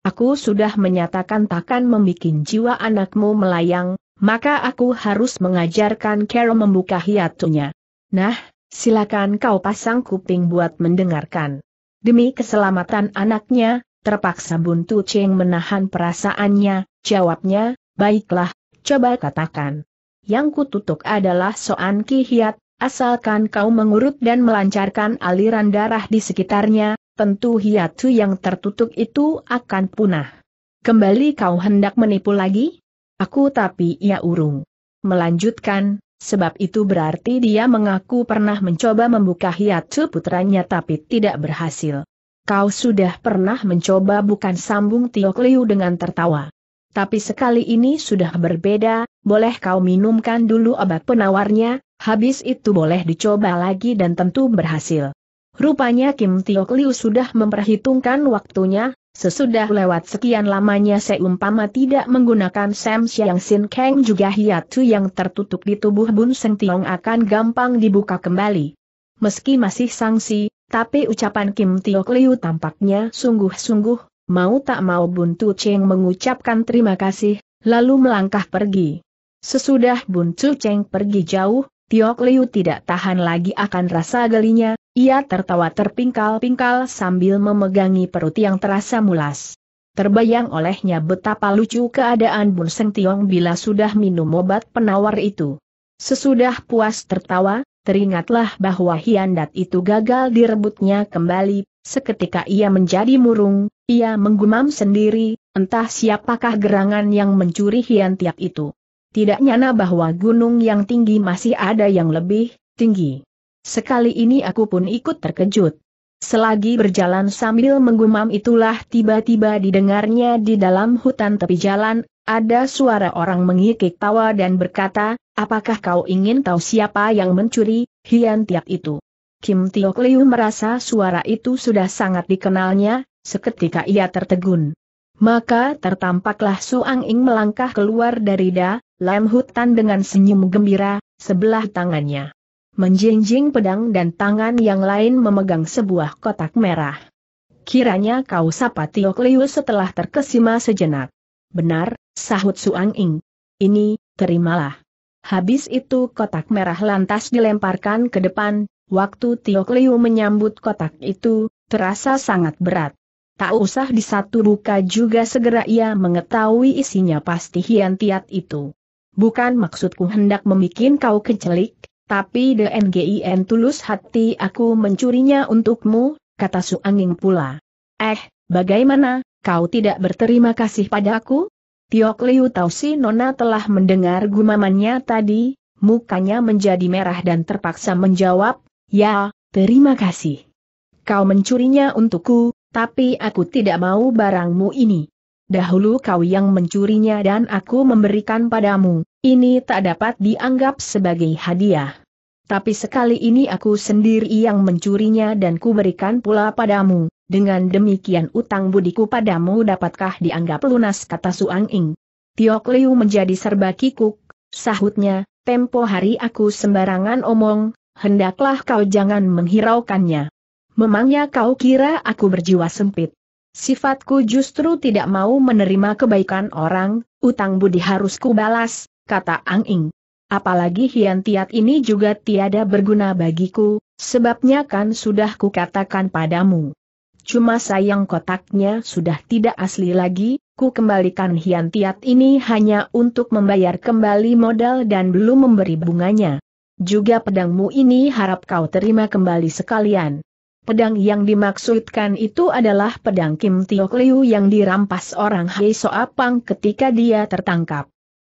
Aku sudah menyatakan takkan membuat jiwa anakmu melayang, maka aku harus mengajarkan Carol membuka hiatunya. Nah, silakan kau pasang kuping buat mendengarkan. Demi keselamatan anaknya, terpaksa Buntu Cheng menahan perasaannya, jawabnya, baiklah, coba katakan. Yang kututuk adalah Soan Ki Hiat, asalkan kau mengurut dan melancarkan aliran darah di sekitarnya, tentu Hiatu yang tertutup itu akan punah. Kembali kau hendak menipu lagi? Aku tapi ia urung. Melanjutkan, sebab itu berarti dia mengaku pernah mencoba membuka hiatsu putranya tapi tidak berhasil. Kau sudah pernah mencoba bukan sambung Tiok Liu dengan tertawa. Tapi sekali ini sudah berbeda, boleh kau minumkan dulu obat penawarnya, habis itu boleh dicoba lagi dan tentu berhasil. Rupanya Kim Tiok Liu sudah memperhitungkan waktunya, Sesudah lewat sekian lamanya seumpama tidak menggunakan Sam Siang Sin Kang juga hiatu yang tertutup di tubuh Bun Seng Tiong akan gampang dibuka kembali. Meski masih sangsi, tapi ucapan Kim Tiok Liu tampaknya sungguh-sungguh, mau tak mau Bun Tu Cheng mengucapkan terima kasih, lalu melangkah pergi. Sesudah Bun Tu Cheng pergi jauh, Tiok Liu tidak tahan lagi akan rasa gelinya, ia tertawa terpingkal-pingkal sambil memegangi perut yang terasa mulas. Terbayang olehnya betapa lucu keadaan Bun Seng Tiong bila sudah minum obat penawar itu. Sesudah puas tertawa, teringatlah bahwa hiandat itu gagal direbutnya kembali, seketika ia menjadi murung, ia menggumam sendiri, entah siapakah gerangan yang mencuri tiap itu. Tidak nyana bahwa gunung yang tinggi masih ada yang lebih tinggi. Sekali ini aku pun ikut terkejut. Selagi berjalan sambil menggumam itulah tiba-tiba didengarnya di dalam hutan tepi jalan, ada suara orang mengikik tawa dan berkata, apakah kau ingin tahu siapa yang mencuri, hian tiap itu. Kim Tio Liu merasa suara itu sudah sangat dikenalnya, seketika ia tertegun. Maka tertampaklah Suang Ing melangkah keluar dari da, lem hutan dengan senyum gembira, sebelah tangannya menjinjing pedang dan tangan yang lain memegang sebuah kotak merah. Kiranya kau sapa Tio Kliu setelah terkesima sejenak. Benar, sahut Suang Ing. Ini, terimalah. Habis itu kotak merah lantas dilemparkan ke depan, waktu Tio Kliu menyambut kotak itu, terasa sangat berat. Tak usah di satu buka juga segera ia mengetahui isinya pasti hiantiat itu. Bukan maksudku hendak membuat kau kecelik, tapi DNGIN tulus hati aku mencurinya untukmu, kata Anging pula. Eh, bagaimana, kau tidak berterima kasih padaku? Tiok Liu tahu si Nona telah mendengar gumamannya tadi, mukanya menjadi merah dan terpaksa menjawab, ya, terima kasih. Kau mencurinya untukku, tapi aku tidak mau barangmu ini. Dahulu kau yang mencurinya dan aku memberikan padamu. Ini tak dapat dianggap sebagai hadiah. Tapi sekali ini aku sendiri yang mencurinya dan kuberikan pula padamu, dengan demikian utang budiku padamu dapatkah dianggap lunas kata Suang Ing. Tiok Liu menjadi serba kikuk, sahutnya, tempo hari aku sembarangan omong, hendaklah kau jangan menghiraukannya. Memangnya kau kira aku berjiwa sempit? Sifatku justru tidak mau menerima kebaikan orang, utang budi harus kubalas, kata Ang Ing. Apalagi Hian Tiat ini juga tiada berguna bagiku, sebabnya kan sudah kukatakan padamu. Cuma sayang kotaknya sudah tidak asli lagi, ku kembalikan Hian Tiat ini hanya untuk membayar kembali modal dan belum memberi bunganya. Juga pedangmu ini harap kau terima kembali sekalian. Pedang yang dimaksudkan itu adalah pedang Kim Tiok Liu yang dirampas orang Hei Soapang ketika dia tertangkap.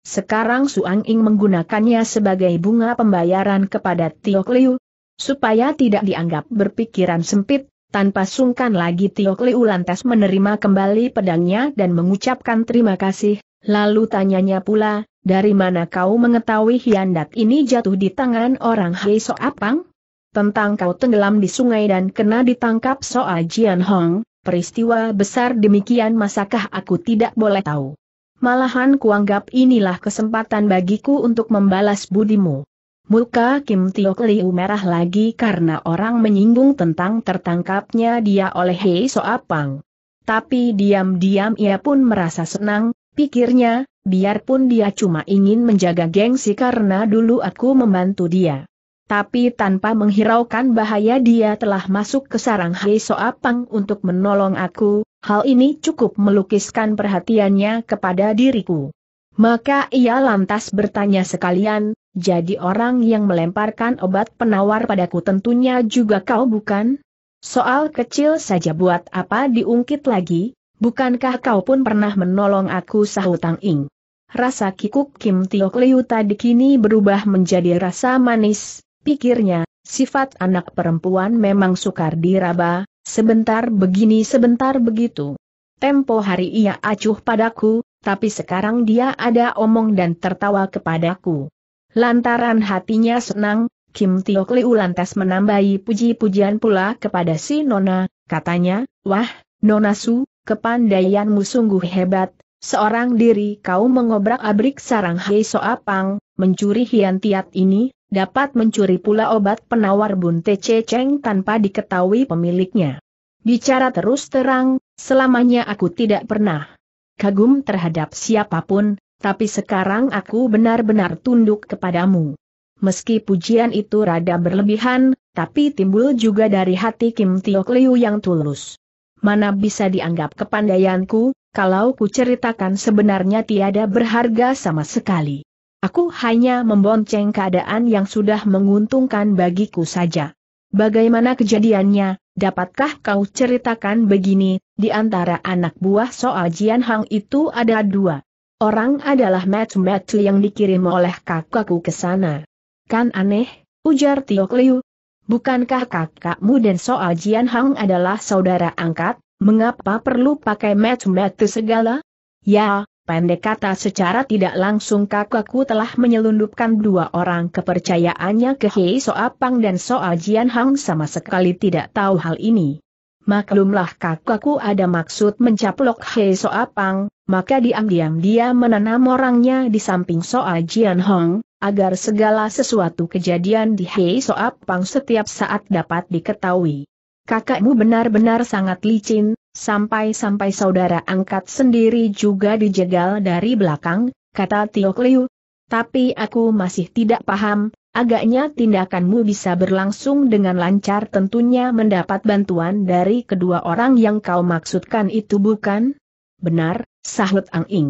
Sekarang Suang Ing menggunakannya sebagai bunga pembayaran kepada Tiok Liu, supaya tidak dianggap berpikiran sempit, tanpa sungkan lagi Tiok Liu lantas menerima kembali pedangnya dan mengucapkan terima kasih, lalu tanyanya pula, dari mana kau mengetahui hiandat ini jatuh di tangan orang Hei So Apang? Tentang kau tenggelam di sungai dan kena ditangkap Soa Jian Hong, peristiwa besar demikian masakah aku tidak boleh tahu? Malahan kuanggap inilah kesempatan bagiku untuk membalas budimu. Muka Kim Tiok Liu merah lagi karena orang menyinggung tentang tertangkapnya dia oleh Hei Soapang. Tapi diam-diam ia pun merasa senang, pikirnya, biarpun dia cuma ingin menjaga gengsi karena dulu aku membantu dia. Tapi tanpa menghiraukan bahaya dia telah masuk ke sarang Hei Soapang untuk menolong aku, hal ini cukup melukiskan perhatiannya kepada diriku. Maka ia lantas bertanya sekalian, jadi orang yang melemparkan obat penawar padaku tentunya juga kau bukan? Soal kecil saja buat apa diungkit lagi, bukankah kau pun pernah menolong aku sahutang ing? Rasa kikuk Kim Tio Liu tadi kini berubah menjadi rasa manis, pikirnya, sifat anak perempuan memang sukar diraba, sebentar begini sebentar begitu. Tempo hari ia acuh padaku, tapi sekarang dia ada omong dan tertawa kepadaku. Lantaran hatinya senang, Kim Tiok Liu lantas menambahi puji-pujian pula kepada si Nona, katanya, Wah, Nona Su, kepandaianmu sungguh hebat, seorang diri kau mengobrak abrik sarang Hei Soapang, mencuri hiantiat ini, dapat mencuri pula obat penawar Bun Tece tanpa diketahui pemiliknya. Bicara terus terang, selamanya aku tidak pernah kagum terhadap siapapun, tapi sekarang aku benar-benar tunduk kepadamu. Meski pujian itu rada berlebihan, tapi timbul juga dari hati Kim Tiok Liu yang tulus. Mana bisa dianggap kepandaianku, kalau ku ceritakan sebenarnya tiada berharga sama sekali. Aku hanya membonceng keadaan yang sudah menguntungkan bagiku saja. Bagaimana kejadiannya, dapatkah kau ceritakan begini, di antara anak buah soal Jian Hang itu ada dua. Orang adalah Mat Mat yang dikirim oleh kakakku ke sana. Kan aneh, ujar Tio Liu. Bukankah kakakmu dan soal Jian Hang adalah saudara angkat, mengapa perlu pakai Mat Mat segala? Ya, Pendek kata secara tidak langsung kakakku telah menyelundupkan dua orang kepercayaannya ke Hei Soapang dan Soa Jian Hang sama sekali tidak tahu hal ini. Maklumlah kakakku ada maksud mencaplok Hei Soapang, maka diam-diam dia menanam orangnya di samping Soa Jian Hang, agar segala sesuatu kejadian di Hei Soapang setiap saat dapat diketahui. Kakakmu benar-benar sangat licin, sampai-sampai saudara angkat sendiri juga dijegal dari belakang, kata Tio Kliu. Tapi aku masih tidak paham, agaknya tindakanmu bisa berlangsung dengan lancar tentunya mendapat bantuan dari kedua orang yang kau maksudkan itu bukan? Benar, sahut Ang Ing.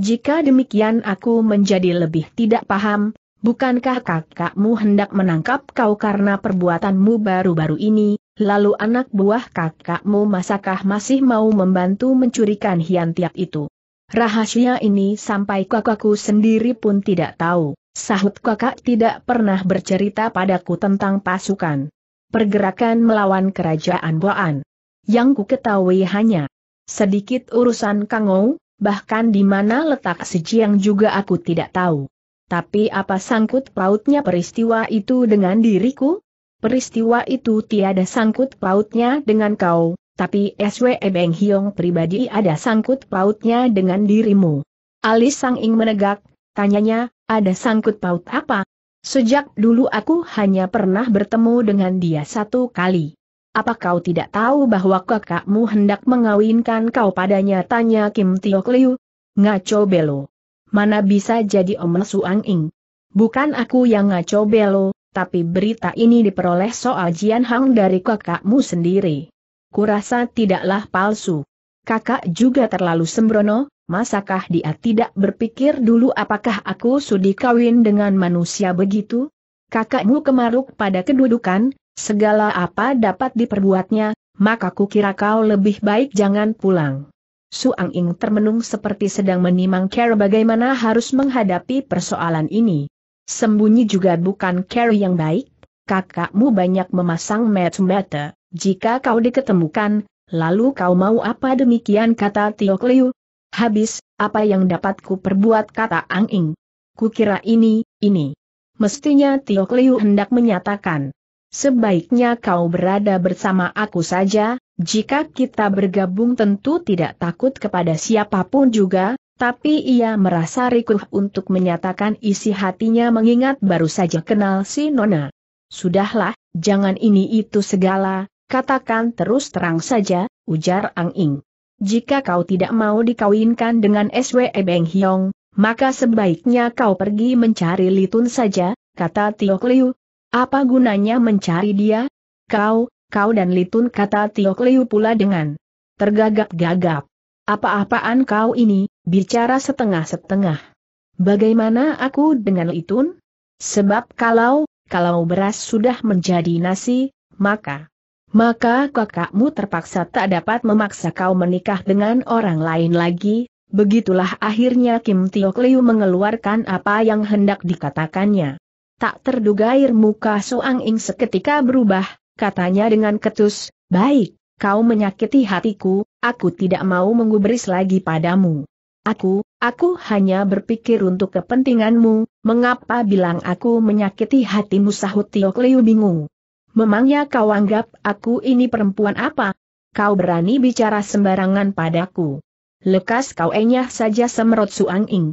Jika demikian aku menjadi lebih tidak paham, bukankah kakakmu hendak menangkap kau karena perbuatanmu baru-baru ini, lalu anak buah kakakmu masakah masih mau membantu mencurikan hian tiap itu? Rahasia ini sampai kakakku sendiri pun tidak tahu, sahut kakak tidak pernah bercerita padaku tentang pasukan. Pergerakan melawan kerajaan Boan. Yang ku ketahui hanya sedikit urusan Kangou, bahkan di mana letak Sijiang juga aku tidak tahu. Tapi apa sangkut pautnya peristiwa itu dengan diriku? Peristiwa itu tiada sangkut pautnya dengan kau, tapi SW Beng Hiong pribadi ada sangkut pautnya dengan dirimu. Alis Sang Ing menegak, tanyanya, ada sangkut paut apa? Sejak dulu aku hanya pernah bertemu dengan dia satu kali. Apa kau tidak tahu bahwa kakakmu hendak mengawinkan kau padanya? Tanya Kim Tio Liu. Ngaco Belo. Mana bisa jadi Om Suang Ing? Bukan aku yang ngaco Belo, tapi berita ini diperoleh soal Jian Hang dari kakakmu sendiri. Kurasa tidaklah palsu. Kakak juga terlalu sembrono, masakah dia tidak berpikir dulu apakah aku sudi kawin dengan manusia begitu? Kakakmu kemaruk pada kedudukan, segala apa dapat diperbuatnya, maka kukira kau lebih baik jangan pulang. Suang Ing termenung seperti sedang menimang cara bagaimana harus menghadapi persoalan ini. Sembunyi juga bukan care yang baik, kakakmu banyak memasang match mata jika kau diketemukan, lalu kau mau apa demikian kata Tio Kliu? Habis, apa yang dapat ku perbuat kata Ang Ing? Kukira ini, ini. Mestinya Tio Kliu hendak menyatakan. Sebaiknya kau berada bersama aku saja, jika kita bergabung tentu tidak takut kepada siapapun juga, tapi ia merasa rikuh untuk menyatakan isi hatinya mengingat baru saja kenal si Nona. Sudahlah, jangan ini itu segala, katakan terus terang saja, ujar Ang Ing. Jika kau tidak mau dikawinkan dengan SWE Beng Hiong, maka sebaiknya kau pergi mencari Litun saja, kata Tio Liu. Apa gunanya mencari dia? Kau, kau dan Litun kata Tio Liu pula dengan tergagap-gagap. Apa-apaan kau ini, Bicara setengah-setengah. Bagaimana aku dengan Litun? Sebab kalau, kalau beras sudah menjadi nasi, maka, maka kakakmu terpaksa tak dapat memaksa kau menikah dengan orang lain lagi, begitulah akhirnya Kim Tio Liu mengeluarkan apa yang hendak dikatakannya. Tak terduga air muka Soang Ing seketika berubah, katanya dengan ketus, baik, kau menyakiti hatiku, aku tidak mau menggubris lagi padamu. Aku, aku hanya berpikir untuk kepentinganmu, mengapa bilang aku menyakiti hatimu sahut Tiok Liu bingung. Memangnya kau anggap aku ini perempuan apa? Kau berani bicara sembarangan padaku. Lekas kau enyah saja semerot Suang Ing.